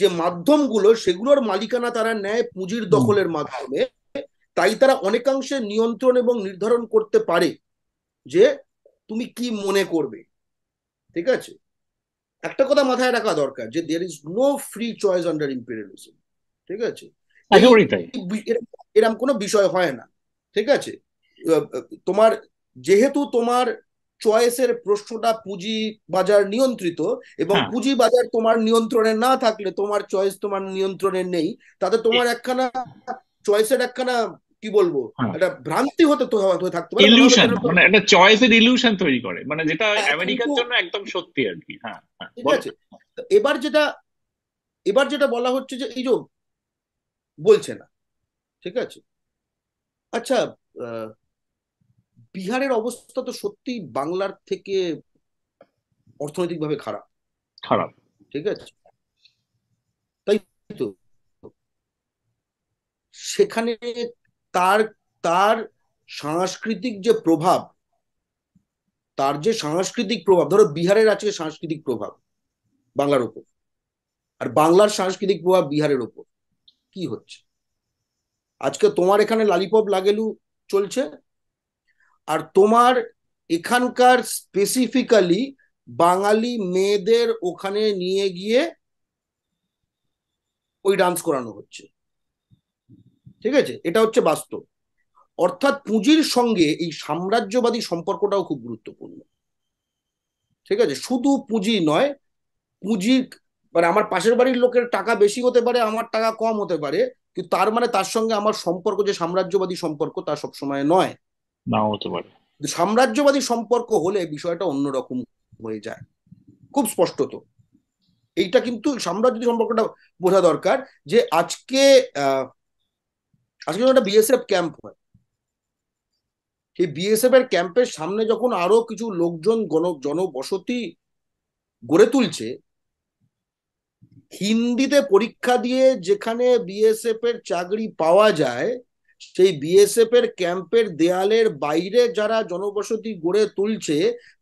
যে মাধ্যমগুলো সেগুলোর মালিকানা তারা নেয় পুঁজির দখলের মাধ্যমে তাই তারা অনেকাংশে নিয়ন্ত্রণ এবং নির্ধারণ করতে পারে যে তুমি কি মনে করবে ঠিক আছে একটা কথা মাথায় রাখা দরকার যে there is no free choice under imperialism ঠিক আছে এরকম কোনো বিষয় হয় না ঠিক আছে তোমার যেহেতু তোমার চয়েসের প্রশ্নটা পুঁজি বাজার নিয়ন্ত্রিত এবং হ্যাঁ। পুঁজি বাজার তোমার নিয়ন্ত্রণে না থাকলে তোমার চয়েস তোমার নিয়ন্ত্রণে নেই তাতে তোমার একখানা চয়েসের একখানা কি বলবো হ্যাঁ। একটা ভ্রান্তি হতে হয়ে থাকতে পারে ইলিউশন মানে একটা চয়েসের ইলিউশন তৈরি করে মানে যেটা হ্যাঁ, আমেরিকার জন্য একদম সত্যি আর কি হ্যাঁ, হ্যাঁ এবার যেটা এবার যেটা বলা হচ্ছে যে এই যে বলছে না ঠিক আছে আচ্ছা বিহারের অবস্থা তো সত্যি বাংলার থেকে অর্থনৈতিকভাবে খারাপ খারাপ ঠিক আছে তাই তো সেখানে তার তার সাংস্কৃতিক যে প্রভাব তার যে সাংস্কৃতিক প্রভাব ধরো বিহারের আছে সাংস্কৃতিক প্রভাব বাংলার ওপর আর বাংলার সাংস্কৃতিক প্রভাব বিহারের ওপর কি হচ্ছে আজকে তোমার এখানে লালিপপ লাগেলু চলছে আর তোমার এখানকার স্পেসিফিক্যালি বাঙালি মেয়েদের ওখানে নিয়ে গিয়ে ওই ডান্স করানো হচ্ছে ঠিক আছে এটা হচ্ছে বাস্তব অর্থাৎ পুঁজির সঙ্গে এই সাম্রাজ্যবাদী সম্পর্কটাও খুব গুরুত্বপূর্ণ ঠিক আছে শুধু পুঁজি নয় পুঁজির মানে আমার পাশের বাড়ির লোকের টাকা বেশি হতে পারে আমার টাকা কম হতে পারে কিন্তু তার মানে তার সঙ্গে আমার সম্পর্ক যে সাম্রাজ্যবাদী সম্পর্ক তা সবসময় নয় না হতে পারে সাম্রাজ্যবাদী সম্পর্ক হলে বিষয়টা অন্যরকম হয়ে যায় খুব স্পষ্টত এইটা কিন্তু সাম্রাজ্যবাদী সম্পর্কটা বোঝা দরকার যে আজকে আহ আজকে একটা বিএসএফ ক্যাম্প হয় এই বিএসএফ এর ক্যাম্পের সামনে যখন আরো কিছু লোকজন গণ জনবসতি গড়ে তুলছে হিন্দিতে পরীক্ষা দিয়ে যেখানে বিএসএফ এর চাকরি পাওয়া যায় সেই বিএসএফ এর ক্যাম্পের দেয়ালের বাইরে যারা জনবসতি গড়ে তুলছে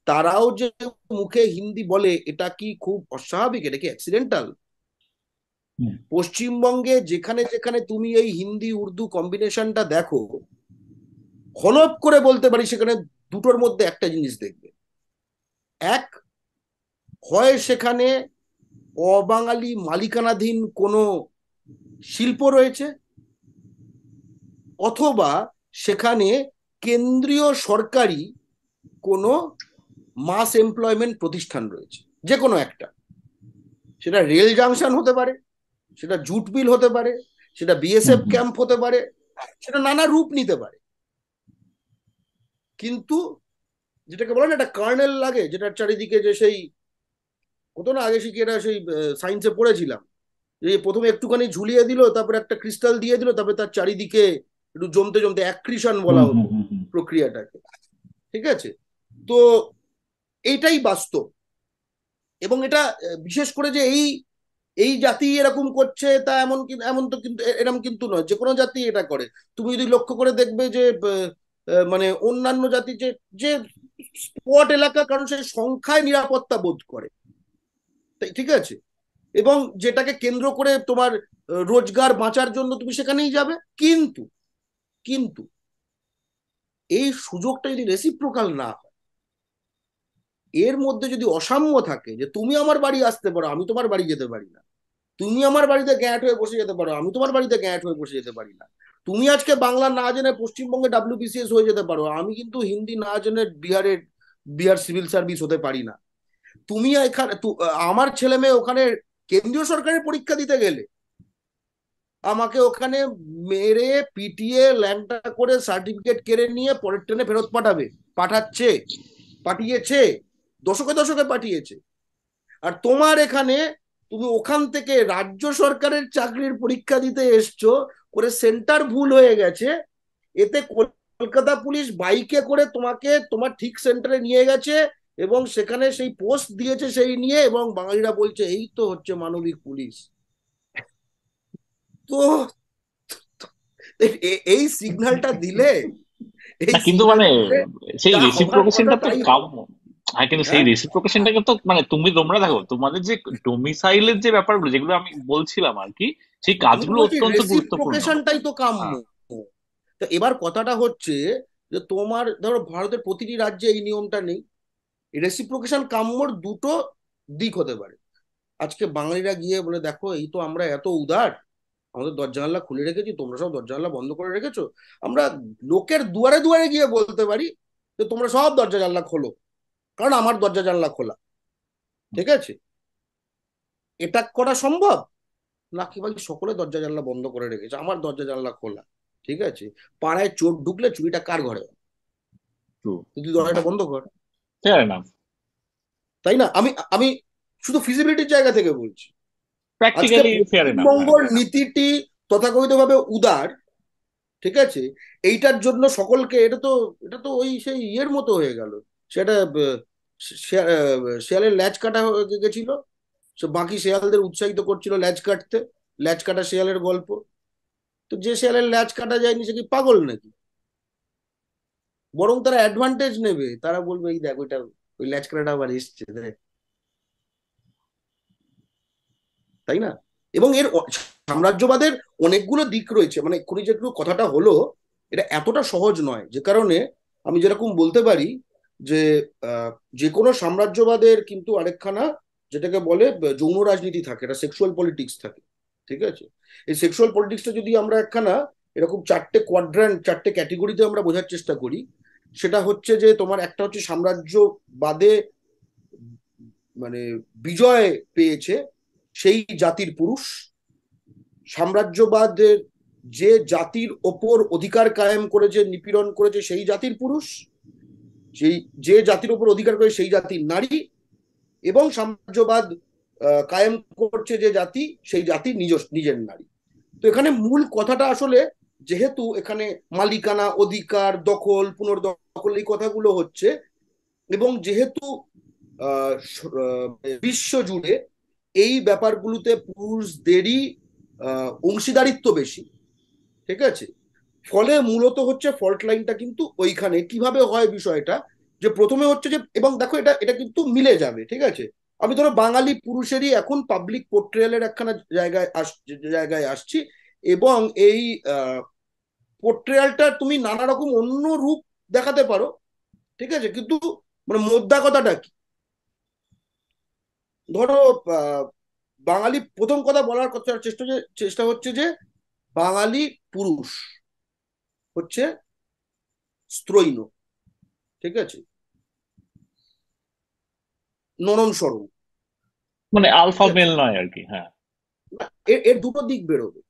তারাও যে মুখে হিন্দি বলে এটা কি খুব অস্বাভাবিক এটা কি অ্যাক্সিডেন্টাল পশ্চিমবঙ্গে যেখানে যেখানে তুমি এই হিন্দি উর্দু কম্বিনেশনটা দেখো হলপ করে বলতে পারি সেখানে দুটোর মধ্যে একটা জিনিস দেখবে এক হয় সেখানে অবাঙালি মালিকানাধীন কোনো শিল্প রয়েছে অথবা সেখানে কেন্দ্রীয় সরকারি কোনো মাস এমপ্লয়মেন্ট প্রতিষ্ঠান রয়েছে যে কোনো একটা সেটা রেল জাংশন হতে পারে সেটা জুট বিল হতে পারে সেটা বিএসএফ ক্যাম্প হতে পারে সেটা নানা রূপ নিতে পারে কিন্তু যেটাকে বলেন একটা কার্নেল লাগে যেটার চারিদিকে যে সেই হতো না আগে শিখে এটা সেই সায়েন্সে পড়েছিলাম যে প্রথমে একটুখানি ঝুলিয়ে দিল তারপরে একটা ক্রিস্টাল দিয়ে দিল তারপরে তার চারিদিকে একটু জমতে জমতে অ্যাক্রিশন বলা হতো প্রক্রিয়াটাকে ঠিক আছে তো এইটাই বাস্তব এবং এটা বিশেষ করে যে এই এই জাতি এরকম করছে তা এমন এমন তো কিন্তু এরকম কিন্তু নয় যে কোনো জাতি এটা করে তুমি যদি লক্ষ্য করে দেখবে যে মানে অন্যান্য জাতি যে যে স্পট এলাকা কারণ সে সংখ্যায় নিরাপত্তা বোধ করে তাই ঠিক আছে এবং যেটাকে কেন্দ্র করে তোমার রোজগার বাঁচার জন্য তুমি সেখানেই যাবে কিন্তু কিন্তু এই সুযোগটা যদি রেসিপ্রোকাল না হয় এর মধ্যে যদি অসাম্য থাকে যে তুমি আমার বাড়ি আসতে পারো আমি তোমার বাড়ি যেতে পারি না তুমি আমার বাড়িতে গ্যাঁট হয়ে বসে যেতে পারো আমি তোমার বাড়িতে গ্যাঁট হয়ে বসে যেতে পারি না তুমি আজকে বাংলা না জেনে পশ্চিমবঙ্গে ডাব্লিউবিসিএস হয়ে যেতে পারো আমি কিন্তু হিন্দি না জেনে বিহারের বিহার সিভিল সার্ভিস হতে পারি না তুমি এখানে আমার ছেলে মেয়ে ওখানে কেন্দ্রীয় সরকারের পরীক্ষা দিতে গেলে আমাকে ওখানে মেরে পিটিয়ে ল্যাংটা করে সার্টিফিকেট কেড়ে নিয়ে পরের ট্রেনে ফেরত পাঠাবে পাঠাচ্ছে পাঠিয়েছে দশকে দশকে পাঠিয়েছে আর তোমার এখানে তুমি ওখান থেকে রাজ্য সরকারের চাকরির পরীক্ষা দিতে এসছো করে সেন্টার ভুল হয়ে গেছে এতে কলকাতা পুলিশ বাইকে করে তোমাকে তোমার ঠিক সেন্টারে নিয়ে গেছে এবং সেখানে সেই পোস্ট দিয়েছে সেই নিয়ে এবং বাঙালিরা বলছে এই তো হচ্ছে মানবিক পুলিশ তো এই সিগন্যালটা দিলে হ্যাঁ, কিন্তু মানে সেই রেসিপ্রোকেশনটা তো কাম্য আই ক্যান সেই রেসিপ্রোকেশনটাকে তো মানে তুমি তোমরা দেখো তোমাদের যে ডোমিসাইলের যে ব্যাপারগুলো যেগুলো আমি বলছিলাম আর কি সেই কাজগুলো অত্যন্ত গুরুত্বপূর্ণ রেসিপ্রোকেশনটাই তো কাম্য হ্যাঁ। তো এবার কথাটা হচ্ছে যে তোমার ধরো ভারতের প্রতিটি রাজ্যে এই নিয়মটা নেই রেসিপ্রোকেশন কাম্যর দুটো দিক হতে পারে আজকে বাঙালিরা গিয়ে বলে দেখো এই তো আমরা এত উদার আমাদের দরজা জানলা খুলে রেখেছি তোমরা সব দরজা জানলা বন্ধ করে রেখেছো আমরা লোকের দুয়ারে দুয়ারে গিয়ে বলতে পারি যে তোমরা সব দরজা জানলা খোলো কারণ আমার দরজা জানলা খোলা ঠিক আছে এটা করা সম্ভব নাকি ভাই সকলে দরজা জানলা বন্ধ করে রেখেছে আমার দরজা জানলা খোলা ঠিক আছে পাড়ায় চোর ঢুকলে চুরিটা কার ঘরে তুই দরজাটা বন্ধ কর তাই না আমি আমি শুধু ফিজিবিলিটির জায়গা থেকে বলছি পশ্চিমবঙ্গর নীতিটি তথাকথিত ভাবে উদার ঠিক আছে এইটার জন্য সকলকে এটা তো এটা তো ওই সেই ইয়ের মতো হয়ে গেল সেটা শেয়ালের ল্যাচ কাটা হয়ে গেছিল সে বাকি শেয়ালদের উৎসাহিত করছিল ল্যাচ কাটতে ল্যাচ কাটা শেয়ালের গল্প তো যে শেয়ালের ল্যাচ কাটা যায়নি সে কি পাগল নাকি বরং তারা অ্যাডভান্টেজ নেবে তারা বলবে এই দেখ ওইটা ওই ল্যাচ কাটাটা আবার এসছে তাই না এবং এর সাম্রাজ্যবাদের অনেকগুলো দিক রয়েছে মানে এক্ষুনি যেটুকু কথাটা হলো এটা এতটা সহজ নয় যে কারণে আমি যেরকম বলতে পারি যে যে কোনো সাম্রাজ্যবাদের কিন্তু আরেকখানা যেটাকে বলে যৌন রাজনীতি থাকে এটা সেক্সুয়াল পলিটিক্স থাকে ঠিক আছে এই সেক্সুয়াল পলিটিক্সটা যদি আমরা একখানা এরকম চারটে কোয়াড্রান্ট চারটে ক্যাটেগরিতে আমরা বোঝার চেষ্টা করি সেটা হচ্ছে যে তোমার একটা হচ্ছে সাম্রাজ্যবাদে মানে বিজয় পেয়েছে সেই জাতির পুরুষ সাম্রাজ্যবাদের যে জাতির ওপর অধিকার কায়েম করেছে নিপীড়ন করেছে সেই জাতির পুরুষ যেই যে জাতির উপর অধিকার করে সেই জাতি নারী এবং সাম্রাজ্যবাদ কায়েম করছে যে জাতি সেই জাতি নিজ নিজের নারী তো এখানে মূল কথাটা আসলে যেহেতু এখানে মালিকানা অধিকার দখল পুনর্দখল এই কথাগুলো হচ্ছে এবং যেহেতু বিশ্ব জুড়ে এই ব্যাপারগুলোতে পুরুষদেরই অংশীদারিত্ব বেশি ঠিক আছে ফলে মূলত হচ্ছে ফল্ট লাইনটা কিন্তু ওইখানে কিভাবে হয় বিষয়টা যে প্রথমে হচ্ছে যে এবং দেখো এটা এটা কিন্তু মিলে যাবে ঠিক আছে আমি ধরো বাঙালি পুরুষেরই এখন পাবলিক পোর্ট্রেলের একখানা জায়গায় আস জায়গায় আসছি এবং এই পোর্ট্রেয়ালটা তুমি নানা রকম অন্য রূপ দেখাতে পারো ঠিক আছে কিন্তু মানে মোদ্দা কথাটা কি ধরো বাঙালি প্রথম কথা বলার কথা চেষ্টা চেষ্টা হচ্ছে যে বাঙালি পুরুষ হচ্ছে স্ত্রৈন ঠিক আছে নরম সরম মানে আলফা মেল নয় আর কি হ্যাঁ এর দুটো দিক বেরোবে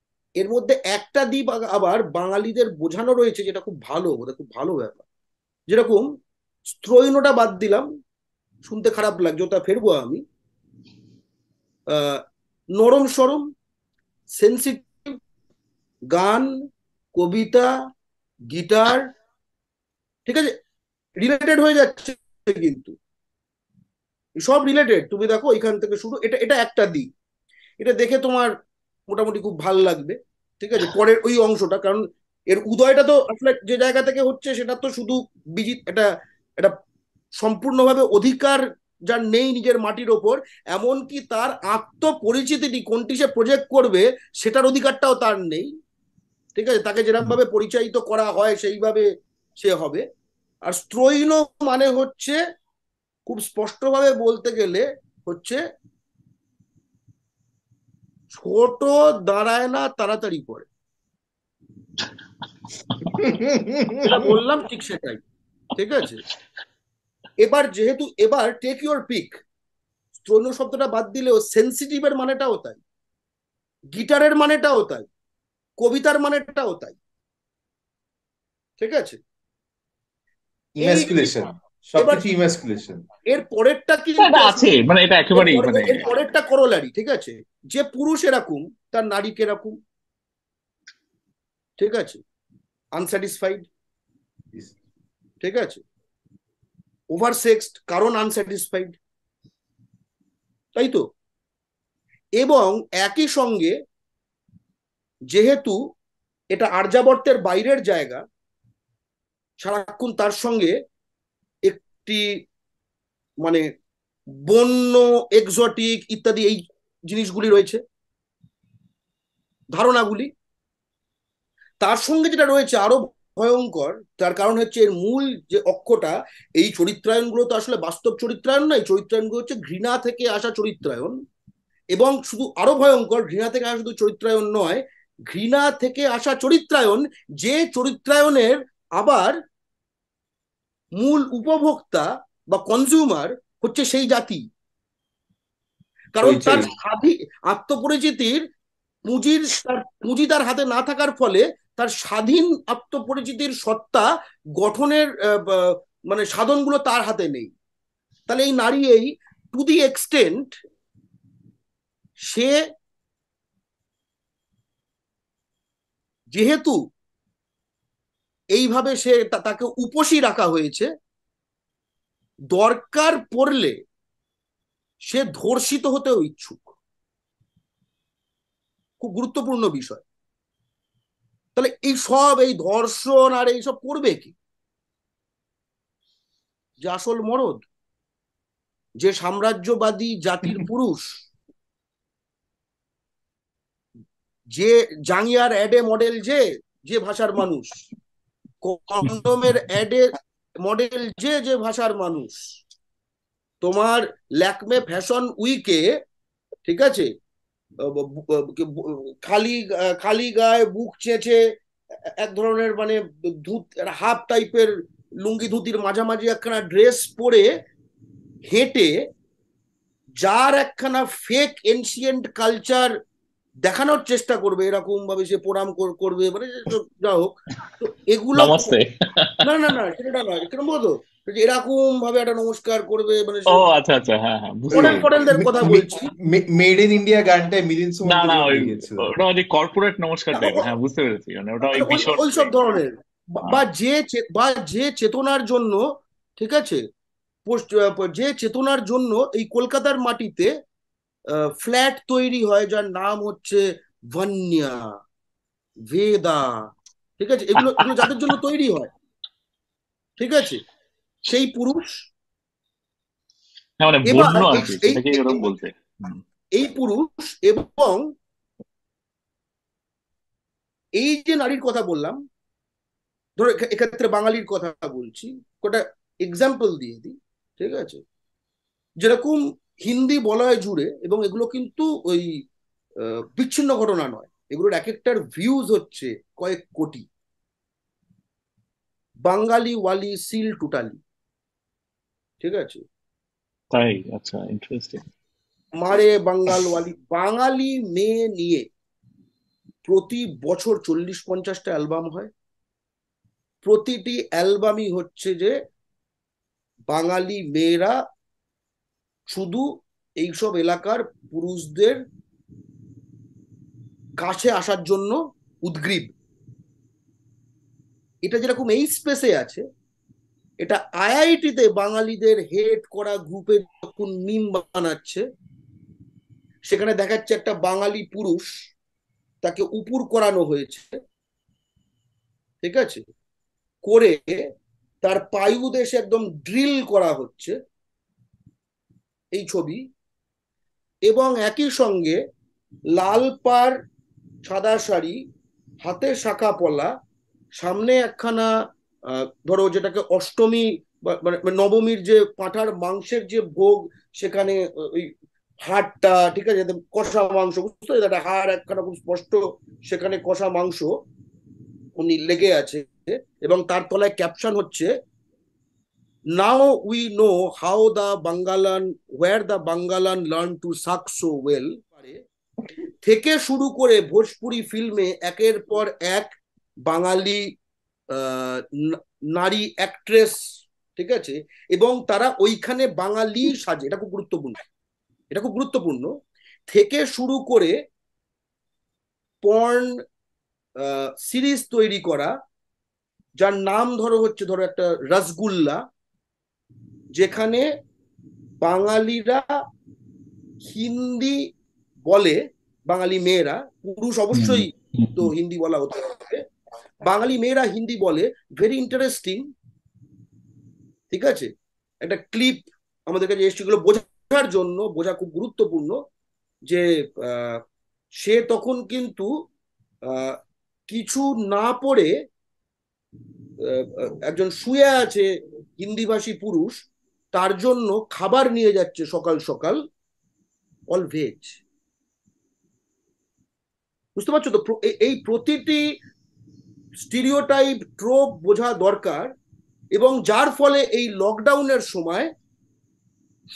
এর মধ্যে একটা দিক আবার বাঙালিদের বোঝানো রয়েছে যেটা খুব ভালো ওটা খুব ভালো ব্যাপার যেরকম স্ত্রৈনটা বাদ দিলাম শুনতে খারাপ লাগছে ওটা ফেরবো আমি নরম সরম সেন্সিটিভ গান কবিতা গিটার ঠিক আছে রিলেটেড হয়ে যাচ্ছে কিন্তু সব রিলেটেড তুমি দেখো এখান থেকে শুরু এটা এটা একটা দিক এটা দেখে তোমার মোটামুটি খুব ভাল লাগবে ঠিক আছে পরের ওই অংশটা কারণ এর উদয়টা তো আসলে যে জায়গা থেকে হচ্ছে সেটা তো শুধু বিজি এটা এটা সম্পূর্ণভাবে অধিকার যার নেই নিজের মাটির ওপর এমনকি তার আত্মপরিচিতিটি কোনটি সে প্রজেক্ট করবে সেটার অধিকারটাও তার নেই ঠিক আছে তাকে ভাবে পরিচালিত করা হয় সেইভাবে সে হবে আর স্ত্রৈন মানে হচ্ছে খুব স্পষ্টভাবে বলতে গেলে হচ্ছে ছোট দাঁড়ায় না তাড়াতাড়ি করে বললাম ঠিক সেটাই ঠিক আছে এবার যেহেতু এবার টেক ইউর পিক স্ত্রৈন শব্দটা বাদ দিলেও এর মানেটাও তাই গিটারের মানেটাও তাই কবিতার মানেটাও তাই ঠিক আছে ইমাসকুলেশন এর পরেরটা কি হ্যাঁ, আছে মানে এটা একেবারে মানে এর পরেরটা করোলারি ঠিক আছে যে পুরুষ এরকম তার নারী কিরকম ঠিক আছে আনস্যাটিসফাইড ঠিক আছে ওভার সেক্সড কারণ আনস্যাটিসফাইড তাই তো এবং একই সঙ্গে যেহেতু এটা আর্যাবর্তের বাইরের জায়গা সারাক্ষণ তার সঙ্গে একটি মানে বন্য এক্সটিক ইত্যাদি এই জিনিসগুলি রয়েছে ধারণাগুলি তার সঙ্গে যেটা রয়েছে আরো ভয়ঙ্কর তার কারণ হচ্ছে এর মূল যে অক্ষটা এই চরিত্রায়নগুলো তো আসলে বাস্তব চরিত্রায়ন নয় চরিত্রায়নগুলো হচ্ছে ঘৃণা থেকে আসা চরিত্রায়ন এবং শুধু আরো ভয়ঙ্কর ঘৃণা থেকে আসা শুধু চরিত্রায়ন নয় ঘৃণা থেকে আসা চরিত্রায়ন যে চরিত্রায়নের আবার মূল উপভোক্তা বা কনজিউমার হচ্ছে সেই জাতি কারণ তার আত্মপরিচিতির পুঁজির তার পুঁজি তার হাতে না থাকার ফলে তার স্বাধীন আত্মপরিচিতির সত্তা গঠনের মানে সাধনগুলো তার হাতে নেই তাহলে এই নারী এই টু দি এক্সটেন্ট সে যেহেতু এইভাবে সে তাকে উপসী রাখা হয়েছে দরকার পড়লে সে ধর্ষিত হতেও ইচ্ছুক খুব গুরুত্বপূর্ণ বিষয় তাহলে এই সব এই ধর্ষণ আর এইসব করবে কি যে আসল মরদ যে সাম্রাজ্যবাদী জাতির পুরুষ যে জাঙ্গিয়ার অ্যাডে মডেল যে যে ভাষার মানুষ কন্ডমের অ্যাডে মডেল যে যে ভাষার মানুষ তোমার ল্যাকমে ফ্যাশন উইকে ঠিক আছে খালি খালি গায়ে বুক চেঁচে এক ধরনের মানে ধুত হাফ টাইপের লুঙ্গি ধুতির মাঝামাঝি একখানা ড্রেস পরে হেঁটে যার একখানা ফেক এনসিয়েন্ট কালচার দেখানোর চেষ্টা করবে এরকম ভাবে সে প্রণাম করবে মানে যা হোক তো এগুলো না না না সেটা নয় কেন বলতো এরকম ভাবে একটা নমস্কার করবে মানে ও আচ্ছা আচ্ছা হ্যাঁ হ্যাঁ ফরেন ফরেনদের কথা বলছি মেড ইন ইন্ডিয়া গানটা মিলিন সুমন না না ওটা ওই কর্পোরেট নমস্কারটা হ্যাঁ বুঝতে পেরেছি মানে ওটা ওই বিষয় আচ্ছা, ওই সব ধরনের হ্যাঁ। বা যে বা যে চেতনার জন্য ঠিক আছে যে চেতনার জন্য এই কলকাতার মাটিতে ফ্ল্যাট তৈরি হয় যার নাম হচ্ছে ভান্যা ভেদা ঠিক আছে এগুলো এগুলো যাদের জন্য তৈরি হয় ঠিক আছে সেই পুরুষ মানে এই পুরুষ এবং এই যে নারীর কথা বললাম ধরো এক্ষেত্রে বাঙালির কথা বলছি কটা এক্সাম্পল দিয়ে দিই ঠিক আছে যেরকম হিন্দি বলয় জুড়ে এবং এগুলো কিন্তু ওই বিচ্ছিন্ন ঘটনা নয় এগুলোর এক একটার ভিউজ হচ্ছে কয়েক কোটি বাঙালি ওয়ালি সিল টুটালি ঠিক আছে তাই আচ্ছা ইন্টারেস্টিং মারে বাঙ্গাল ওয়ালি বাঙালি মেয়ে নিয়ে প্রতি বছর চল্লিশ পঞ্চাশটা অ্যালবাম হয় প্রতিটি অ্যালবামই হচ্ছে যে বাঙালি মেয়েরা শুধু এইসব এলাকার পুরুষদের কাছে আসার জন্য উদ্গ্রীব এটা যেরকম এই স্পেসে আছে এটা আইআইটিতে বাঙালিদের হেড করা গ্রুপে যখন মিম বানাচ্ছে সেখানে দেখাচ্ছে একটা বাঙালি পুরুষ তাকে উপর করানো হয়েছে ঠিক আছে করে তার পায়ু দেশে একদম ড্রিল করা হচ্ছে এই ছবি এবং একই সঙ্গে লাল পার সাদা শাড়ি হাতে শাখা পলা সামনে একখানা ধরো যেটাকে অষ্টমী মানে, মানে নবমীর যে পাঁঠার মাংসের যে ভোগ সেখানে ওই হাড়টা ঠিক আছে কষা মাংস বুঝতে একটা হাড় একখানা খুব স্পষ্ট সেখানে কষা মাংস উনি লেগে আছে এবং তার তলায় ক্যাপশন হচ্ছে now we know how the Bangalan, where the Bangalan learned to suck so well. থেকে শুরু করে ভোজপুরি ফিল্মে একের পর এক বাঙালি নারী অ্যাক্ট্রেস ঠিক আছে এবং তারা ওইখানে বাঙালি সাজে এটা খুব গুরুত্বপূর্ণ এটা খুব গুরুত্বপূর্ণ থেকে শুরু করে পর্ন সিরিজ তৈরি করা যার নাম ধরো হচ্ছে ধরো একটা রসগুল্লা যেখানে বাঙালিরা হিন্দি বলে বাঙালি মেয়েরা পুরুষ অবশ্যই তো হিন্দি বলা হতে হবে বাঙালি মেয়েরা হিন্দি বলে ভেরি ইন্টারেস্টিং ঠিক আছে একটা ক্লিপ আমাদের কাছে এসেছিল বোঝার জন্য বোঝা খুব গুরুত্বপূর্ণ যে সে তখন কিন্তু কিছু না পড়ে একজন শুয়ে আছে হিন্দিভাষী পুরুষ তার জন্য খাবার নিয়ে যাচ্ছে সকাল সকাল অল ভেজ বুঝতে পারছো তো এই প্রতিটি স্টিরিওটাইপ ট্রোপ বোঝা দরকার এবং যার ফলে এই লকডাউনের সময়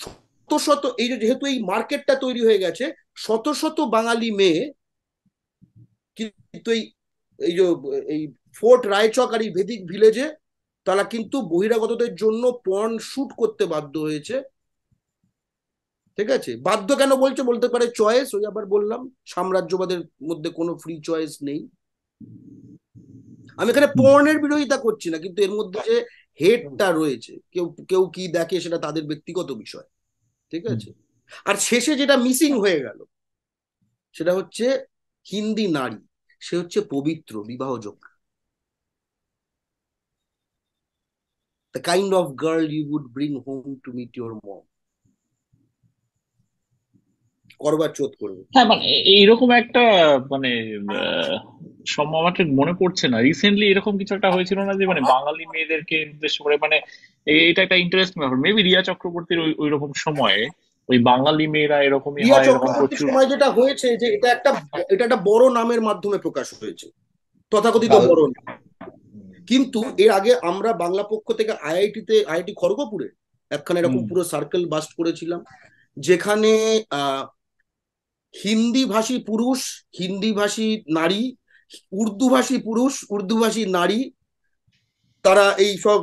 শত শত এই যেহেতু এই মার্কেটটা তৈরি হয়ে গেছে শত শত বাঙালি মেয়ে কিন্তু এই এই ফোর্ট রায়চক আর এই ভেদিক ভিলেজে তারা কিন্তু বহিরাগতদের জন্য পর্ন শুট করতে বাধ্য হয়েছে ঠিক আছে বাধ্য কেন বলছে বলতে পারে চয়েস ওই আবার বললাম সাম্রাজ্যবাদের মধ্যে কোনো ফ্রি চয়েস নেই আমি এখানে পর্ণের বিরোধিতা করছি না কিন্তু এর মধ্যে যে হেডটা রয়েছে কেউ কেউ কি দেখে সেটা তাদের ব্যক্তিগত বিষয় ঠিক আছে আর শেষে যেটা মিসিং হয়ে গেল সেটা হচ্ছে হিন্দি নারী সে হচ্ছে পবিত্র বিবাহযোগ্য the kind of girl you would bring home to meet your mom করবার হ্যাঁ, মানে এইরকম একটা মানে মনে পড়ছে না রিসেন্টলি এরকম কিছু একটা হয়েছিল না যে মানে বাঙালি মেয়েদেরকে উদ্দেশ্য করে মানে এটা একটা ইন্টারেস্ট ব্যাপার মেবি রিয়া চক্রবর্তীর ওই রকম সময়ে ওই বাঙালি মেয়েরা এরকমই এরকম সময় যেটা হয়েছে যে এটা একটা এটা একটা বড় নামের মাধ্যমে প্রকাশ হয়েছে তথাকথিত বড় নাম কিন্তু এর আগে আমরা বাংলা পক্ষ থেকে আইআইটিতে আইআইটি খড়গপুরে একখানে এরকম পুরো সার্কেল বাস্ট করেছিলাম যেখানে হিন্দি ভাষী পুরুষ হিন্দি ভাষী নারী উর্দু ভাষী পুরুষ উর্দু ভাষী নারী তারা এই সব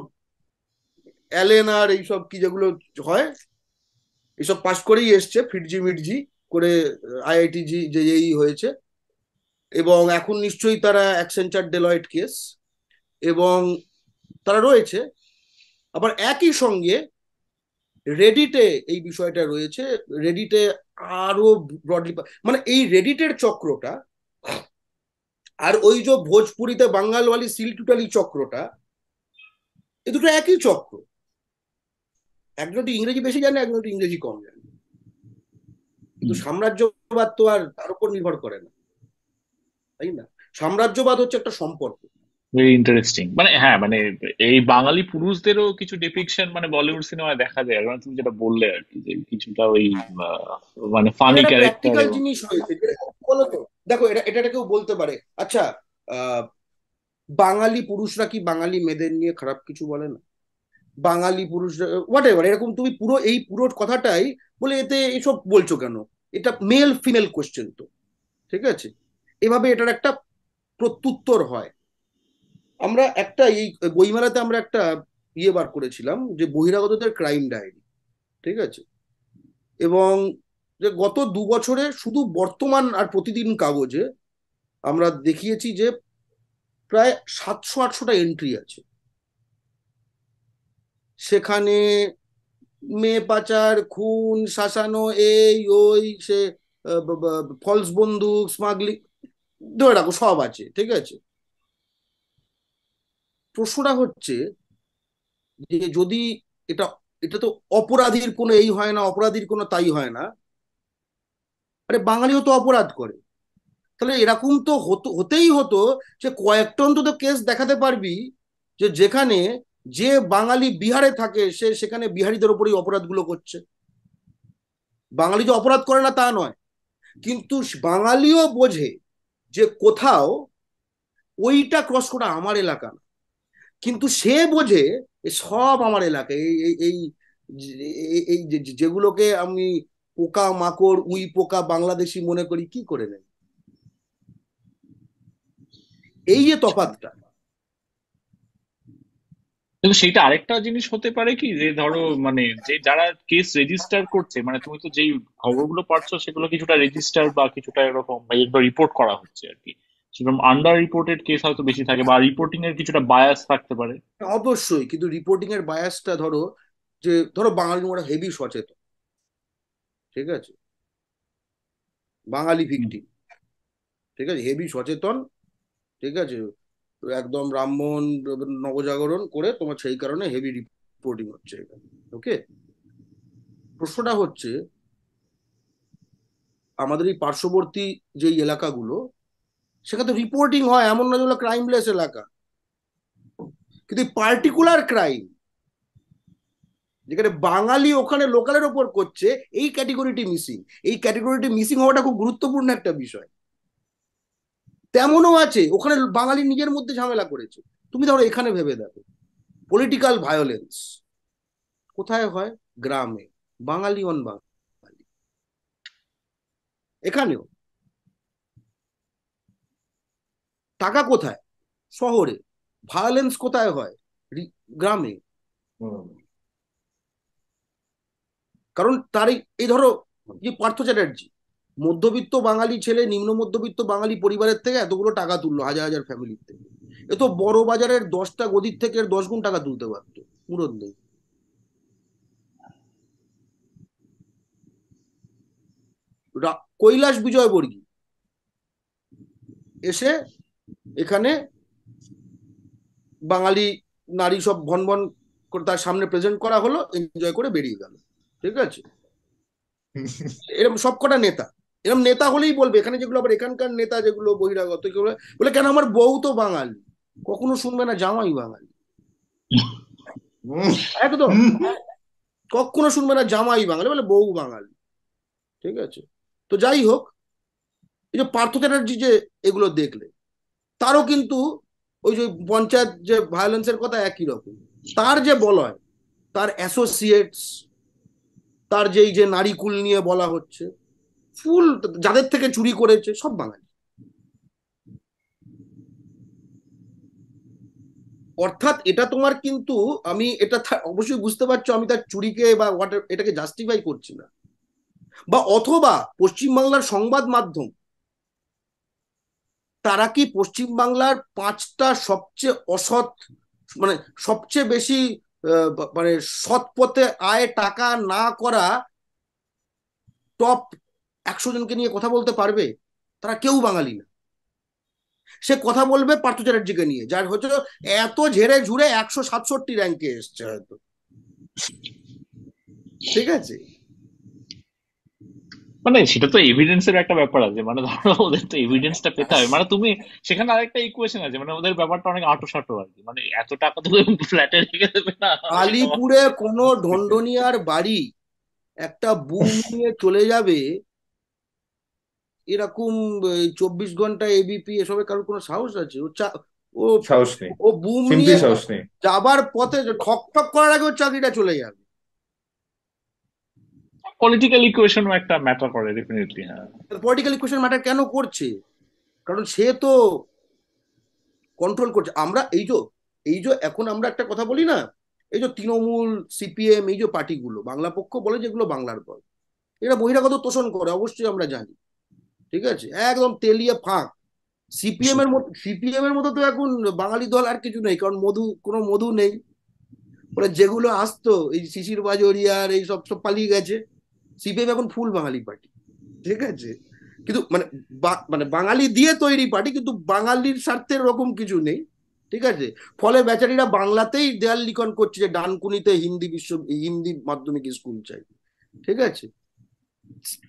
অ্যালেনার সব কি যেগুলো হয় এইসব পাশ করেই এসছে ফিটজি মিটজি করে আইআইটি জি যে এই হয়েছে এবং এখন নিশ্চয়ই তারা অ্যাকসেঞ্চার ডেলয়েট কেস এবং তারা রয়েছে আবার একই সঙ্গে রেডিটে এই বিষয়টা রয়েছে রেডিটে আরো ব্রডলি মানে এই রেডিটের চক্রটা আর ওই যে ভোজপুরিতে বাঙ্গালওয়ালি সিলটুটালি চক্রটা এ দুটো একই চক্র একজন ইংরেজি বেশি জানে একজন ইংরেজি কম জানে কিন্তু সাম্রাজ্যবাদ তো আর তার উপর নির্ভর করে না তাই না সাম্রাজ্যবাদ হচ্ছে একটা সম্পর্ক ভেরি ইন্টারেস্টিং মানে হ্যাঁ মানে এই বাঙালি পুরুষদেরও কিছু ডিপিকশন মানে বলিউড সিনেমায় দেখা যায় কারণ তুমি যেটা বললে আর কি যে কিছুটা ওই মানে ফানি ক্যারেক্টার জিনিস বলো তো দেখো এটা এটা কেউ বলতে পারে আচ্ছা বাঙালি পুরুষরা কি বাঙালি মেয়েদের নিয়ে খারাপ কিছু বলে না বাঙালি পুরুষরা হোয়াট এভার এরকম তুমি পুরো এই পুরো কথাটাই বলে এতে এসব বলছো কেন এটা মেল ফিমেল কোয়েশ্চেন তো ঠিক আছে এভাবে এটার একটা প্রত্যুত্তর হয় আমরা একটা এই বইমেলাতে আমরা একটা ইয়ে বার করেছিলাম যে বহিরাগতদের ক্রাইম ডায়েরি ঠিক আছে এবং যে গত দু বছরে শুধু বর্তমান আর প্রতিদিন কাগজে আমরা দেখিয়েছি যে প্রায় সাতশো আটশোটা এন্ট্রি আছে সেখানে মেয়ে পাচার খুন শাসানো এই ওই সে ফলস বন্দুক স্মাগলিং ধরে রাখো সব আছে ঠিক আছে প্রশ্নটা হচ্ছে যে যদি এটা এটা তো অপরাধীর কোনো এই হয় না অপরাধীর কোনো তাই হয় না আরে বাঙালিও তো অপরাধ করে তাহলে এরকম তো হতো হতেই হতো যে কয়েকটা অন্তত কেস দেখাতে পারবি যে যেখানে যে বাঙালি বিহারে থাকে সে সেখানে বিহারিদের ওপরেই অপরাধগুলো করছে বাঙালি যে অপরাধ করে না তা নয় কিন্তু বাঙালিও বোঝে যে কোথাও ওইটা ক্রস করা আমার এলাকা না কিন্তু সে বোঝে সব আমার এলাকায় এই এই যেগুলোকে আমি পোকা মাকড় উই পোকা বাংলাদেশি মনে করি কি করে নেই এই যে তফাতটা কিন্তু সেটা আরেকটা জিনিস হতে পারে কি যে ধরো মানে যে যারা কেস রেজিস্টার করছে মানে তুমি তো যেই খবরগুলো পাচ্ছ সেগুলো কিছুটা রেজিস্টার বা কিছুটা এরকম রিপোর্ট করা হচ্ছে আর কি সেরকম আন্ডার রিপোর্টেড কেস হয়তো বেশি থাকে বা রিপোর্টিং এর কিছুটা বায়াস থাকতে পারে অবশ্যই কিন্তু রিপোর্টিং এর বায়াসটা ধরো যে ধরো বাঙালি ওরা হেভি সচেতন ঠিক আছে বাঙালি ভিকটিম ঠিক আছে হেভি সচেতন ঠিক আছে একদম রামমোহন নবজাগরণ করে তোমার সেই কারণে হেভি রিপোর্টিং হচ্ছে এখানে ওকে প্রশ্নটা হচ্ছে আমাদের এই পার্শ্ববর্তী যে এলাকাগুলো সেখানে তো রিপোর্টিং হয় এমন না যেগুলো ক্রাইমলেস এলাকা কিন্তু পার্টিকুলার ক্রাইম যেখানে বাঙালি ওখানে লোকালের ওপর করছে এই ক্যাটেগরিটি মিসিং এই ক্যাটেগরিটি মিসিং হওয়াটা খুব গুরুত্বপূর্ণ একটা বিষয় তেমনও আছে ওখানে বাঙালি নিজের মধ্যে ঝামেলা করেছে তুমি ধরো এখানে ভেবে দেখো পলিটিক্যাল ভায়োলেন্স কোথায় হয় গ্রামে বাঙালি অন বাঙালি এখানেও টাকা কোথায় শহরে ভায়োলেন্স কোথায় হয় গ্রামে কারণ তার এই ধরো যে ইয়ে পার্থ চ্যাটার্জি মধ্যবিত্ত বাঙালি ছেলে নিম্ন মধ্যবিত্ত বাঙালি পরিবারের থেকে এতগুলো টাকা তুললো হাজার হাজার ফ্যামিলির থেকে এ তো বড় বাজারের দশটা গদির থেকে দশ গুণ টাকা তুলতে পারত মুরদ নেই কৈলাস বিজয় বর্গী এসে এখানে বাঙালি নারী সব ভন ভন করে তার সামনে প্রেজেন্ট করা হলো এনজয় করে বেরিয়ে গেল ঠিক আছে এরকম সবকটা নেতা এরকম নেতা হলেই বলবে এখানে যেগুলো আবার এখানকার নেতা যেগুলো বহিরাগত বলে কেন আমার বউ তো বাঙালি কখনো শুনবে না জামাই বাঙালি একদম কখনো শুনবে না জামাই বাঙালি বলে বউ বাঙালি ঠিক আছে তো যাই হোক এই যে পার্থ চ্যাটার্জি যে এগুলো দেখলে তারও কিন্তু ওই যে পঞ্চায়েত যে ভায়োলেন্সের কথা একই রকম তার যে বলয় তার অ্যাসোসিয়েটস তার যেই যে কুল নিয়ে বলা হচ্ছে ফুল যাদের থেকে চুরি করেছে সব বাঙালি অর্থাৎ এটা তোমার কিন্তু আমি এটা অবশ্যই বুঝতে পারছো আমি তার চুরিকে বা এটাকে জাস্টিফাই করছি না বা অথবা পশ্চিমবাংলার সংবাদ মাধ্যম তারা কি পশ্চিমবাংলার পাঁচটা সবচেয়ে অসৎ মানে সবচেয়ে বেশি মানে সৎ পথে আয় টাকা না করা টপ একশো জনকে নিয়ে কথা বলতে পারবে তারা কেউ বাঙালি না সে কথা বলবে পার্থ চ্যাটার্জিকে নিয়ে যার হচ্ছে এত ঝেড়ে ঝুড়ে একশো সাতষট্টি র্যাঙ্কে এসছে হয়তো ঠিক আছে মানে সেটা তো এভিডেন্স এর একটা ব্যাপার আছে মানে ধরো ওদের তো টা পেতে হবে মানে তুমি সেখানে আরেকটা ইকুয়েশন আছে মানে ওদের ব্যাপারটা অনেক আটো সাটো আর কি মানে এত টাকা তো ফ্ল্যাটে রেখে দেবে না আলিপুরে কোন ঢন্ডনিয়ার বাড়ি একটা বুম নিয়ে চলে যাবে এরকম চব্বিশ ঘন্টা এবিপি এসবের কারোর কোনো সাহস আছে ও ও সাহস নেই ও বুম নিয়ে যাবার পথে ঠক ঠক করার আগে ওর চাকরিটা চলে যাবে পলিটিক্যাল ইকুয়েশনও একটা ম্যাটার করে ডেফিনেটলি হ্যাঁ পলিটিক্যাল ইকুয়েশন ম্যাটার কেন করছে কারণ সে তো কন্ট্রোল করছে আমরা এই যে এই যে এখন আমরা একটা কথা বলি না এই যে তৃণমূল সিপিএম এই যে পার্টিগুলো বাংলা পক্ষ বলে যেগুলো বাংলার দল এরা বহিরাগত তোষণ করে অবশ্যই আমরা জানি ঠিক আছে একদম তেলিয়ে ফাঁক সিপিএম এর মতো সিপিএম এর মতো তো এখন বাঙালি দল আর কিছু নেই কারণ মধু কোনো মধু নেই মানে যেগুলো আসতো এই শিশির বাজরিয়ার এই সব সব পালিয়ে গেছে সিপিএম এখন ফুল বাঙালি পার্টি ঠিক আছে কিন্তু মানে মানে বাঙালি দিয়ে তৈরি পার্টি কিন্তু বাঙালির স্বার্থে এরকম কিছু নেই ঠিক আছে ফলে বেচারিরা বাংলাতেই দেয়াল লিখন করছে যে ডানকুনিতে হিন্দি বিশ্ব হিন্দি মাধ্যমিক স্কুল চাই ঠিক আছে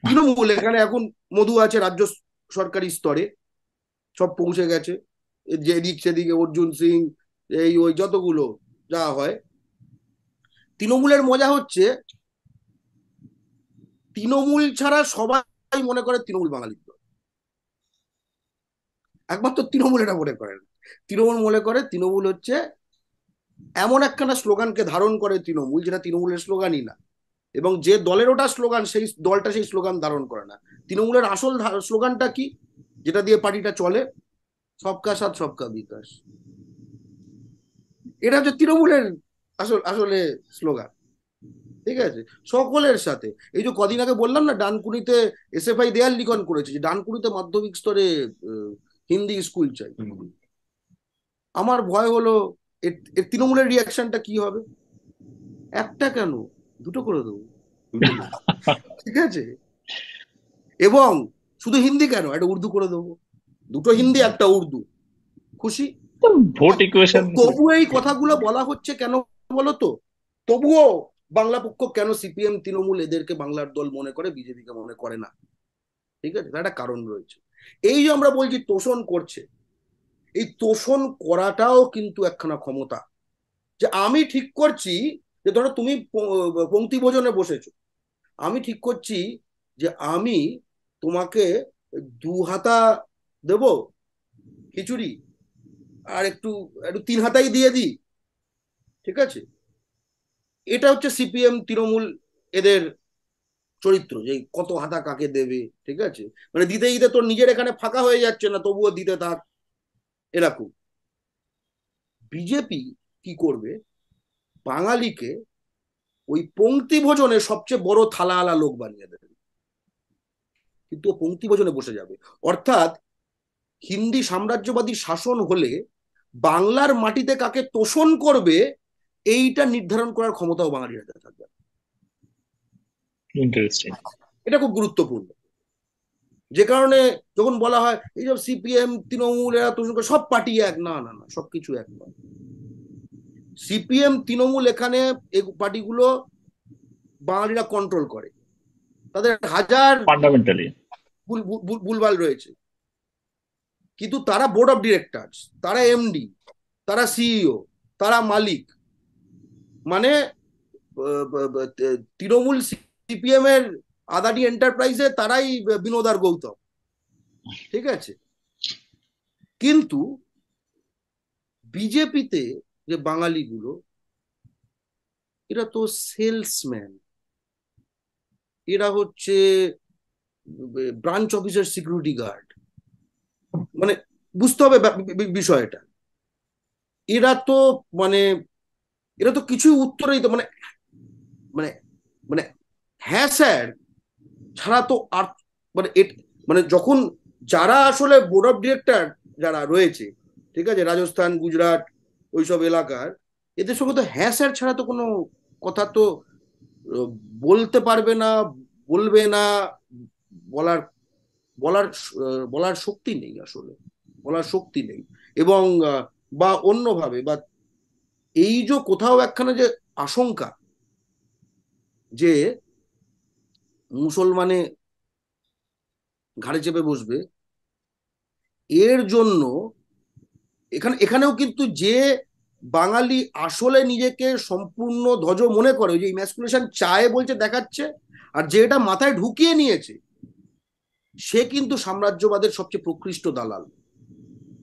তৃণমূল এখানে এখন মধু আছে রাজ্য সরকারি স্তরে সব পৌঁছে গেছে যেদিক সেদিকে অর্জুন সিং এই ওই যতগুলো যা হয় তৃণমূলের মজা হচ্ছে তৃণমূল ছাড়া সবাই মনে করে তৃণমূল বাঙালির দল একমাত্র তৃণমূল এটা মনে করেন তৃণমূল মনে করে তৃণমূল হচ্ছে এমন একখানা স্লোগানকে ধারণ করে তৃণমূল যেটা তৃণমূলের স্লোগানই না এবং যে দলের ওটা স্লোগান সেই দলটা সেই স্লোগান ধারণ করে না তৃণমূলের আসল স্লোগানটা কি যেটা দিয়ে পার্টিটা চলে সবকা সাথ সবকা বিকাশ এটা হচ্ছে তৃণমূলের আসল আসলে স্লোগান ঠিক আছে সকলের সাথে এই যে কদিন আগে বললাম না ডানকুনিতে এসএফআই দেয়াল লিখন করেছে যে ডানকুনিতে মাধ্যমিক স্তরে হিন্দি স্কুল চাই আমার ভয় হলো এর তৃণমূলের রিয়াকশনটা কি হবে একটা কেন দুটো করে দেবো ঠিক আছে এবং শুধু হিন্দি কেন একটা উর্দু করে দেবো দুটো হিন্দি একটা উর্দু খুশি তবু এই কথাগুলো বলা হচ্ছে কেন বলো তো তবুও বাংলা পক্ষ কেন সিপিএম তৃণমূল এদেরকে বাংলার দল মনে করে বিজেপিকে মনে করে না ঠিক আছে একটা কারণ রয়েছে এই যে আমরা বলছি তোষণ করছে এই তোষণ করাটাও কিন্তু একখানা ক্ষমতা যে আমি ঠিক করছি যে ধরো তুমি পঙ্ক্তি ভোজনে বসেছো আমি ঠিক করছি যে আমি তোমাকে দু হাতা দেব খিচুড়ি আর একটু একটু তিন হাতাই দিয়ে দিই ঠিক আছে এটা হচ্ছে সিপিএম তৃণমূল এদের চরিত্র যে কত হাতা কাকে দেবে ঠিক আছে মানে দিতে দিতে তোর নিজের এখানে ফাঁকা হয়ে যাচ্ছে না তবুও দিতে থাক এরকম বিজেপি কি করবে বাঙালিকে ওই পঙ্ক্তি ভোজনে সবচেয়ে বড় থালা আলা লোক বানিয়ে দেবে কিন্তু ও পঙ্ক্তি ভোজনে বসে যাবে অর্থাৎ হিন্দি সাম্রাজ্যবাদী শাসন হলে বাংলার মাটিতে কাকে তোষণ করবে এইটা নির্ধারণ করার ক্ষমতাও বাঙালির হাতে থাকবে এটা খুব গুরুত্বপূর্ণ যে কারণে যখন বলা হয় এই সব সিপিএম তৃণমূল এরা তুষণ সব পার্টি এক না না না সবকিছু এক নয় সিপিএম তৃণমূল এখানে এই পার্টিগুলো বাঙালিরা কন্ট্রোল করে তাদের হাজার ফান্ডামেন্টালি ভুলভাল রয়েছে কিন্তু তারা বোর্ড অফ ডিরেক্টর তারা এমডি তারা সিইও e তারা মালিক মানে তৃণমূল সিপিএম এর আদানি এন্টারপ্রাইজে তারাই বিনোদার গৌতম ঠিক আছে কিন্তু বিজেপিতে যে বাঙালিগুলো এরা তো সেলসম্যান এরা হচ্ছে ব্রাঞ্চ অফিসের সিকিউরিটি গার্ড মানে বুঝতে হবে বিষয়টা এরা তো মানে এটা তো কিছুই উত্তরই তো মানে মানে মানে হ্যাঁ স্যার ছাড়া তো আর মানে মানে যখন যারা আসলে বোর্ড অফ ডিরেক্টর যারা রয়েছে ঠিক আছে রাজস্থান গুজরাট ওইসব এলাকার এদের সঙ্গে তো হ্যাঁ স্যার ছাড়া তো কোনো কথা তো বলতে পারবে না বলবে না বলার বলার বলার শক্তি নেই আসলে বলার শক্তি নেই এবং বা অন্যভাবে বা এই যে কোথাও একখানে যে আশঙ্কা যে মুসলমানে ঘাড়ে চেপে বসবে এর জন্য এখানে এখানেও কিন্তু যে বাঙালি আসলে নিজেকে সম্পূর্ণ ধ্বজ মনে করে যে ইম্যাসকুলেশন চায় বলছে দেখাচ্ছে আর যে এটা মাথায় ঢুকিয়ে নিয়েছে সে কিন্তু সাম্রাজ্যবাদের সবচেয়ে প্রকৃষ্ট দালাল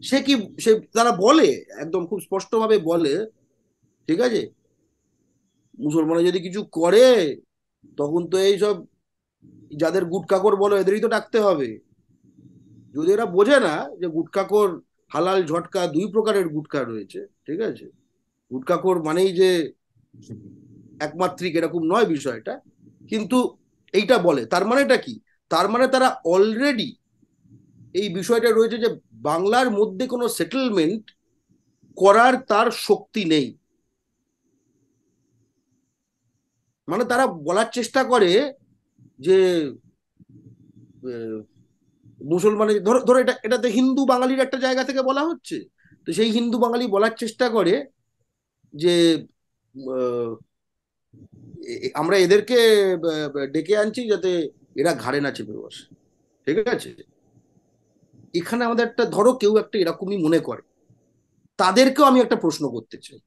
সে কি সে তারা বলে একদম খুব স্পষ্টভাবে বলে ঠিক আছে মুসলমানে যদি কিছু করে তখন তো এই সব যাদের গুটকাকর বলো এদেরই তো ডাকতে হবে যদি এরা বোঝে না যে গুটকাকর হালাল ঝটকা দুই প্রকারের গুটকা রয়েছে ঠিক আছে গুটকাকর মানেই যে একমাত্রিক এরকম নয় বিষয়টা কিন্তু এইটা বলে তার মানে এটা কি তার মানে তারা অলরেডি এই বিষয়টা রয়েছে যে বাংলার মধ্যে কোনো সেটেলমেন্ট করার তার শক্তি নেই মানে তারা বলার চেষ্টা করে যে মুসলমানের ধরো ধরো এটা এটাতে হিন্দু বাঙালির একটা জায়গা থেকে বলা হচ্ছে তো সেই হিন্দু বাঙালি বলার চেষ্টা করে যে আমরা এদেরকে ডেকে আনছি যাতে এরা ঘাড়ে না চেপে বসে ঠিক আছে এখানে আমাদের একটা ধরো কেউ একটা এরকমই মনে করে তাদেরকেও আমি একটা প্রশ্ন করতে চাই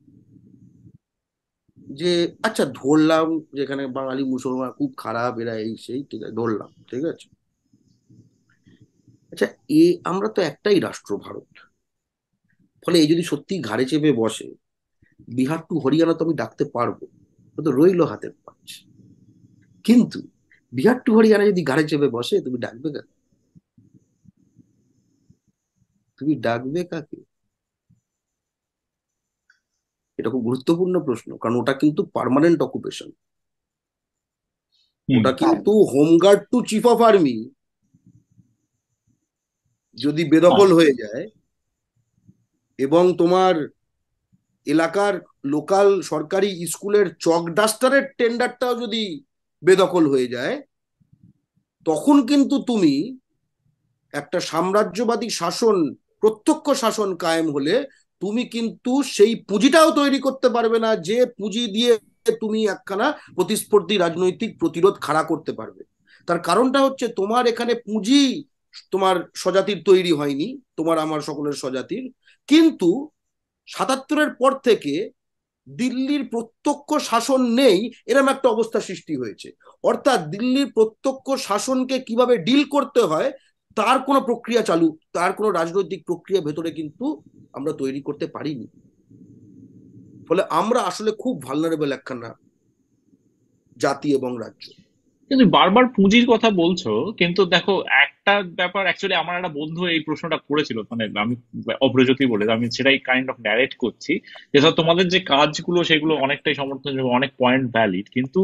যে আচ্ছা ধরলাম যেখানে বাঙালি মুসলমান খুব খারাপ এরা এই সেই ঠিক আছে ধরলাম ঠিক আছে আচ্ছা এ আমরা তো একটাই রাষ্ট্র ভারত ফলে এই যদি সত্যি ঘাড়ে চেপে বসে বিহার টু হরিয়ানা তো আমি ডাকতে পারবো তো রইল হাতের পাঁচ কিন্তু বিহার টু হরিয়ানা যদি ঘাড়ে চেপে বসে তুমি ডাকবে কাকে তুমি ডাকবে কাকে এটা খুব গুরুত্বপূর্ণ প্রশ্ন কারণ ওটা কিন্তু পারমানেন্ট অকুপেশন ওটা কিন্তু home guard to chief of army যদি বেদখল হ্যাঁ। হয়ে যায় এবং তোমার এলাকার লোকাল সরকারি স্কুলের চক ডাস্টারের টেন্ডারটাও যদি বেদখল হয়ে যায় তখন কিন্তু তুমি একটা সাম্রাজ্যবাদী শাসন প্রত্যক্ষ শাসন কায়েম হলে তুমি কিন্তু সেই পুঁজিটাও তৈরি করতে পারবে না যে পুঁজি দিয়ে তুমি একখানা প্রতিস্পর্ধী রাজনৈতিক প্রতিরোধ খাড়া করতে পারবে তার কারণটা হচ্ছে তোমার এখানে পুঁজি তোমার স্বজাতির তৈরি হয়নি তোমার আমার সকলের স্বজাতির কিন্তু সাতাত্তরের পর থেকে দিল্লির প্রত্যক্ষ শাসন নেই এরম একটা অবস্থা সৃষ্টি হয়েছে অর্থাৎ দিল্লির প্রত্যক্ষ শাসনকে কিভাবে ডিল করতে হয় তার কোনো প্রক্রিয়া চালু তার কোনো রাজনৈতিক প্রক্রিয়া ভেতরে কিন্তু আমরা তৈরি করতে পারিনি ফলে আমরা আসলে খুব ভালনারেবল একখানা জাতি এবং রাজ্য কিন্তু বারবার পুঁজির কথা বলছো কিন্তু দেখো একটা ব্যাপার অ্যাকচুয়ালি আমার একটা বন্ধু এই প্রশ্নটা করেছিল মানে আমি অপ্রজ্যোতি বলে আমি সেটাই কাইন্ড অফ ডাইরেক্ট করছি যে তোমাদের যে কাজগুলো সেগুলো অনেকটাই সমর্থন অনেক পয়েন্ট ভ্যালিড কিন্তু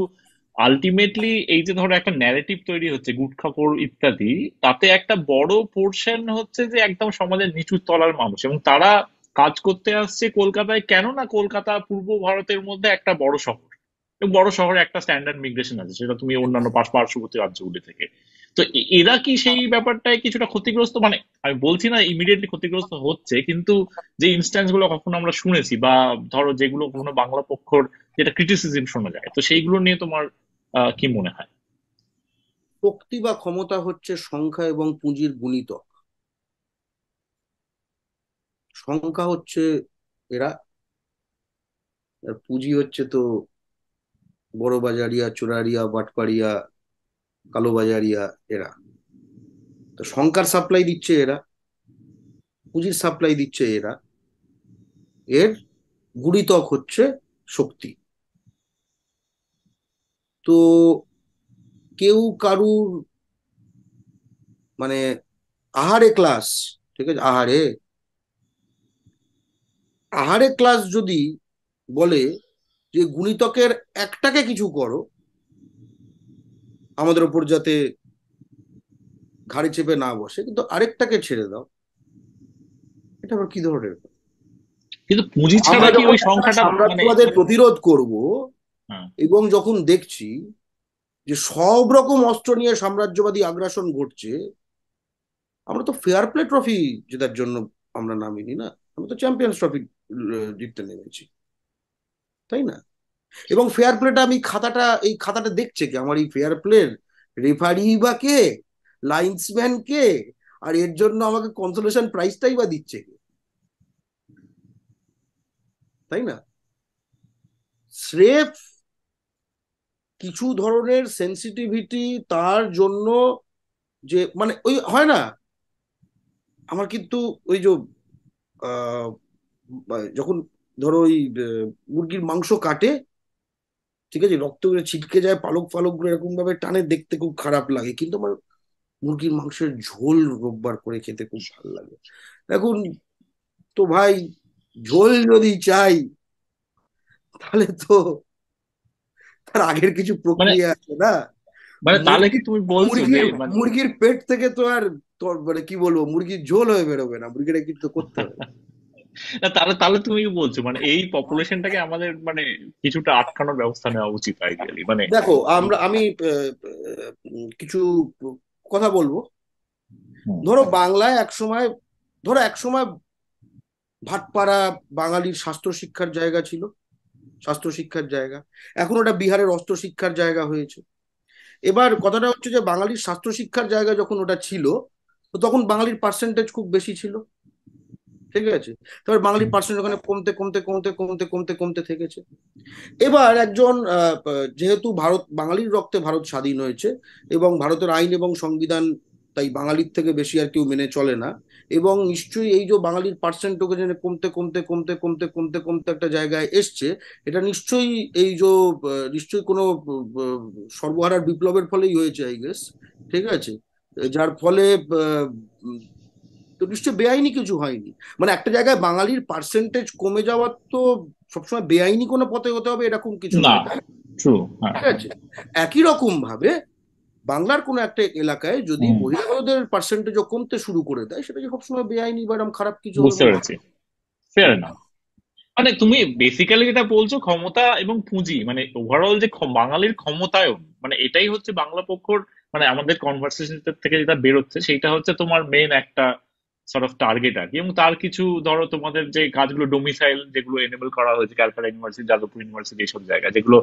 আলটিমেটলি এই যে ধরো একটা ন্যারেটিভ তৈরি হচ্ছে গুটখাপর ইত্যাদি তাতে একটা বড় পোর্শন হচ্ছে যে একদম সমাজের নিচু তলার মানুষ এবং তারা কাজ করতে আসছে কলকাতায় কেন না কলকাতা পূর্ব ভারতের মধ্যে একটা বড় শহর এবং বড় শহরে একটা স্ট্যান্ডার্ড মিগ্রেশন আছে সেটা তুমি অন্যান্য পার্শ্ববর্তী রাজ্যগুলি থেকে তো এরা কি সেই ব্যাপারটায় কিছুটা ক্ষতিগ্রস্ত মানে আমি বলছি না ইমিডিয়েটলি ক্ষতিগ্রস্ত হচ্ছে কিন্তু যে ইনস্ট্যান্স গুলো কখনো আমরা শুনেছি বা ধরো যেগুলো কখনো বাংলা পক্ষর যেটা ক্রিটিসিজম শোনা যায় তো সেইগুলো নিয়ে তোমার কি মনে হয় শক্তি বা ক্ষমতা হচ্ছে সংখ্যা এবং পুঁজির গুণিতক সংখ্যা হচ্ছে এরা আর পুঁজি হচ্ছে তো বড় বাজারিয়া চোরারিয়া বাটপাড়িয়া কালোবাজারিয়া এরা তো সংখ্যার সাপ্লাই দিচ্ছে এরা পুঁজির সাপ্লাই দিচ্ছে এরা এর গুড়িতক হচ্ছে শক্তি তো কেউ কারুর মানে আহারে ক্লাস ঠিক আছে আহারে আহারে ক্লাস যদি বলে যে গুণিতকের একটাকে কিছু করো আমাদের উপর যাতে ঘাড়ি চেপে না বসে কিন্তু আরেকটাকে ছেড়ে দাও এটা আবার কি ধরনের কিন্তু পুঁজি ছাড়া কি ওই সংখ্যাটা আমরা মানে তোমাদের প্রতিরোধ করব এবং যখন দেখছি যে সব রকম অস্ত্র নিয়ে সাম্রাজ্যবাদী আগ্রাসন ঘটছে আমরা তো ফেয়ার প্লে ট্রফি জেতার জন্য আমরা নামিনি না আমরা তো চ্যাম্পিয়ন্স ট্রফি জিততে নেমেছি তাই না এবং ফেয়ার প্লেটা আমি খাতাটা এই খাতাটা দেখছে কি আমার এই ফেয়ার প্লের রেফারি বা কে লাইন্সম্যান কে আর এর জন্য আমাকে কনসোলেশন প্রাইসটাই বা দিচ্ছে কে তাই না স্রেফ কিছু ধরনের সেন্সিটিভিটি তার জন্য যে মানে ওই হয় না আমার কিন্তু ওই যে যখন ধরো ওই মুরগির মাংস কাটে ঠিক আছে রক্ত ছিটকে যায় পালক ফালক গুলো এরকম ভাবে টানে দেখতে খুব খারাপ লাগে কিন্তু আমার মুরগির মাংসের ঝোল রোববার করে খেতে খুব ভালো লাগে এখন তো ভাই ঝোল যদি চাই তাহলে তো তার আগের কিছু প্রক্রিয়া মানে আছে না মানে তাহলে কি তুমি বলছো মানে মুরগির পেট থেকে তো আর তোর মানে কি বলবো মুরগির ঝোল হয়ে বেরোবে না মুরগিটা কিন্তু করতে হবে না তাহলে তাহলে তুমি কি বলছো মানে এই পপুলেশনটাকে আমাদের মানে কিছুটা আটকানোর ব্যবস্থা নেওয়া উচিত আইডিয়ালি মানে দেখো আমরা আমি কিছু কথা বলবো ধরো বাংলায় এক সময় ধরো এক সময় ভাটপাড়া বাঙালির স্বাস্থ্য শিক্ষার জায়গা ছিল স্বাস্থ্য শিক্ষার জায়গা এখন ওটা বিহারের অস্ত্র শিক্ষার জায়গা হয়েছে এবার কথাটা হচ্ছে যে বাঙালির স্বাস্থ্য শিক্ষার জায়গা যখন ওটা ছিল তখন বাঙালির পার্সেন্টেজ খুব বেশি ছিল ঠিক আছে তারপর বাঙালির পার্সেন্ট ওখানে কমতে কমতে কমতে কমতে কমতে কমতে থেকেছে এবার একজন যেহেতু ভারত বাঙালির রক্তে ভারত স্বাধীন হয়েছে এবং ভারতের আইন এবং সংবিধান তাই বাঙালির থেকে বেশি আর কেউ মেনে চলে না এবং নিশ্চয়ই এই যে বাঙালির পার্সেন্ট ওকে কমতে কমতে কমতে কমতে কমতে কমতে একটা জায়গায় এসছে এটা নিশ্চয়ই এই যে নিশ্চয়ই কোনো সর্বহারার বিপ্লবের ফলেই হয়েছে আই গেস ঠিক আছে যার ফলে তো নিশ্চয়ই বেআইনি কিছু হয়নি মানে একটা জায়গায় বাঙালির পার্সেন্টেজ কমে যাওয়ার তো সবসময় বেআইনি কোনো পথে হতে হবে এরকম কিছু না হ্যাঁ। ঠিক আছে একই রকম ভাবে বাংলার কোনো একটা এলাকায় যদি মহিলাদের পার্সেন্টেজ কমতে শুরু করে দেয় সেটা কি সবসময় বেআইনি বা এরকম খারাপ কিছু বুঝতে পেরেছি ফেয়ার না মানে তুমি বেসিক্যালি যেটা বলছো ক্ষমতা এবং পুঁজি মানে ওভারঅল যে বাঙালির ক্ষমতায় মানে এটাই হচ্ছে বাংলা পক্ষর মানে আমাদের কনভার্সেশন থেকে যেটা বেরোচ্ছে সেটা হচ্ছে তোমার মেন একটা সর্ট অফ টার্গেট আর কি এবং তার কিছু ধরো তোমাদের যে কাজগুলো ডোমিসাইল যেগুলো এনেবল করা হয়েছে ক্যালকাটা ইউনিভার্সিটি যাদবপুর ইউনিভার্সিটি এইসব জায়গা যেগুলো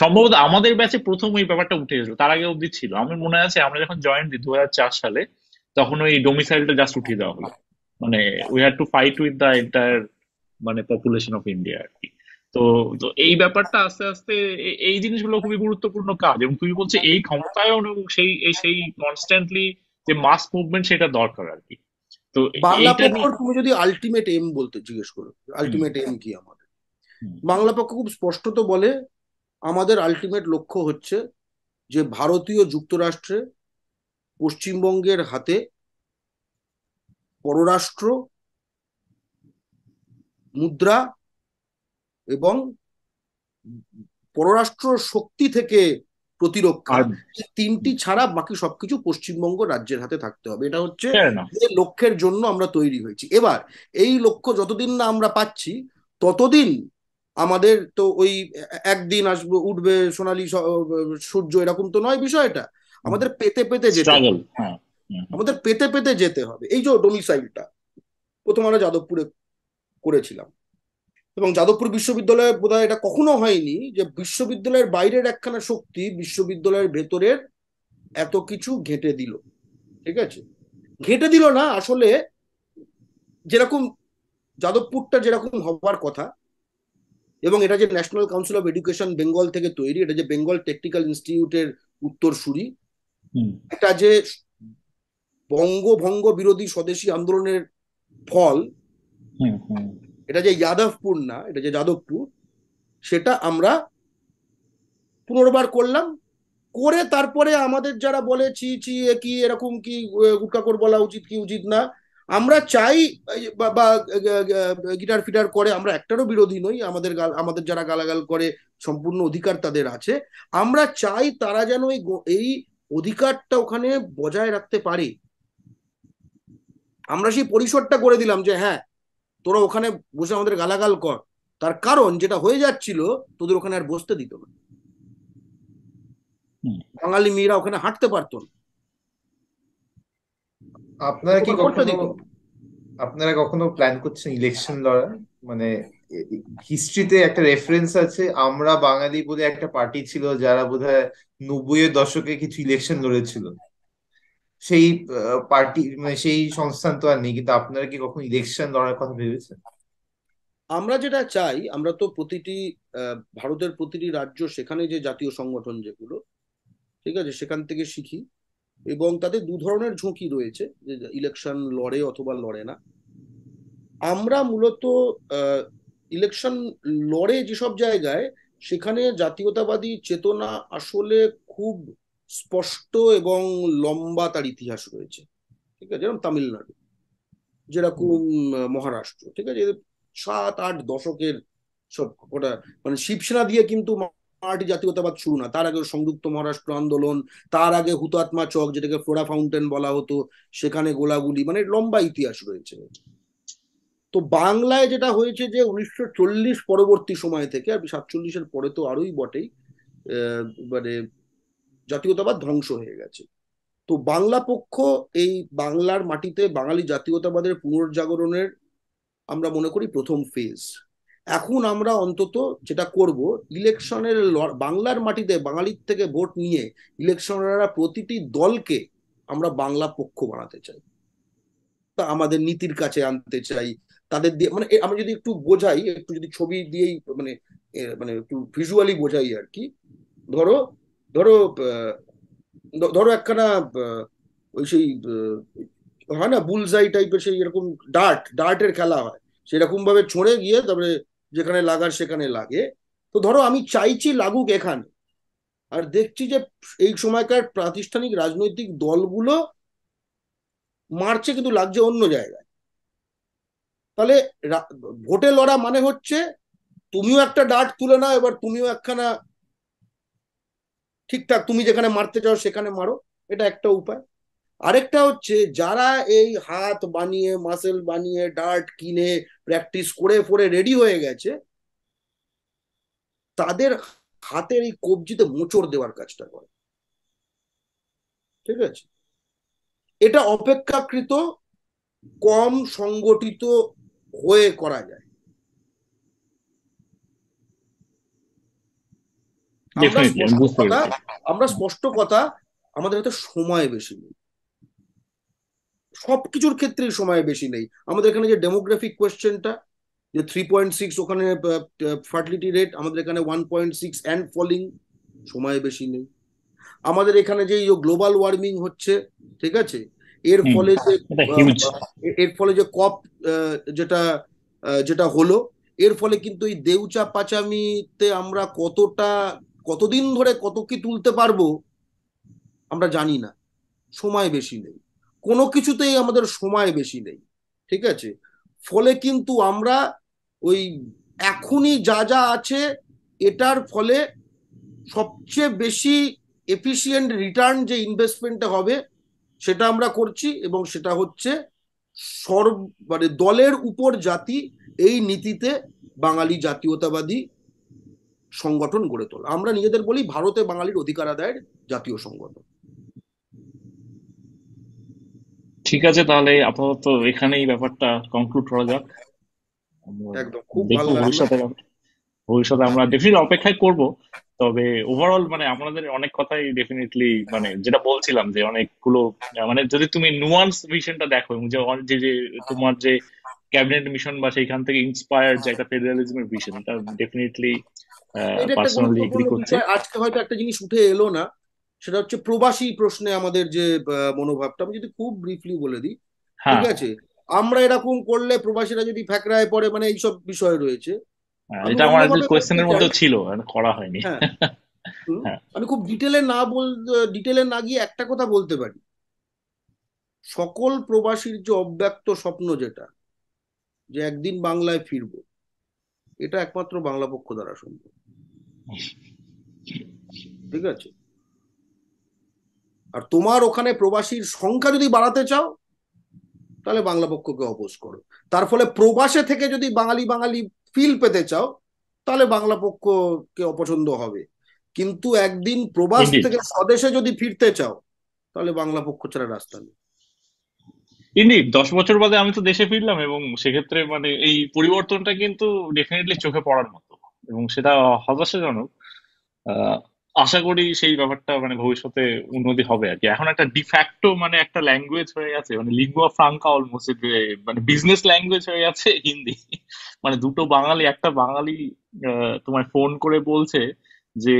সম্ভবত আমাদের ব্যাচে প্রথম ওই ব্যাপারটা উঠে এসলো তার আগে অব্দি ছিল আমার মনে আছে আমরা যখন জয়েন দিই দু সালে তখন ওই ডোমিসাইলটা জাস্ট উঠিয়ে দেওয়া হলো মানে we had to fight with the entire মানে পপুলেশন অফ ইন্ডিয়া আর কি তো তো এই ব্যাপারটা আস্তে আস্তে এই জিনিসগুলো খুবই গুরুত্বপূর্ণ কাজ এবং তুমি বলছো এই ক্ষমতায়ন এবং সেই সেই কনস্ট্যান্টলি যে মাস মুভমেন্ট সেটা দরকার আর কি তো বাংলা পক্ষ তুমি যদি আলটিমেট এম বলতে জিজ্ঞেস করো আলটিমেট এম কি আমাদের বাংলা পক্ষ খুব স্পষ্টত বলে আমাদের আলটিমেট লক্ষ্য হচ্ছে যে ভারতীয় যুক্তরাষ্ট্রে পশ্চিমবঙ্গের হাতে পররাষ্ট্র মুদ্রা এবং পররাষ্ট্র শক্তি থেকে প্রতিরক্ষা তিনটি ছাড়া বাকি সবকিছু পশ্চিমবঙ্গ রাজ্যের হাতে থাকতে হবে এটা হচ্ছে লক্ষ্যের জন্য আমরা তৈরি হয়েছি এবার এই লক্ষ্য যতদিন না আমরা পাচ্ছি ততদিন আমাদের তো ওই একদিন আসবে উঠবে সোনালী সূর্য এরকম তো নয় বিষয়টা আমাদের পেতে পেতে যেতে হ্যাঁ, আমাদের পেতে পেতে যেতে হবে এই যে ডোমিসাইলটা প্রথম আমরা যাদবপুরে করেছিলাম এবং যাদবপুর বিশ্ববিদ্যালয়ে বোধ এটা কখনো হয়নি যে বিশ্ববিদ্যালয়ের বাইরের একখানা শক্তি বিশ্ববিদ্যালয়ের ভেতরের এত কিছু ঘেটে দিল ঠিক আছে ঘেটে দিল না আসলে যেরকম যাদবপুরটা যেরকম হওয়ার কথা এবং এটা যে National Council of Education Bengal থেকে তৈরি এটা যে বেঙ্গল টেকনিক্যাল ইনস্টিটিউটের উত্তরসূরি এটা যে বঙ্গভঙ্গ বিরোধী স্বদেশী আন্দোলনের ফল এটা যে যাদবপুর না এটা যে যাদবপুর সেটা আমরা পুনর্বার করলাম করে তারপরে আমাদের যারা বলে চি চি এ কি এরকম কি কর বলা উচিত কি উচিত না আমরা চাই বা গিটার ফিটার করে আমরা একটারও বিরোধী নই আমাদের গাল আমাদের যারা গালাগাল করে সম্পূর্ণ অধিকার তাদের আছে আমরা চাই তারা যেন এই এই অধিকারটা ওখানে বজায় রাখতে পারে আমরা সেই পরিসরটা করে দিলাম যে হ্যাঁ তোরা ওখানে বসে আমাদের গালাগাল কর তার কারণ যেটা হয়ে যাচ্ছিল তোদের ওখানে আর বসতে দিত না বাঙালি মেয়েরা ওখানে হাঁটতে পারতো না আপনারা কি আপনারা কখনো প্ল্যান করছেন ইলেকশন লড়ার মানে হিস্ট্রিতে একটা রেফারেন্স আছে আমরা বাঙালি বলে একটা পার্টি ছিল যারা বোধহয় নব্বই এর দশকে কিছু ইলেকশন লড়েছিল সেই পার্টি মানে সেই সংস্থান তো আর নেই কিন্তু আপনারা কি কখন ইলেকশন লড়ার কথা ভেবেছেন আমরা যেটা চাই আমরা তো প্রতিটি ভারতের প্রতিটি রাজ্য সেখানে যে জাতীয় সংগঠন যেগুলো ঠিক আছে সেখান থেকে শিখি এবং তাতে দু ধরনের ঝুঁকি রয়েছে যে ইলেকশন লড়ে অথবা লড়ে না আমরা মূলত ইলেকশন লড়ে যেসব জায়গায় সেখানে জাতীয়তাবাদী চেতনা আসলে খুব স্পষ্ট এবং লম্বা তার ইতিহাস রয়েছে ঠিক আছে যেরকম তামিলনাড়ু যেরকম মহারাষ্ট্র ঠিক আছে সাত আট দশকের সব কটা মানে শিবসেনা দিয়ে কিন্তু মারাঠি জাতীয়তাবাদ শুরু না তার আগে সংযুক্ত মহারাষ্ট্র আন্দোলন তার আগে হুতাত্মা চক যেটাকে ফ্লোরা ফাউন্টেন বলা হতো সেখানে গোলাগুলি মানে লম্বা ইতিহাস রয়েছে তো বাংলায় যেটা হয়েছে যে উনিশশো পরবর্তী সময় থেকে আর সাতচল্লিশের পরে তো আরোই বটেই মানে জাতীয়তাবাদ ধ্বংস হয়ে গেছে তো বাংলা পক্ষ এই বাংলার মাটিতে বাঙালি জাতীয়তাবাদের পুনর্জাগরণের আমরা মনে করি প্রথম ফেজ এখন আমরা অন্তত যেটা করব ইলেকশনের বাংলার মাটিতে বাঙালির থেকে ভোট নিয়ে ইলেকশনেরা প্রতিটি দলকে আমরা বাংলা পক্ষ বানাতে চাই তা আমাদের নীতির কাছে আনতে চাই তাদের দিয়ে মানে আমি যদি একটু বোঝাই একটু যদি ছবি দিয়েই মানে মানে একটু ভিজুয়ালি বোঝাই আর কি ধরো ধরো ধরো একখানা ওই সেই হয় না বুলজাই টাইপের সেই এরকম ডার্ট ডার্টের খেলা হয় সেরকম ভাবে ছড়ে গিয়ে তারপরে যেখানে লাগার সেখানে লাগে তো ধরো আমি চাইছি লাগুক এখানে আর দেখছি যে এই সময়কার প্রাতিষ্ঠানিক রাজনৈতিক দলগুলো মারছে কিন্তু লাগছে অন্য জায়গায় তাহলে ভোটে লড়া মানে হচ্ছে তুমিও একটা ডাট তুলে নাও এবার তুমিও একখানা ঠিকঠাক তুমি যেখানে মারতে চাও সেখানে মারো এটা একটা উপায় আরেকটা হচ্ছে যারা এই হাত বানিয়ে মাসেল বানিয়ে ডার্ট কিনে প্র্যাকটিস করে ফরে রেডি হয়ে গেছে তাদের হাতের এই কবজিতে মোচড় দেওয়ার কাজটা করে ঠিক আছে এটা অপেক্ষাকৃত কম সংগঠিত হয়ে করা যায় আমরা স্পষ্ট কথা আমাদের হাতে সময় বেশি নেই সবকিছুর ক্ষেত্রেই সময় বেশি নেই আমাদের এখানে যে ডেমোগ্রাফিক কোয়েশ্চেনটা যে থ্রি পয়েন্ট সিক্স ওখানে ফার্টিলিটি রেট আমাদের এখানে one point six and falling সময় বেশি নেই আমাদের এখানে যে গ্লোবাল ওয়ার্মিং হচ্ছে ঠিক আছে এর ফলে যে এর ফলে যে কপ যেটা যেটা হলো এর ফলে কিন্তু এই দেউচা পাচামিতে আমরা কতটা কতদিন ধরে কত কি তুলতে পারবো আমরা জানি না সময় বেশি নেই কোনো কিছুতেই আমাদের সময় বেশি নেই ঠিক আছে ফলে কিন্তু আমরা ওই এখনই যা যা আছে এটার ফলে সবচেয়ে বেশি এফিসিয়েন্ট রিটার্ন যে ইনভেস্টমেন্টটা হবে সেটা আমরা করছি এবং সেটা হচ্ছে সর্ব মানে দলের উপর জাতি এই নীতিতে বাঙালি জাতীয়তাবাদী সংগঠন গড়ে তোলা আমরা নিজেদের বলি ভারতে বাঙালির অধিকার আদায়ের জাতীয় সংগঠন ঠিক আছে তাহলে আপাতত এখানেই ব্যাপারটা কনক্লুড করা যাক ভবিষ্যতে আমরা ডেফিনেটলি অপেক্ষায় করব তবে ওভারঅল মানে আপনাদের অনেক কথাই ডেফিনেটলি মানে যেটা বলছিলাম যে অনেকগুলো মানে যদি তুমি নুয়ান্স ভিশনটা দেখো যে যে যে তোমার যে ক্যাবিনেট মিশন বা সেইখান থেকে ইন্সপায়ার যে একটা ফেডারেলিজমের ভিশন এটা ডেফিনেটলি পার্সোনালি এগ্রি করছে আজকে হয়তো একটা জিনিস উঠে এলো না সেটা হচ্ছে প্রবাসী প্রশ্নে আমাদের যে মনোভাবটা আমি যদি খুব ব্রিফলি বলে দিই হ্যাঁ। ঠিক আছে আমরা এরকম করলে প্রবাসীরা যদি ফ্যাকরায় পড়ে মানে এইসব বিষয় রয়েছে হ্যাঁ, এটা আমার কোয়েশ্চেনের মধ্যে ছিল করা হয়নি হ্যাঁ। আমি খুব ডিটেলে না বল ডিটেলে না গিয়ে একটা কথা বলতে পারি সকল প্রবাসীর যে অব্যক্ত স্বপ্ন যেটা যে একদিন বাংলায় ফিরব এটা একমাত্র বাংলা পক্ষ দ্বারা সম্ভব ঠিক আছে আর তোমার ওখানে প্রবাসীর সংখ্যা যদি বাড়াতে চাও তাহলে বাংলা পক্ষকে অপোজ করো তার ফলে প্রবাসে থেকে যদি বাঙালি বাঙালি ফিল পেতে চাও তাহলে বাংলা পক্ষকে অপছন্দ হবে কিন্তু একদিন প্রবাস থেকে স্বদেশে যদি ফিরতে চাও তাহলে বাংলা পক্ষ ছাড়া রাস্তা নেই দশ বছর বাদে আমি তো দেশে ফিরলাম এবং সেক্ষেত্রে মানে এই পরিবর্তনটা কিন্তু ডেফিনেটলি চোখে পড়ার মতো এবং সেটা হতাশাজনক আশা করি সেই ব্যাপারটা মানে ভবিষ্যতে উন্নতি হবে আর কি এখন একটা ডিফ্যাক্টো মানে একটা ল্যাঙ্গুয়েজ হয়ে গেছে মানে লিঙ্গুয়া ফ্রাঙ্কা অলমোস্ট মানে বিজনেস ল্যাঙ্গুয়েজ হয়ে গেছে হিন্দি মানে দুটো বাঙালি একটা বাঙালি তোমার ফোন করে বলছে যে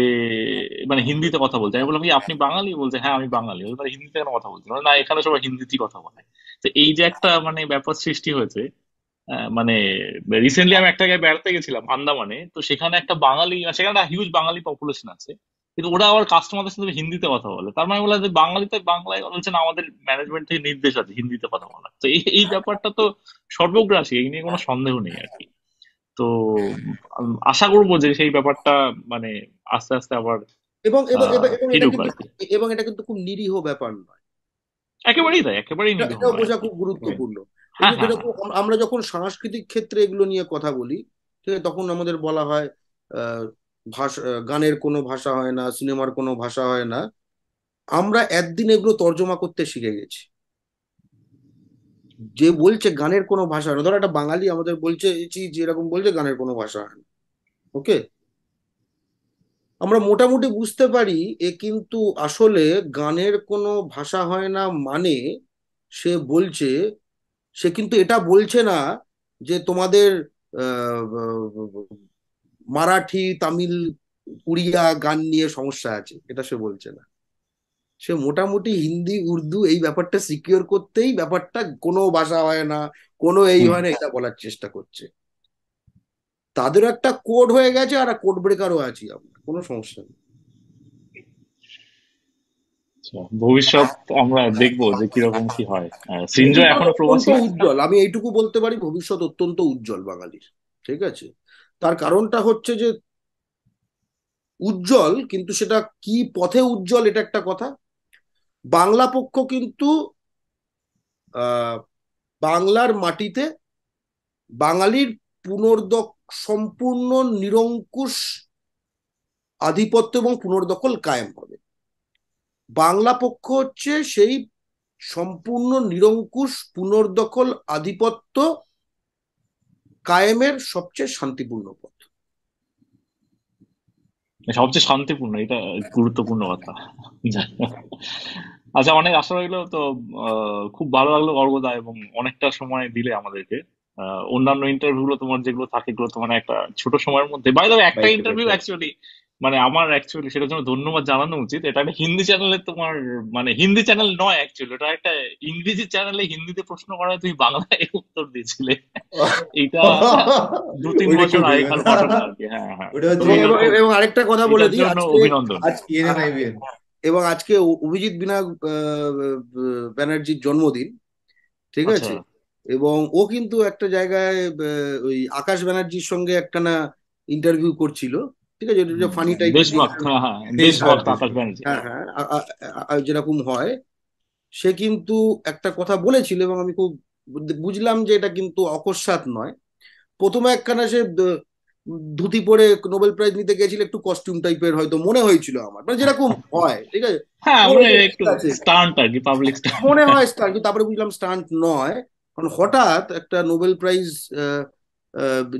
মানে হিন্দিতে কথা বলছে আমি বললাম কি আপনি বাঙালি বলছে হ্যাঁ আমি বাঙালি হিন্দিতে কেন কথা বলছি না এখানে সবাই হিন্দিতেই কথা বলে তো এই যে একটা মানে ব্যাপার সৃষ্টি হয়েছে মানে রিসেন্টলি আমি একটা জায়গায় বেড়াতে গেছিলাম আন্দামানে তো সেখানে একটা বাঙালি মানে সেখানে একটা হিউজ বাঙালি পপুলেশন আছে কিন্তু ওরা আবার কাস্টমারদের সাথে হিন্দিতে কথা বলে তার মানে বলে যে বাঙালিতে বাংলায় বলছে না আমাদের ম্যানেজমেন্ট থেকে নির্দেশ আছে হিন্দিতে কথা বলা তো এই ব্যাপারটা তো সর্বগ্রাসী এই নিয়ে কোনো সন্দেহ নেই আর কি তো আশা করবো যে সেই ব্যাপারটা মানে আস্তে আস্তে আবার এবং এবং এটা কিন্তু খুব নিরীহ ব্যাপার নয় একেবারেই তাই একেবারেই নিরীহ বোঝা খুব গুরুত্বপূর্ণ হ্যাঁ, হ্যাঁ, হ্যাঁ। আমরা যখন সাংস্কৃতিক ক্ষেত্রে এগুলো নিয়ে কথা বলি ঠিক আছে তখন আমাদের বলা হয় ভাষা গানের কোনো ভাষা হয় না সিনেমার কোনো ভাষা হয় না আমরা একদিন এগুলো তর্জমা করতে শিখে গেছি যে বলছে গানের কোনো ভাষা হয় না ধরো একটা বাঙালি আমাদের বলছে যেরকম বলছে গানের কোনো ভাষা হয় না ওকে আমরা মোটামুটি বুঝতে পারি এ কিন্তু আসলে গানের কোনো ভাষা হয় না মানে সে বলছে সে কিন্তু এটা বলছে না যে তোমাদের মারাঠি তামিল উড়িয়া গান নিয়ে সমস্যা আছে এটা সে বলছে না সে মোটামুটি হিন্দি উর্দু এই ব্যাপারটা সিকিওর করতেই ব্যাপারটা কোনো ভাষা হয় না কোনো এই হয় না এটা বলার চেষ্টা করছে তাদের একটা কোড হয়ে গেছে আর কোড ব্রেকারও আছি আমরা কোনো সমস্যা নেই আচ্ছা, ভবিষ্যৎ আমরা যে কিরকম কি হয় এখনো প্রবাসী উজ্জ্বল আমি এইটুকু বলতে পারি ভবিষ্যৎ অত্যন্ত উজ্জ্বল বাঙালির ঠিক আছে তার কারণটা হচ্ছে যে উজ্জ্বল কিন্তু সেটা কি পথে উজ্জ্বল এটা একটা কথা বাংলা পক্ষ কিন্তু বাংলার মাটিতে বাঙালির পুনর্দক সম্পূর্ণ নিরঙ্কুশ আধিপত্য এবং পুনর্দখল কায়েম হবে বাংলা পক্ষ হচ্ছে সেই সম্পূর্ণ নিরঙ্কুশ পুনর্দখল আধিপত্য কায়েমের সবচেয়ে শান্তিপূর্ণ পথ সবচেয়ে শান্তিপূর্ণ এটা গুরুত্বপূর্ণ কথা আচ্ছা অনেক আশা রইলো তো খুব ভালো লাগলো গর্বদা এবং অনেকটা সময় দিলে আমাদেরকে অন্যান্য ইন্টারভিউ গুলো তোমার যেগুলো থাকে এগুলো তোমার মানে একটা ছোট সময়ের মধ্যে বাইরে একটা ইন্টারভিউ অ্যাকচুয়ালি মানে আমার অ্যাকচুয়ালি সেটার জন্য ধন্যবাদ জানানো উচিত এটা একটা হিন্দি চ্যানেলে তোমার মানে হিন্দি চ্যানেল নয় অ্যাকচুয়ালি এটা একটা ইংরেজি চ্যানেলে হিন্দিতে প্রশ্ন করা তুমি বাংলায় উত্তর দিয়েছিলে এটা দু তিন বছর আগে কাল হ্যাঁ হ্যাঁ এবং আরেকটা কথা বলে দিই অভিনন্দন হ্যাঁ, হ্যাঁ। এবং আজকে অভিজিৎ বিনা ব্যানার্জির জন্মদিন ঠিক আচ্ছা। আছে এবং ও কিন্তু একটা জায়গায় ওই আকাশ ব্যানার্জির সঙ্গে একটা না ইন্টারভিউ করছিল ঠিক আছে এটা ফানি টাইপ হ্যাঁ হ্যাঁ, হ্যাঁ, হ্যাঁ, হ্যাঁ যেরকম হয় সে কিন্তু একটা কথা বলেছিল এবং আমি খুব বুঝলাম যে এটা কিন্তু অকস্মাৎ নয় প্রথমে একখানা সে ধুতি পরে নোবেল প্রাইজ নিতে গেছিল একটু কস্টিউম টাইপের হয়তো মনে হয়েছিল আমার মানে যেরকম হয় ঠিক আছে মনে হয় স্টান্ট তারপরে বুঝলাম স্টান্ট নয় কারণ হঠাৎ একটা নোবেল প্রাইজ আহ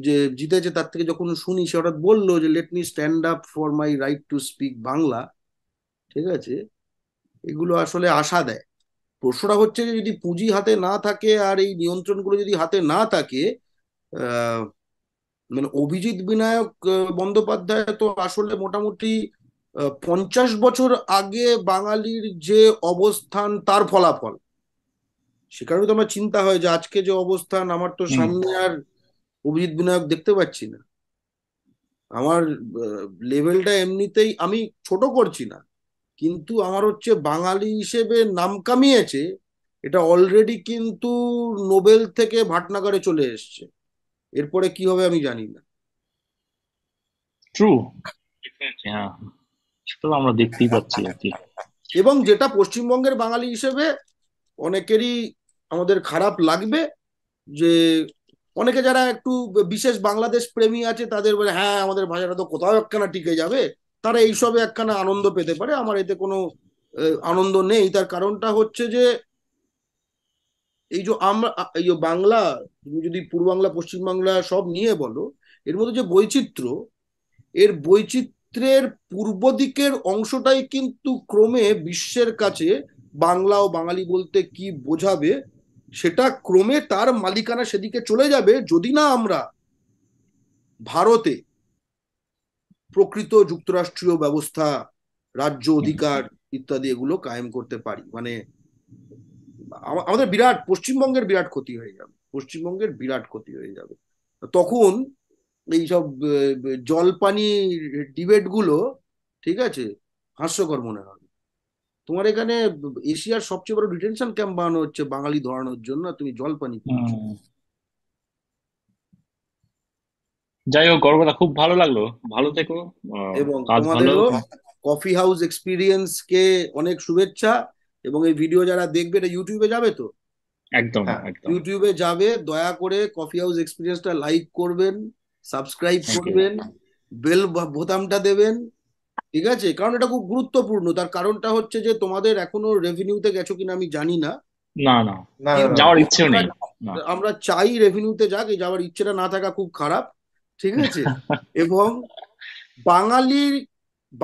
যে জিতেছে তার থেকে যখন শুনি সে হঠাৎ বললো যে let me stand up for my right to speak Bangla ঠিক আছে এগুলো আসলে আশা দেয় প্রশ্নটা হচ্ছে যে যদি পুঁজি হাতে না থাকে আর এই নিয়ন্ত্রণগুলো যদি হাতে না থাকে মানে অভিজিৎ বিনায়ক বন্দ্যোপাধ্যায় তো আসলে মোটামুটি পঞ্চাশ বছর আগে বাঙালির যে অবস্থান তার ফলাফল সে কারণে তো আমার চিন্তা হয় যে আজকে যে অবস্থান আমার তো সামনে আর অভিজিৎ বিনায়ক দেখতে পাচ্ছি না আমার লেভেলটা এমনিতেই আমি ছোট করছি না কিন্তু আমার হচ্ছে বাঙালি হিসেবে নাম কামিয়েছে এটা অলরেডি কিন্তু নোবেল থেকে ভাটনাগারে চলে এসছে এরপরে কি হবে আমি জানি না হ্যাঁ। ট্রু আমরা দেখতেই পাচ্ছি এবং যেটা পশ্চিমবঙ্গের বাঙালি হিসেবে অনেকেরই আমাদের খারাপ লাগবে যে অনেকে যারা একটু বিশেষ বাংলাদেশ প্রেমী আছে তাদের বলে হ্যাঁ আমাদের ভাষাটা তো কোথাও একখানা টিকে যাবে তারা এইসবে একখানা আনন্দ পেতে পারে আমার এতে কোনো আনন্দ নেই তার কারণটা হচ্ছে যে এই যে আমরা এই যে বাংলা তুমি যদি পূর্ব বাংলা পশ্চিম বাংলা সব নিয়ে বলো এর মধ্যে যে বৈচিত্র্য এর বৈচিত্র্যের পূর্ব দিকের অংশটাই কিন্তু ক্রমে বিশ্বের কাছে বাংলা ও বাঙালি বলতে কি বোঝাবে সেটা ক্রমে তার মালিকানা সেদিকে চলে যাবে যদি না আমরা ভারতে প্রকৃত যুক্তরাষ্ট্রীয় ব্যবস্থা রাজ্য অধিকার ইত্যাদি এগুলো কায়েম করতে পারি মানে আমাদের বিরাট পশ্চিমবঙ্গের বিরাট ক্ষতি হয়ে যাবে পশ্চিমবঙ্গের বিরাট ক্ষতি হয়ে যাবে তখন এইসব জলপানি ডিবেটগুলো ঠিক আছে হাস্যকর মনে হয় তোমার এখানে এশিয়ার সবচেয়ে বড় ডিটেনশন ক্যাম্প বানানো হচ্ছে বাঙালি ধরানোর জন্য তুমি জল পানি যাই হোক গর্বটা খুব ভালো লাগলো ভালো থেকো এবং তোমাদেরও কফি হাউস এক্সপিরিয়েন্স কে অনেক শুভেচ্ছা এবং এই ভিডিও যারা দেখবে এটা ইউটিউবে যাবে তো একদম হ্যাঁ। একদম ইউটিউবে যাবে দয়া করে কফি হাউস এক্সপিরিয়েন্সটা লাইক করবেন সাবস্ক্রাইব করবেন বেল বোতামটা দেবেন ঠিক আছে কারণ এটা খুব গুরুত্বপূর্ণ তার কারণটা হচ্ছে যে তোমাদের এখনো রেভিনিউতে গেছো কিনা আমি জানি না না না যাওয়ার ইচ্ছে নেই আমরা চাই রেভিনিউতে যাক এই যাওয়ার ইচ্ছেটা না থাকা খুব খারাপ ঠিক আছে এবং বাঙালির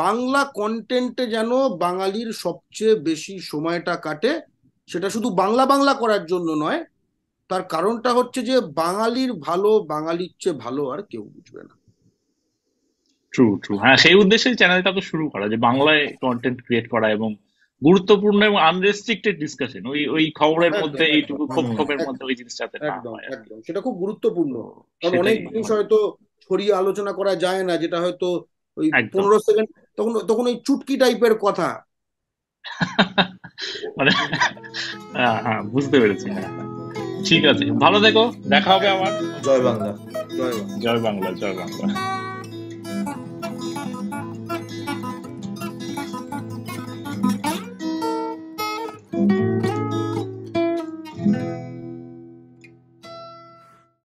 বাংলা কন্টেন্টে যেন বাঙালির সবচেয়ে বেশি সময়টা কাটে সেটা শুধু বাংলা বাংলা করার জন্য নয় তার কারণটা হচ্ছে যে বাঙালির ভালো বাঙালির চেয়ে ভালো আর কেউ বুঝবে না ট্রু ট্রু হ্যাঁ সেই উদ্দেশ্যে চ্যানেলটা তো শুরু করা যে বাংলায় কন্টেন্ট ক্রিয়েট করা এবং গুরুত্বপূর্ণ এবং আনরেস্ট্রিক্টেড ডিসকাশন ওই ওই খবরের মধ্যে এইটুকু ক্ষোভ ক্ষোভের মধ্যে ওই জিনিসটা সেটা খুব গুরুত্বপূর্ণ কারণ অনেক জিনিস হয়তো ছড়িয়ে আলোচনা করা যায় না যেটা হয়তো ওই পনেরো সেকেন্ড তখন তখন ওই চুটকি টাইপের কথা মানে হ্যাঁ, হ্যাঁ বুঝতে পেরেছি হ্যাঁ। ঠিক আছে ভালো থেকো দেখা হবে আমার জয় বাংলা জয় বাংলা জয় বাংলা জয় বাংলা